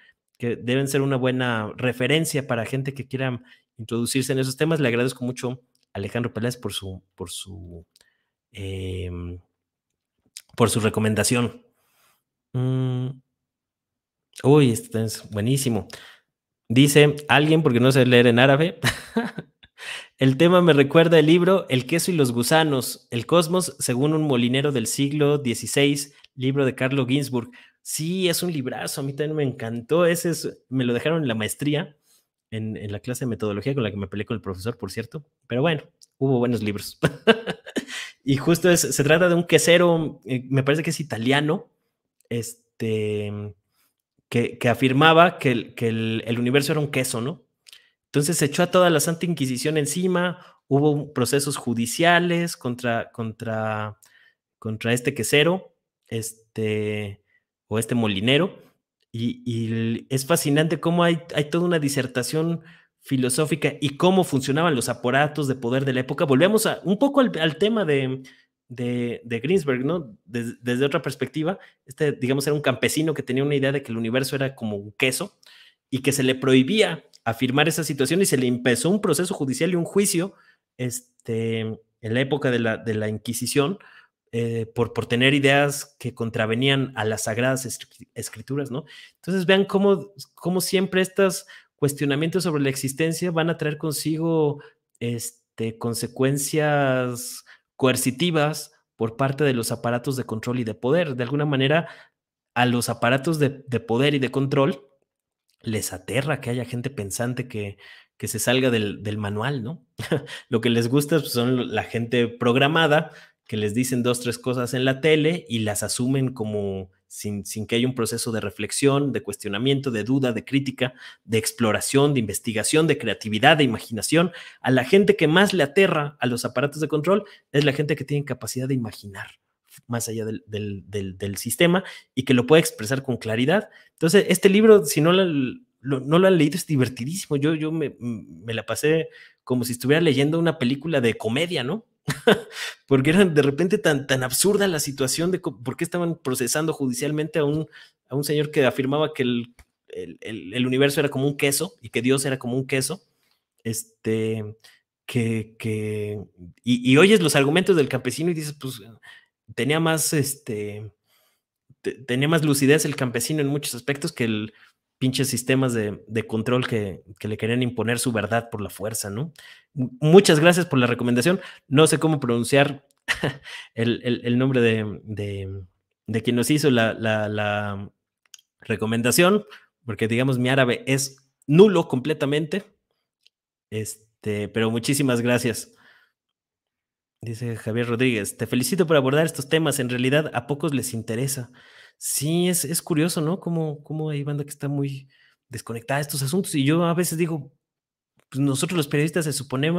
que deben ser una buena referencia para gente que quiera introducirse en esos temas. Le agradezco mucho a Alejandro Peláez por su, por su, em, por su recomendación. Mm. Uy, esto es buenísimo. Dice alguien, porque no sé leer en árabe. el tema me recuerda el libro El queso y los gusanos, el cosmos según un molinero del siglo XVI, libro de Carlo Ginsburg. Sí, es un librazo, a mí también me encantó. Ese es, me lo dejaron en la maestría, en, la clase de metodología con la que me peleé con el profesor, por cierto. Pero bueno, hubo buenos libros. y justo es, se trata de un quesero, eh, me parece que es italiano, este, que, afirmaba que, el, universo era un queso, ¿no? Entonces se echó a toda la Santa Inquisición encima, hubo procesos judiciales contra, contra, contra este quesero, este, o este molinero, y, es fascinante cómo hay, toda una disertación filosófica y cómo funcionaban los aparatos de poder de la época. Volvemos a, un poco al, tema de, de, Greensberg, ¿no? Desde, otra perspectiva, este, digamos, era un campesino que tenía una idea de que el universo era como un queso y que se le prohibía afirmar esa situación y se le empezó un proceso judicial y un juicio este, en la época de la, de la Inquisición eh, por, tener ideas que contravenían a las sagradas escrituras, ¿no? Entonces vean cómo, siempre estos cuestionamientos sobre la existencia van a traer consigo este, consecuencias coercitivas por parte de los aparatos de control y de poder. De alguna manera, a los aparatos de, poder y de control les aterra que haya gente pensante que, que se salga del, del manual, ¿no? Lo que les gusta pues, son la gente programada, que les dicen dos, tres cosas en la tele y las asumen como sin, sin, que haya un proceso de reflexión, de cuestionamiento, de duda, de crítica, de exploración, de investigación, de creatividad, de imaginación. A la gente que más le aterra a los aparatos de control es la gente que tiene capacidad de imaginar más allá del, sistema y que lo puede expresar con claridad. Entonces, este libro, si no lo, no lo han leído, es divertidísimo. Yo, yo me, me la pasé como si estuviera leyendo una película de comedia, ¿no? porque eran de repente tan, tan absurda la situación de por qué estaban procesando judicialmente a un, a un señor que afirmaba que el, universo era como un queso y que Dios era como un queso. Este, que, que y, oyes los argumentos del campesino y dices, pues tenía más, este, tenía más lucidez el campesino en muchos aspectos que el pinches sistemas de, control que, le querían imponer su verdad por la fuerza, ¿no? muchas gracias por la recomendación. No sé cómo pronunciar el, nombre de, quien nos hizo la, recomendación, porque digamos mi árabe es nulo completamente. Este, pero muchísimas gracias. Dice Javier Rodríguez, te felicito por abordar estos temas. En realidad, a pocos les interesa sí, es, es curioso, ¿no? Cómo cómo hay banda que está muy desconectada de estos asuntos. Y yo a veces digo, pues, nosotros los periodistas se supone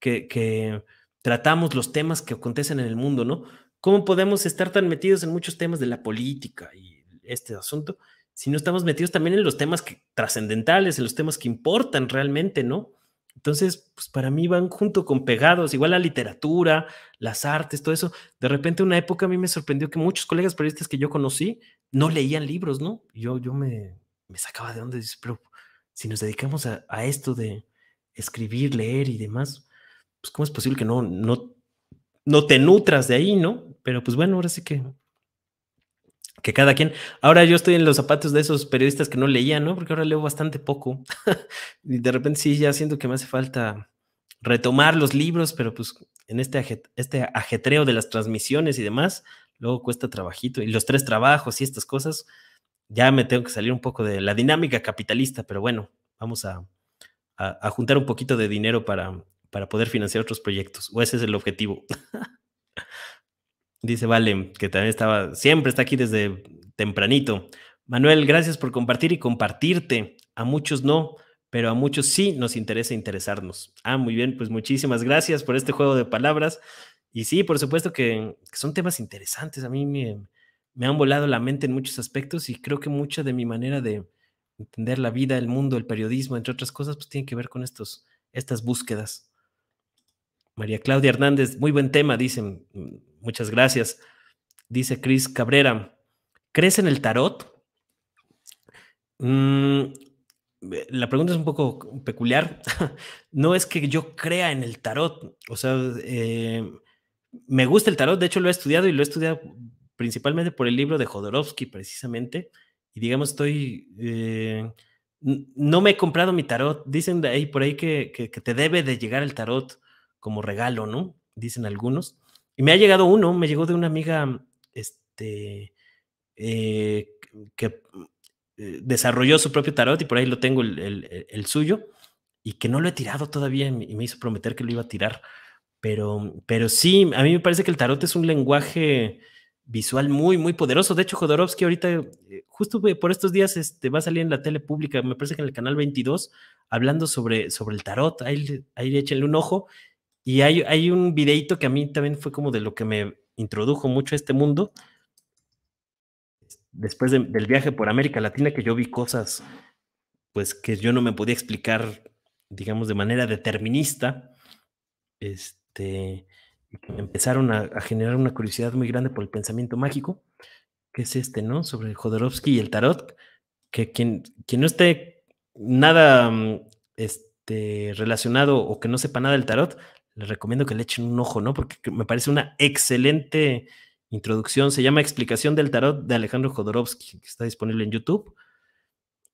que, que tratamos los temas que acontecen en el mundo, ¿no? ¿Cómo podemos estar tan metidos en muchos temas de la política y este asunto si no estamos metidos también en los temas trascendentales, en los temas que importan realmente, ¿no? Entonces, pues para mí van junto con pegados, igual la literatura, las artes, todo eso. De repente una época a mí me sorprendió que muchos colegas periodistas que yo conocí no leían libros, ¿no? yo, yo me, me sacaba de onda, pero si nos dedicamos a, esto de escribir, leer y demás, pues cómo es posible que no, no, no te nutras de ahí, ¿no? Pero pues bueno, ahora sí que que cada quien. Ahora yo estoy en los zapatos de esos periodistas que no leían, ¿no? Porque ahora leo bastante poco. y de repente sí, ya siento que me hace falta retomar los libros, pero pues en este, este ajetreo de las transmisiones y demás, luego cuesta trabajito. Y los tres trabajos y estas cosas, ya me tengo que salir un poco de la dinámica capitalista, pero bueno, vamos a, juntar un poquito de dinero para, para poder financiar otros proyectos. O ese es el objetivo. Dice Vale, que también estaba, siempre está aquí desde tempranito. Manuel, gracias por compartir y compartirte. A muchos no, pero a muchos sí nos interesa interesarnos. Ah, muy bien, pues muchísimas gracias por este juego de palabras. Y sí, por supuesto que, son temas interesantes. A mí me, han volado la mente en muchos aspectos y creo que mucha de mi manera de entender la vida, el mundo, el periodismo, entre otras cosas, pues tiene que ver con estos, estas búsquedas María Claudia Hernández, muy buen tema, dicen. Muchas gracias. Dice Cris Cabrera, ¿crees en el tarot? Mm, la pregunta es un poco peculiar. no es que yo crea en el tarot, o sea, eh, me gusta el tarot, de hecho lo he estudiado y lo he estudiado principalmente por el libro de Jodorowsky, precisamente. Y digamos, estoy... Eh, no me he comprado mi tarot. Dicen de ahí por ahí que te debe de llegar el tarot como regalo, ¿no? Dicen algunos. Y me ha llegado uno, me llegó de una amiga este, eh, que eh, desarrolló su propio tarot y por ahí lo tengo el, suyo y que no lo he tirado todavía y me hizo prometer que lo iba a tirar. Pero, pero sí, a mí me parece que el tarot es un lenguaje visual muy, muy poderoso. De hecho, Jodorowsky ahorita, eh, justo por estos días, este, va a salir en la tele pública, me parece que en el canal 22, hablando sobre, sobre el tarot. Ahí, ahí échenle un ojo y hay, hay un videito que a mí también fue como de lo que me introdujo mucho a este mundo. Después del viaje por América Latina, que yo vi cosas pues que yo no me podía explicar, digamos, de manera determinista. Este, que me empezaron a, a, generar una curiosidad muy grande por el pensamiento mágico, que es este, ¿no? Sobre Jodorowsky y el tarot, que quien, quien no esté nada mm, este, relacionado o que no sepa nada del tarot, les recomiendo que le echen un ojo, ¿no? Porque me parece una excelente introducción. Se llama Explicación del Tarot de Alejandro Jodorowsky, que está disponible en YouTube.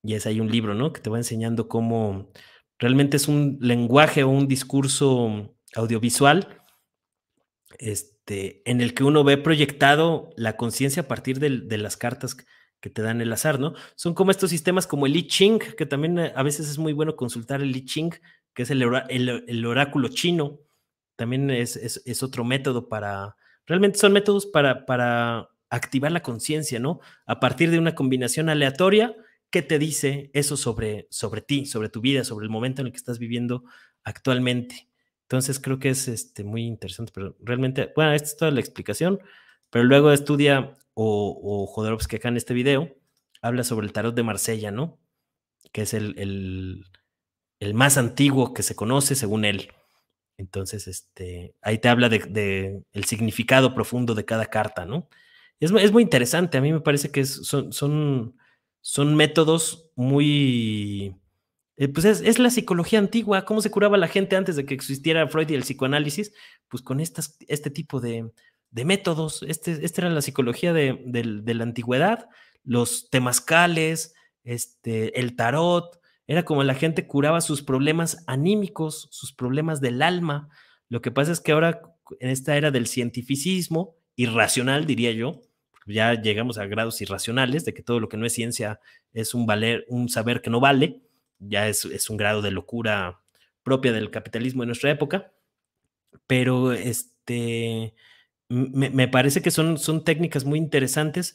Y es ahí un libro, ¿no? Que te va enseñando cómo realmente es un lenguaje o un discurso audiovisual este, en el que uno ve proyectado la conciencia a partir de, las cartas que te dan el azar, ¿no? Son como estos sistemas como el I Ching, que también eh, a veces es muy bueno consultar el I Ching, que es el, el oráculo chino, también es, otro método para, realmente son métodos para, activar la conciencia, ¿no? A partir de una combinación aleatoria, ¿qué te dice eso sobre, sobre ti, sobre tu vida, sobre el momento en el que estás viviendo actualmente? Entonces creo que es este, muy interesante, pero realmente, bueno, esta es toda la explicación, pero luego estudia o, o Jodorowsky acá en este video, habla sobre el tarot de Marsella, ¿no? Que es el, el más antiguo que se conoce según él. Entonces, este, ahí te habla de, el significado profundo de cada carta, ¿no? Es, muy interesante, a mí me parece que son, son, son, métodos muy... Eh, pues es, la psicología antigua, cómo se curaba la gente antes de que existiera Freud y el psicoanálisis, pues con estas, este tipo de, de métodos. Este, esta era la psicología de, la antigüedad, los temazcales, este, el tarot, era como la gente curaba sus problemas anímicos, sus problemas del alma. Lo que pasa es que ahora, en esta era del cientificismo, irracional, diría yo, ya llegamos a grados irracionales de que todo lo que no es ciencia es un, valer, un saber que no vale, ya es, un grado de locura propia del capitalismo de nuestra época, pero este, me, parece que son, son técnicas muy interesantes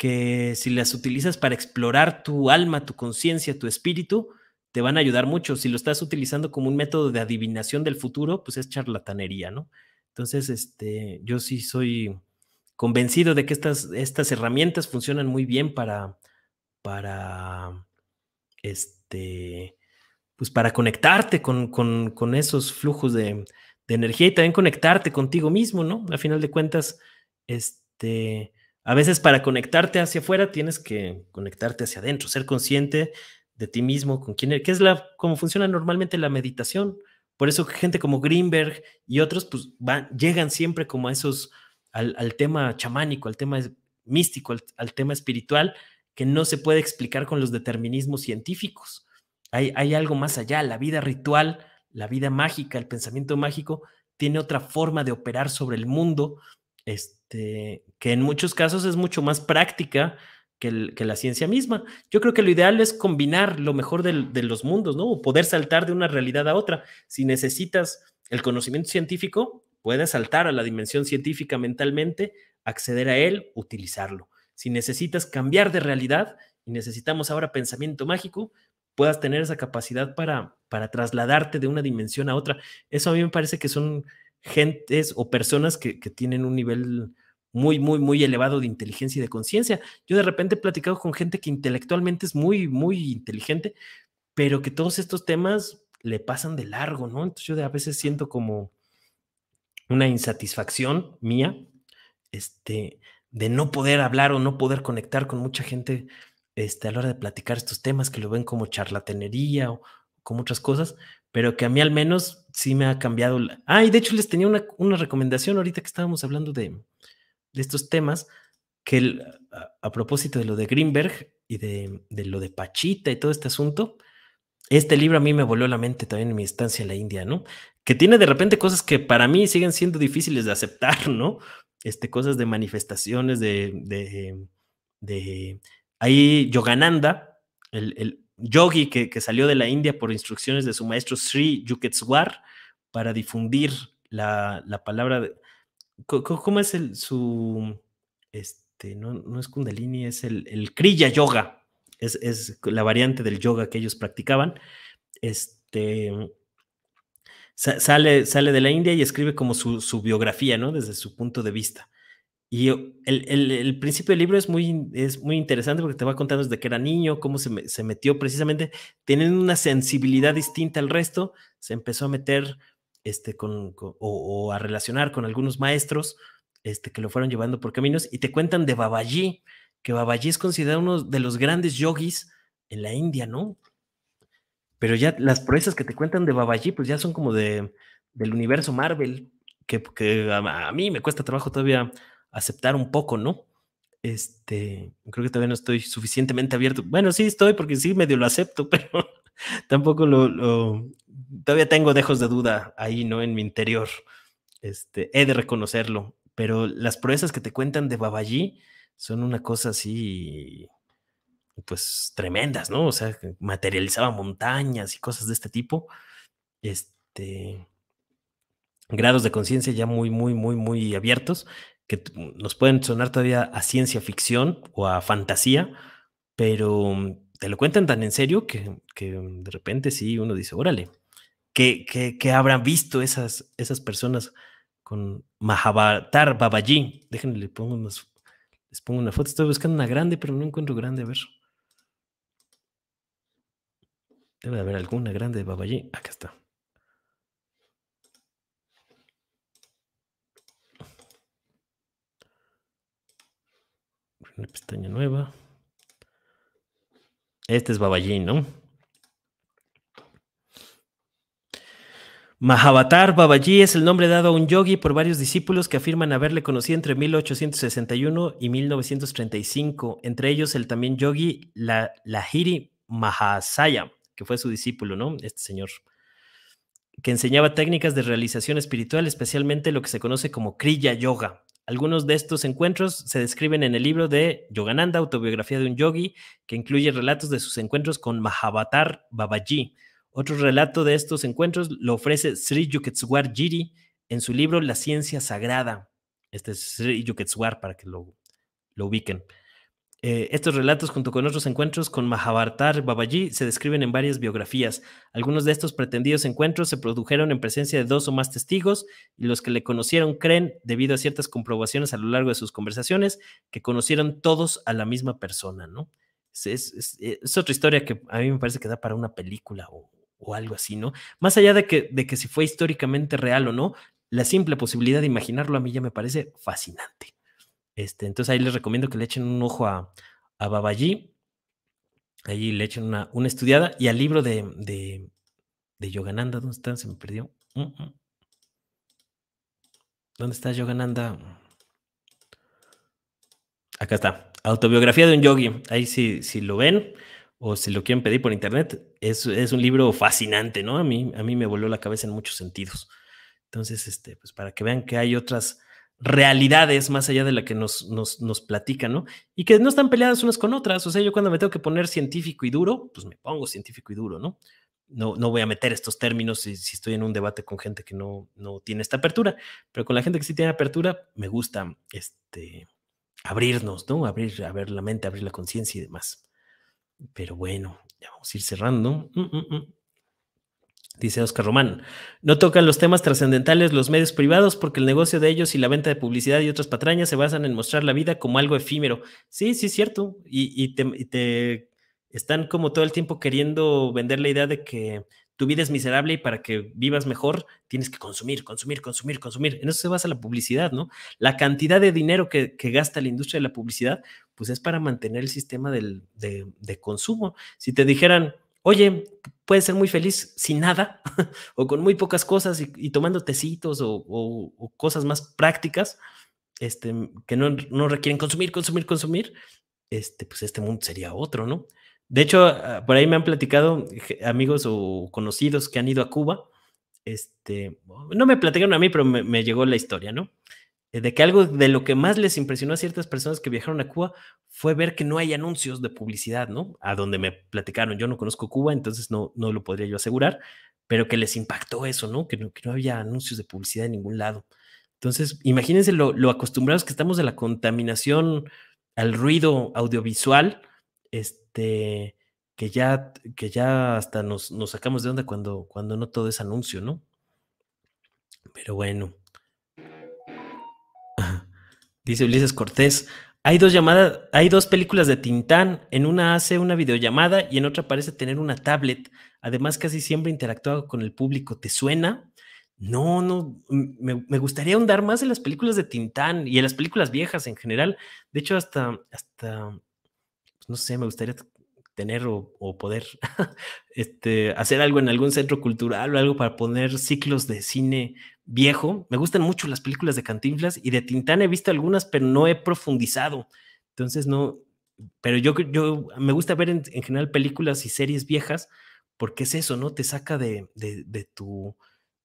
que si las utilizas para explorar tu alma, tu conciencia, tu espíritu, te van a ayudar mucho. Si lo estás utilizando como un método de adivinación del futuro, pues es charlatanería, ¿no? Entonces, este, yo sí soy convencido de que estas, estas herramientas funcionan muy bien para, para, este, pues para conectarte con, con, con esos flujos de, de, energía y también conectarte contigo mismo, ¿no? A final de cuentas, este, a veces para conectarte hacia afuera tienes que conectarte hacia adentro, ser consciente de ti mismo, con quién que es la, como funciona normalmente la meditación. Por eso gente como Greenberg y otros pues van, llegan siempre como a esos, al, tema chamánico, al tema místico, al, tema espiritual, que no se puede explicar con los determinismos científicos. Hay, hay algo más allá, la vida ritual, la vida mágica, el pensamiento mágico, tiene otra forma de operar sobre el mundo este, que en muchos casos es mucho más práctica que, la ciencia misma. Yo creo que lo ideal es combinar lo mejor de los mundos, ¿no? O poder saltar de una realidad a otra. Si necesitas el conocimiento científico, puedes saltar a la dimensión científica mentalmente, acceder a él, utilizarlo. Si necesitas cambiar de realidad y necesitamos ahora pensamiento mágico, puedas tener esa capacidad para, para trasladarte de una dimensión a otra. Eso a mí me parece que son gentes o personas que, tienen un nivel muy, muy, muy elevado de inteligencia y de conciencia. Yo de repente he platicado con gente que intelectualmente es muy, muy inteligente, pero que todos estos temas le pasan de largo, ¿no? Entonces yo de a veces siento como una insatisfacción mía, este, de no poder hablar o no poder conectar con mucha gente este, a la hora de platicar estos temas que lo ven como charlatanería o con muchas cosas, pero que a mí al menos sí me ha cambiado. La... Ah, y de hecho les tenía una, recomendación ahorita que estábamos hablando de, estos temas, que a, propósito de lo de Greenberg y de, lo de Pachita y todo este asunto, este libro a mí me voló la mente también en mi estancia en la India, ¿no? Que tiene de repente cosas que para mí siguen siendo difíciles de aceptar, ¿no? Este, cosas de manifestaciones, de... de, ahí Yogananda, el, el yogi que, salió de la India por instrucciones de su maestro Sri Yukteswar para difundir la, palabra ¿Cómo es su... Este, no, es kundalini, es el, el kriya yoga, es, es, la variante del yoga que ellos practicaban. Este, sale, sale de la India y escribe como su, su biografía, ¿no? Desde su punto de vista. Y el, principio del libro es muy, es muy interesante porque te va contando desde que era niño, cómo se, metió precisamente, teniendo una sensibilidad distinta al resto, se empezó a meter este, con, o, a relacionar con algunos maestros este, que lo fueron llevando por caminos y te cuentan de Babaji, que Babaji es considerado uno de los grandes yogis en la India, ¿no? Pero ya las proezas que te cuentan de Babaji, pues ya son como de, del universo Marvel, que, a mí me cuesta trabajo todavía aceptar un poco, ¿no? Este, creo que todavía no estoy suficientemente abierto. Bueno, sí estoy porque sí medio lo acepto, pero tampoco lo, todavía tengo dejos de duda ahí, ¿no? En mi interior. Este, he de reconocerlo, pero las proezas que te cuentan de Babaji son una cosa así pues tremendas, ¿no? O sea, materializaba montañas y cosas de este tipo. Este grados de conciencia ya muy, muy, muy, muy abiertos que nos pueden sonar todavía a ciencia ficción o a fantasía, pero mm, te lo cuentan tan en serio que, mm, de repente sí uno dice, órale, ¿qué, habrán visto esas, esas personas con mahabatar Babaji? Déjenme, pongo les pongo una foto. Estoy buscando una grande, pero no encuentro grande. A ver. Debe de haber alguna grande de Babaji. Acá está. Una pestaña nueva. Este es Babaji, ¿no? Mahavatar Babaji es el nombre dado a un yogi por varios discípulos que afirman haberle conocido entre 1861 y 1935, entre ellos el también yogi Lahiri Mahasaya, que fue su discípulo, ¿no? Este señor, que enseñaba técnicas de realización espiritual, especialmente lo que se conoce como Kriya Yoga, algunos de estos encuentros se describen en el libro de Yogananda, Autobiografía de un Yogi, que incluye relatos de sus encuentros con Mahavatar Babaji. Otro relato de estos encuentros lo ofrece Sri Yukteswar Giri en su libro La Ciencia Sagrada. Este es Sri Yukteswar para que lo ubiquen. Eh, estos relatos, junto con otros encuentros con Mahabhartar Babaji, se describen en varias biografías. Algunos de estos pretendidos encuentros se produjeron en presencia de dos o más testigos, y los que le conocieron creen, debido a ciertas comprobaciones a lo largo de sus conversaciones, que conocieron todos a la misma persona, ¿no? Es, otra historia que a mí me parece que da para una película o, algo así, ¿no? Más allá de que, de que si fue históricamente real o no, la simple posibilidad de imaginarlo a mí ya me parece fascinante. Este, entonces ahí les recomiendo que le echen un ojo a, a Babaji. Ahí le echen una, estudiada y al libro de, de, Yogananda. ¿Dónde está? Se me perdió. ¿Dónde está Yogananda? Acá está. Autobiografía de un yogi. Ahí sí si lo ven o si lo quieren pedir por internet, es, un libro fascinante, ¿no? A mí, a mí me voló la cabeza en muchos sentidos. Entonces, este, pues para que vean que hay otras realidades más allá de la que nos, nos, platican, ¿no? Y que no están peleadas unas con otras. O sea, yo cuando me tengo que poner científico y duro, pues me pongo científico y duro, ¿no? No, no voy a meter estos términos si, estoy en un debate con gente que no, no tiene esta apertura, pero con la gente que sí tiene apertura, me gusta este, abrirnos, ¿no? Abrir, abrir la mente, abrir la conciencia y demás. Pero bueno, ya vamos a ir cerrando. Mm, mm, mm dice Oscar Román. No tocan los temas trascendentales los medios privados porque el negocio de ellos y la venta de publicidad y otras patrañas se basan en mostrar la vida como algo efímero. Sí, sí, es cierto. Y, te, están como todo el tiempo queriendo vender la idea de que tu vida es miserable y para que vivas mejor tienes que consumir, consumir, consumir, consumir. En eso se basa la publicidad, ¿no? La cantidad de dinero que, gasta la industria de la publicidad, pues es para mantener el sistema de consumo. Si te dijeran, oye, puedes ser muy feliz sin nada o con muy pocas cosas y, tomando tecitos o, cosas más prácticas este, que no, requieren consumir, consumir, consumir, este, pues este mundo sería otro, ¿no? De hecho, ah, por ahí me han platicado amigos o conocidos que han ido a Cuba, este, no me platicaron a mí, pero me llegó la historia, ¿no? Eh, de que algo de lo que más les impresionó a ciertas personas que viajaron a Cuba fue ver que no hay anuncios de publicidad, ¿no? A donde me platicaron, yo no conozco Cuba, entonces no, no lo podría yo asegurar, pero que les impactó eso, ¿no? Que no, que no había anuncios de publicidad en ningún lado. Entonces, imagínense lo, lo acostumbrados que estamos de la contaminación al ruido audiovisual, este, que ya, que ya hasta nos, nos sacamos de onda cuando, cuando no todo es anuncio, ¿no? Pero bueno. Dice Ulises Cortés, hay dos llamadas, hay dos películas de Tintán, en una hace una videollamada y en otra parece tener una tablet. Además, casi siempre interactúa con el público. ¿Te suena? No, no, me, gustaría ahondar más en las películas de Tintán y en las películas viejas en general. De hecho, hasta, hasta, pues, no sé, me gustaría tener o, poder este, hacer algo en algún centro cultural o algo para poner ciclos de cine viejo. Me gustan mucho las películas de Cantinflas y de Tintán he visto algunas, pero no he profundizado. Entonces, no, pero yo, yo me gusta ver en, general películas y series viejas porque es eso, ¿no? Te saca de, de, tu,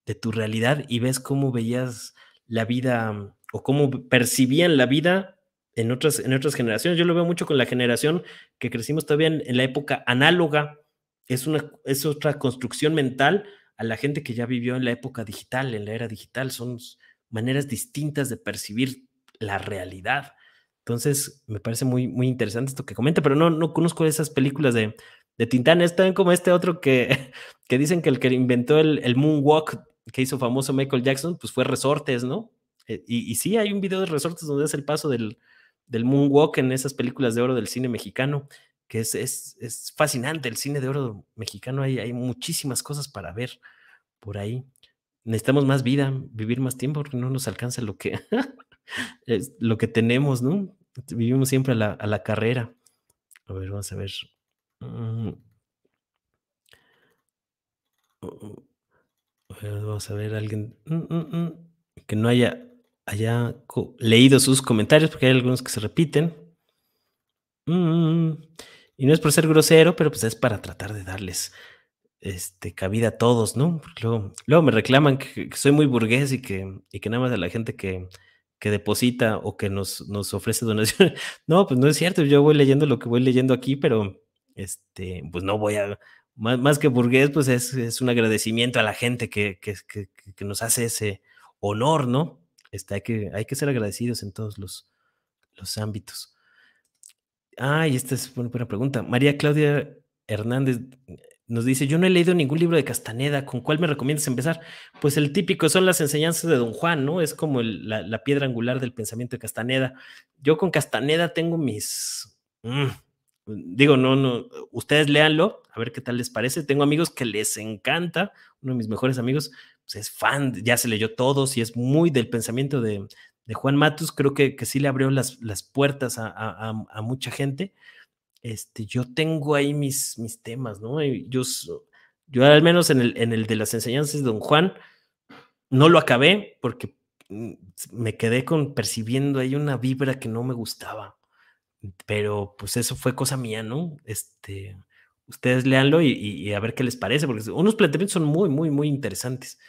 de tu realidad y ves cómo veías la vida o cómo percibían la vida en otras, en otras generaciones. Yo lo veo mucho con la generación que crecimos todavía en, la época análoga. Es, una, es otra construcción mental a la gente que ya vivió en la época digital, en la era digital. Son maneras distintas de percibir la realidad. Entonces, me parece muy, muy interesante esto que comenta, pero no, no conozco esas películas de, de Tintán. Es también como este otro que, que dicen que el que inventó el, el moonwalk que hizo famoso Michael Jackson, pues fue Resortes, ¿no? Eh, y, sí, hay un video de Resortes donde hace el paso del, del moonwalk en esas películas de oro del cine mexicano, que es, fascinante el cine de oro mexicano, hay, hay, muchísimas cosas para ver por ahí. Necesitamos más vida, vivir más tiempo, porque no nos alcanza lo que, es lo que tenemos, ¿no? Vivimos siempre a la, carrera. A ver, vamos a ver. Mm. Uh, uh. Vamos a ver, alguien mm, mm, que no haya haya leído sus comentarios, porque hay algunos que se repiten. Mm, y no es por ser grosero, pero pues es para tratar de darles este, cabida a todos, ¿no? Luego, me reclaman que, soy muy burgués y que, y que nada más a la gente que, que deposita o que nos, nos ofrece donaciones. no, pues no es cierto, yo voy leyendo lo que voy leyendo aquí, pero este, pues no voy a, más, que burgués, pues es, un agradecimiento a la gente que, que nos hace ese honor, ¿no? Este, hay, que, hay que ser agradecidos en todos los, ámbitos. Ah, y esta es una buena pregunta. María Claudia Hernández nos dice, yo no he leído ningún libro de Castaneda, ¿con cuál me recomiendas empezar? Pues el típico son las enseñanzas de Don Juan, ¿no? Es como la, piedra angular del pensamiento de Castaneda. Yo con Castaneda tengo mis... Mm, digo, no, no, ustedes léanlo, a ver qué tal les parece. Tengo amigos que les encanta, uno de mis mejores amigos pues, es fan, ya se leyó todos y es muy del pensamiento de, Juan Matos, creo que, que sí le abrió las, las puertas a, mucha gente. Este, yo tengo ahí mis, mis temas, ¿no? Yo, yo al menos en el, en el de las enseñanzas de Don Juan, no lo acabé porque mm, me quedé con percibiendo ahí una vibra que no me gustaba. Pero pues eso fue cosa mía, ¿no? Este, ustedes leanlo y, a ver qué les parece, porque unos planteamientos son muy, muy, muy interesantes,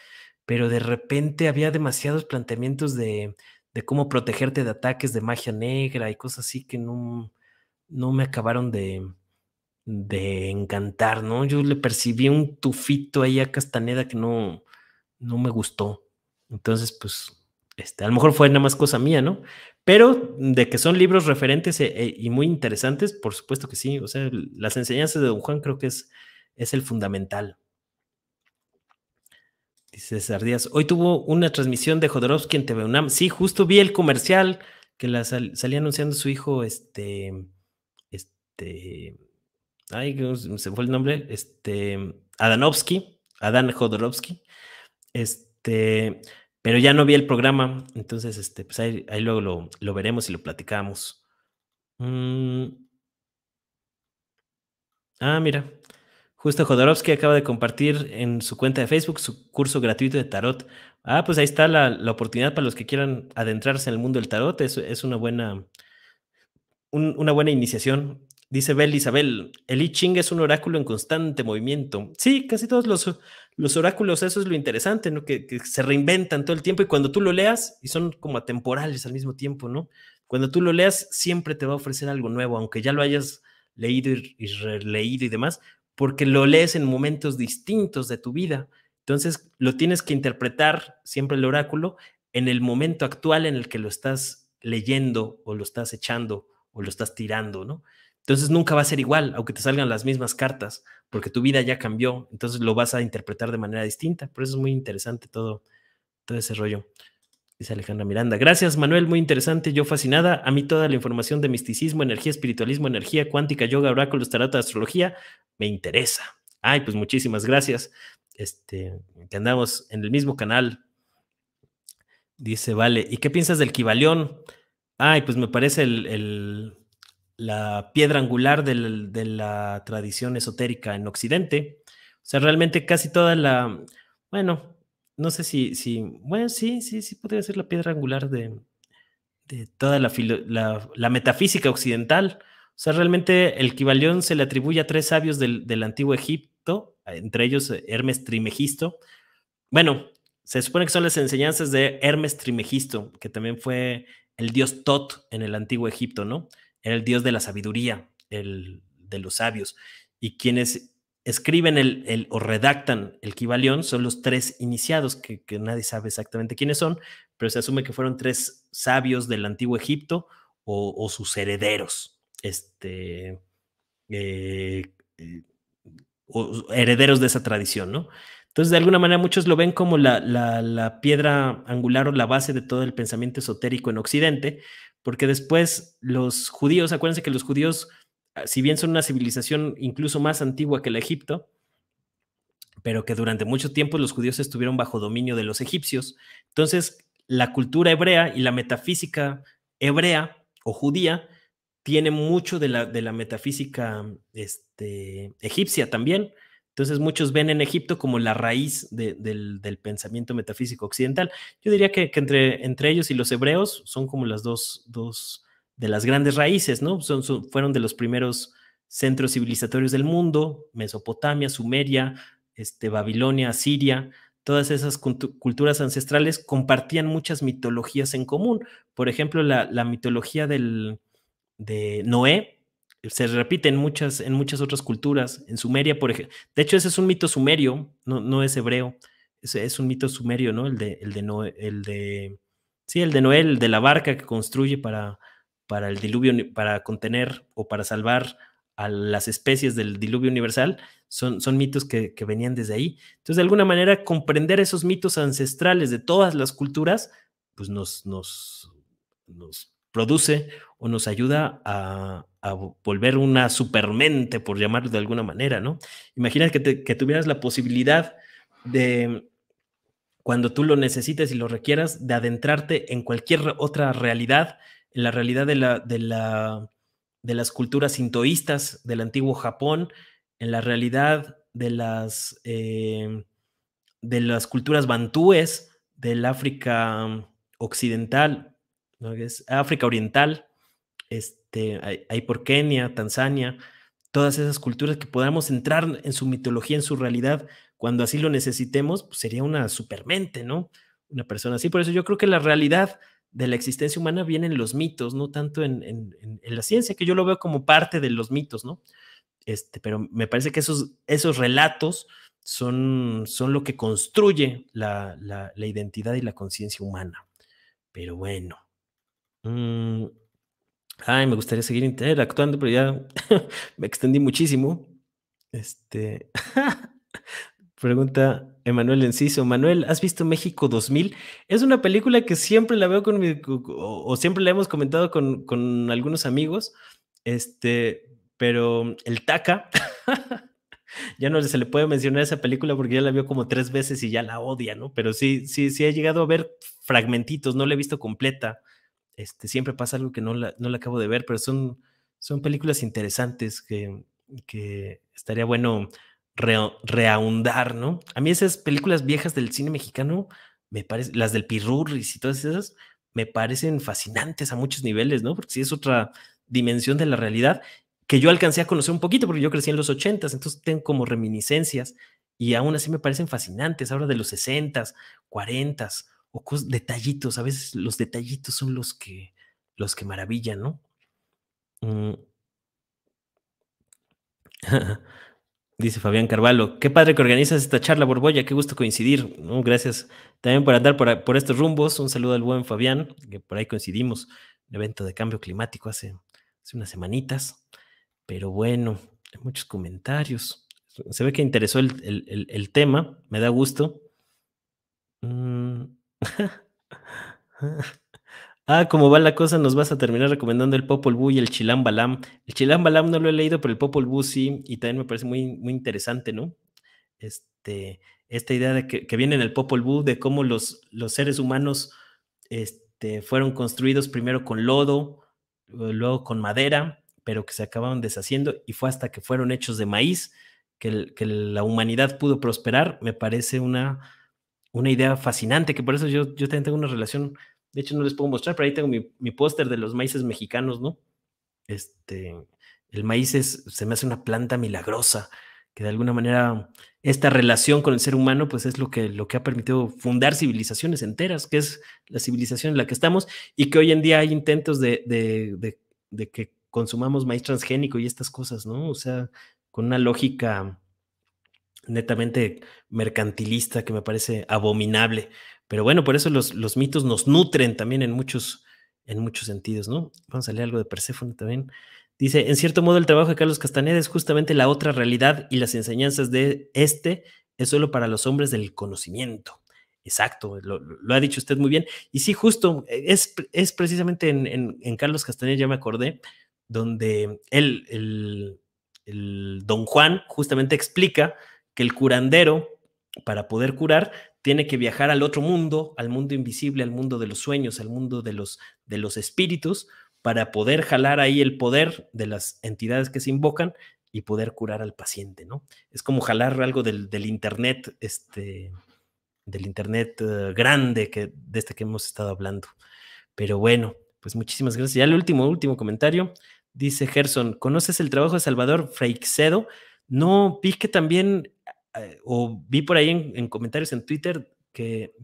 pero de repente había demasiados planteamientos de, de cómo protegerte de ataques de magia negra y cosas así que no, no me acabaron de, de encantar, ¿no? Yo le percibí un tufito ahí a Castaneda que no, no me gustó. Entonces, pues este, a lo mejor fue nada más cosa mía, ¿no? Pero de que son libros referentes eh, eh, y muy interesantes, por supuesto que sí. O sea, las enseñanzas de Don Juan creo que es, es el fundamental. Dice César hoy tuvo una transmisión de Jodorowsky en TV Sí, justo vi el comercial que la salía anunciando su hijo, este, este, ay, se fue el nombre, este, Adanovsky, Adán Jodorowsky. Este, pero ya no vi el programa, entonces este, pues, ahí, luego lo, veremos y lo platicamos. Mm. Ah, mira. Justo Jodorowsky acaba de compartir en su cuenta de Facebook su curso gratuito de tarot. Ah, pues ahí está la, oportunidad para los que quieran adentrarse en el mundo del tarot. Es, es una, buena, una buena iniciación. Dice Bel Isabel, el I Ching es un oráculo en constante movimiento. Sí, casi todos los los oráculos, eso es lo interesante, ¿no? Que, se reinventan todo el tiempo y cuando tú lo leas, y son como atemporales al mismo tiempo, ¿no? Cuando tú lo leas, siempre te va a ofrecer algo nuevo, aunque ya lo hayas leído y, y releído y demás, porque lo lees en momentos distintos de tu vida. Entonces, lo tienes que interpretar siempre el oráculo en el momento actual en el que lo estás leyendo o lo estás echando o lo estás tirando, ¿no? Entonces nunca va a ser igual, aunque te salgan las mismas cartas, porque tu vida ya cambió, entonces lo vas a interpretar de manera distinta. Por eso es muy interesante todo, todo ese rollo. Dice Alejandra Miranda. Gracias, Manuel. Muy interesante. Yo fascinada. A mí toda la información de misticismo, energía, espiritualismo, energía cuántica, yoga, oráculos, tarot, astrología, me interesa. Ay, pues muchísimas gracias. Este, que andamos en el mismo canal. Dice, vale. ¿Y qué piensas del Kibalión? Ay, pues me parece el la piedra angular de la tradición esotérica en Occidente. O sea, realmente casi toda la, bueno, no sé si, si bueno, sí, sí, sí podría ser la piedra angular de, toda la, la, metafísica occidental. O sea, realmente el Kibalión se le atribuye a tres sabios del, del antiguo Egipto, entre ellos eh, Hermes Trimegisto. Bueno, se supone que son las enseñanzas de Hermes Trimegisto, que también fue el dios Tot en el antiguo Egipto, ¿no? era el dios de la sabiduría, el de los sabios. Y quienes escriben el, o redactan el Kibalión son los tres iniciados, que, nadie sabe exactamente quiénes son, pero se asume que fueron tres sabios del antiguo Egipto o, sus herederos, este, eh, eh, o herederos de esa tradición, ¿no? Entonces, de alguna manera, muchos lo ven como la, la, piedra angular o la base de todo el pensamiento esotérico en Occidente, porque después los judíos, acuérdense que los judíos, ah, si bien son una civilización incluso más antigua que la Egipto, pero que durante mucho tiempo los judíos estuvieron bajo dominio de los egipcios. Entonces, la cultura hebrea y la metafísica hebrea o judía tiene mucho de la, de la metafísica este, egipcia también. Entonces muchos ven en Egipto como la raíz del, pensamiento metafísico occidental. Yo diría que, entre, ellos y los hebreos son como las dos, de las grandes raíces, ¿no? fueron de los primeros centros civilizatorios del mundo, Mesopotamia, Sumeria, este, Babilonia, Siria, todas esas culturas ancestrales compartían muchas mitologías en común. Por ejemplo, la, la mitología del, de Noé, se repite en muchas, en muchas otras culturas. En Sumeria, por ejemplo. De hecho, ese es un mito sumerio, no, no es hebreo. Es, es un mito sumerio, ¿no? El de, el de, el de, sí, el de de la barca que construye para, para el diluvio, para contener o para salvar a las especies del diluvio universal, son, son mitos que, venían desde ahí. Entonces, de alguna manera, comprender esos mitos ancestrales de todas las culturas, pues nos, nos produce o nos ayuda a, a volver una supermente, por llamarlo de alguna manera, ¿no? Imagina que, tuvieras la posibilidad de, cuando tú lo necesites y lo requieras, de adentrarte en cualquier otra realidad, en la realidad de, la, de, la, de las culturas sintoístas del antiguo Japón, en la realidad de las, em, de las culturas bantúes del África em, occidental, es África oriental, este, este, hay, por Kenia, Tanzania, todas esas culturas que podamos entrar en su mitología, en su realidad, cuando así lo necesitemos, pues sería una supermente, ¿no? Una persona así. Por eso yo creo que la realidad de la existencia humana viene en los mitos, no tanto en, en, la ciencia, que yo lo veo como parte de los mitos, ¿no? Este, pero me parece que esos, esos relatos son, son lo que construye la, identidad y la conciencia humana. Pero bueno. Mm, Ay, me gustaría seguir interactuando, pero ya me extendí muchísimo. Este. Pregunta Emanuel Enciso. Manuel, ¿has visto México 2000? Es una película que siempre la veo con mi, o, siempre la hemos comentado con, con algunos amigos, este, pero el Taca, ya no se le puede mencionar esa película porque ya la vio como tres veces y ya la odia, ¿no? Pero sí, sí, sí ha llegado a ver fragmentitos, no la he visto completa. Este, siempre pasa algo que no la, acabo de ver, pero son, son películas interesantes que, que estaría bueno re, ¿no? A mí esas películas viejas del cine mexicano, me las del Pirurris y todas esas, me parecen fascinantes a muchos niveles, ¿no? Porque si es otra dimensión de la realidad que yo alcancé a conocer un poquito, porque yo crecí en los 80 entonces tengo como reminiscencias y aún así me parecen fascinantes, ahora de los sesentas cuarentas 40 o detallitos, a veces los detallitos son los que, los que maravillan, ¿no? Mm. Dice Fabián Carvalho, qué padre que organizas esta charla, Borboya, qué gusto coincidir. Gracias también por andar por, estos rumbos. Un saludo al buen Fabián, que por ahí coincidimos, un evento de cambio climático hace, unas semanitas. Pero bueno, hay muchos comentarios. Se ve que interesó el, tema, me da gusto. Mm. Ah, como va la cosa, nos vas a terminar recomendando el Popol Vuh y el Chilam Balam. El Chilam Balam no lo he leído, pero el Popol Vuh sí, y también me parece muy, muy interesante, ¿no? Este, esta idea de que, viene en el Popol Vuh, de cómo los, los seres humanos este, fueron construidos primero con lodo, eh, luego con madera, pero que se acabaron deshaciendo, y fue hasta que fueron hechos de maíz que la humanidad pudo prosperar. Me parece una una idea fascinante, que por eso yo, yo también tengo una relación, de hecho no les puedo mostrar, pero ahí tengo mi, póster de los maíces mexicanos, ¿no? Este, el maíz se me hace una planta milagrosa, que de alguna manera esta relación con el ser humano, pues es lo que, lo que ha permitido fundar civilizaciones enteras, que es la civilización en la que estamos, y que hoy en día hay intentos de, de que consumamos maíz transgénico y estas cosas, ¿no? O sea, con una lógica netamente mercantilista que me parece abominable. Pero bueno, por eso los, los mitos nos nutren también en muchos, en muchos sentidos, ¿no? Vamos a leer algo de Perséfone también. Dice, en cierto modo el trabajo de Carlos Castaneda es justamente la otra realidad y las enseñanzas de este es solo para los hombres del conocimiento. Exacto, lo, ha dicho usted muy bien. Y sí, justo, es, precisamente en, en, Carlos Castaneda, ya me acordé, donde él, el, el don Juan, justamente explica que el curandero, para poder curar, tiene que viajar al otro mundo, al mundo invisible, al mundo de los sueños, al mundo de los, de los espíritus, para poder jalar ahí el poder de las entidades que se invocan y poder curar al paciente, ¿no? Es como jalar algo del, internet, este, del internet eh, grande que, de este que hemos estado hablando. Pero bueno, pues muchísimas gracias. Ya el último, último comentario. Dice Gerson, ¿conoces el trabajo de Salvador Freixedo? No, vi que también, eh, o vi por ahí en, comentarios en Twitter que,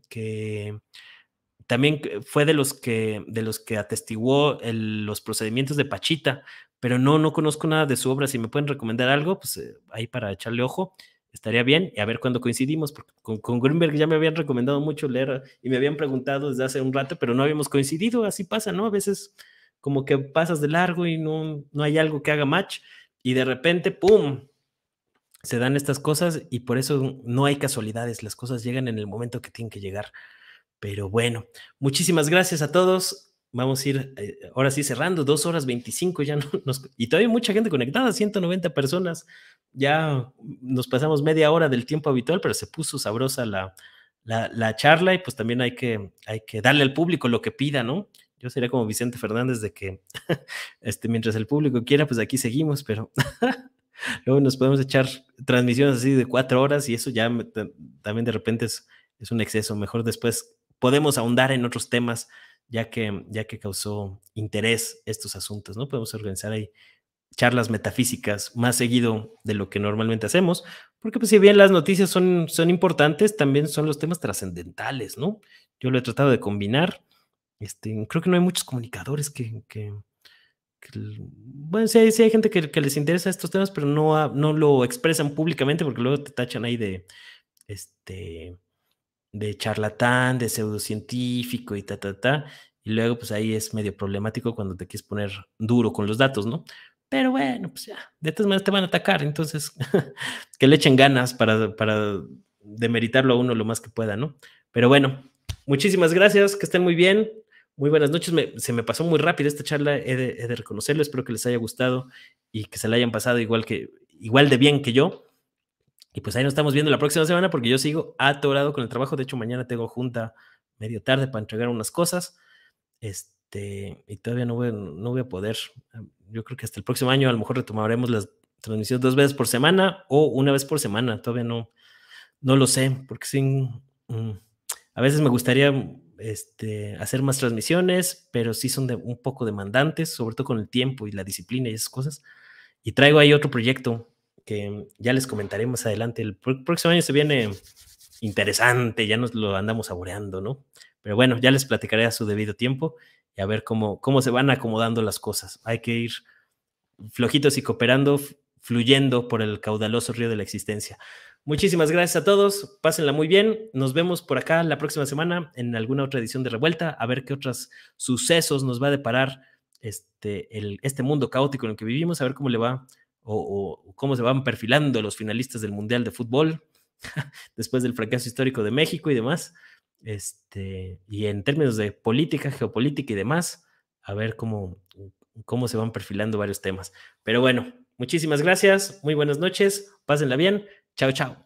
también fue de los que, de los que atestiguó los procedimientos de Pachita, pero no, no conozco nada de su obra. Si me pueden recomendar algo, pues eh, ahí para echarle ojo estaría bien y a ver cuándo coincidimos, porque con, con, ya me habían recomendado mucho leer y me habían preguntado desde hace un rato, pero no habíamos coincidido, así pasa, ¿no? A veces como que pasas de largo y no, no hay algo que haga match y de repente, ¡pum!, se dan estas cosas y por eso no hay casualidades, las cosas llegan en el momento que tienen que llegar. Pero bueno, muchísimas gracias a todos. Vamos a ir eh, ahora sí cerrando, dos horas 25 ya no nos, y todavía mucha gente conectada, 190 personas. Ya nos pasamos media hora del tiempo habitual, pero se puso sabrosa la, la, la charla y pues también hay que, hay que darle al público lo que pida, ¿no? yo sería como Vicente Fernández de que este, mientras el público quiera, pues aquí seguimos, pero Luego nos podemos echar transmisiones así de cuatro horas y eso ya también de repente es, un exceso. Mejor después podemos ahondar en otros temas ya que, ya que causó interés estos asuntos, ¿no? Podemos organizar ahí charlas metafísicas más seguido de lo que normalmente hacemos, porque pues si bien las noticias son, son importantes, también son los temas trascendentales, ¿no? Yo lo he tratado de combinar. Este, creo que no hay muchos comunicadores que, bueno, sí, hay, gente que, les interesa estos temas, pero no, no lo expresan públicamente porque luego te tachan ahí de, este, de charlatán, de pseudocientífico y ta, ta, ta. Y luego, pues ahí es medio problemático cuando te quieres poner duro con los datos, ¿no? Pero bueno, pues ya, de todas maneras te van a atacar, entonces que le echen ganas para, para demeritarlo a uno lo más que pueda, ¿no? Pero bueno, muchísimas gracias, que estén muy bien. Muy buenas noches. se me pasó muy rápido esta charla, he de, de, reconocerlo. Espero que les haya gustado y que se la hayan pasado igual, que, igual de bien que yo. Y pues ahí nos estamos viendo la próxima semana porque yo sigo atorado con el trabajo. De hecho, mañana tengo junta medio tarde para entregar unas cosas. Este, y todavía no voy, no voy a poder. Em, yo creo que hasta el próximo año a lo mejor retomaremos las transmisiones dos veces por semana o una vez por semana. Todavía no, no lo sé, porque sin, mm, a veces me gustaría este, hacer más transmisiones, pero sí son un poco demandantes, sobre todo con el tiempo y la disciplina y esas cosas. Y traigo ahí otro proyecto que ya les comentaré más adelante. El próximo año se viene interesante, ya nos lo andamos saboreando, ¿no? Pero bueno, ya les platicaré a su debido tiempo y a ver cómo, cómo se van acomodando las cosas. Hay que ir flojitos y cooperando, fluyendo por el caudaloso río de la existencia. Muchísimas gracias a todos. Pásenla muy bien. Nos vemos por acá la próxima semana en alguna otra edición de Revuelta, a ver qué otros sucesos nos va a deparar este, este mundo caótico en el que vivimos, a ver cómo le va o, cómo se van perfilando los finalistas del Mundial de Fútbol después del fracaso histórico de México y demás. Este, y en términos de política, geopolítica y demás, a ver cómo, cómo se van perfilando varios temas. Pero bueno, muchísimas gracias, muy buenas noches, pásenla bien. Chao, chao.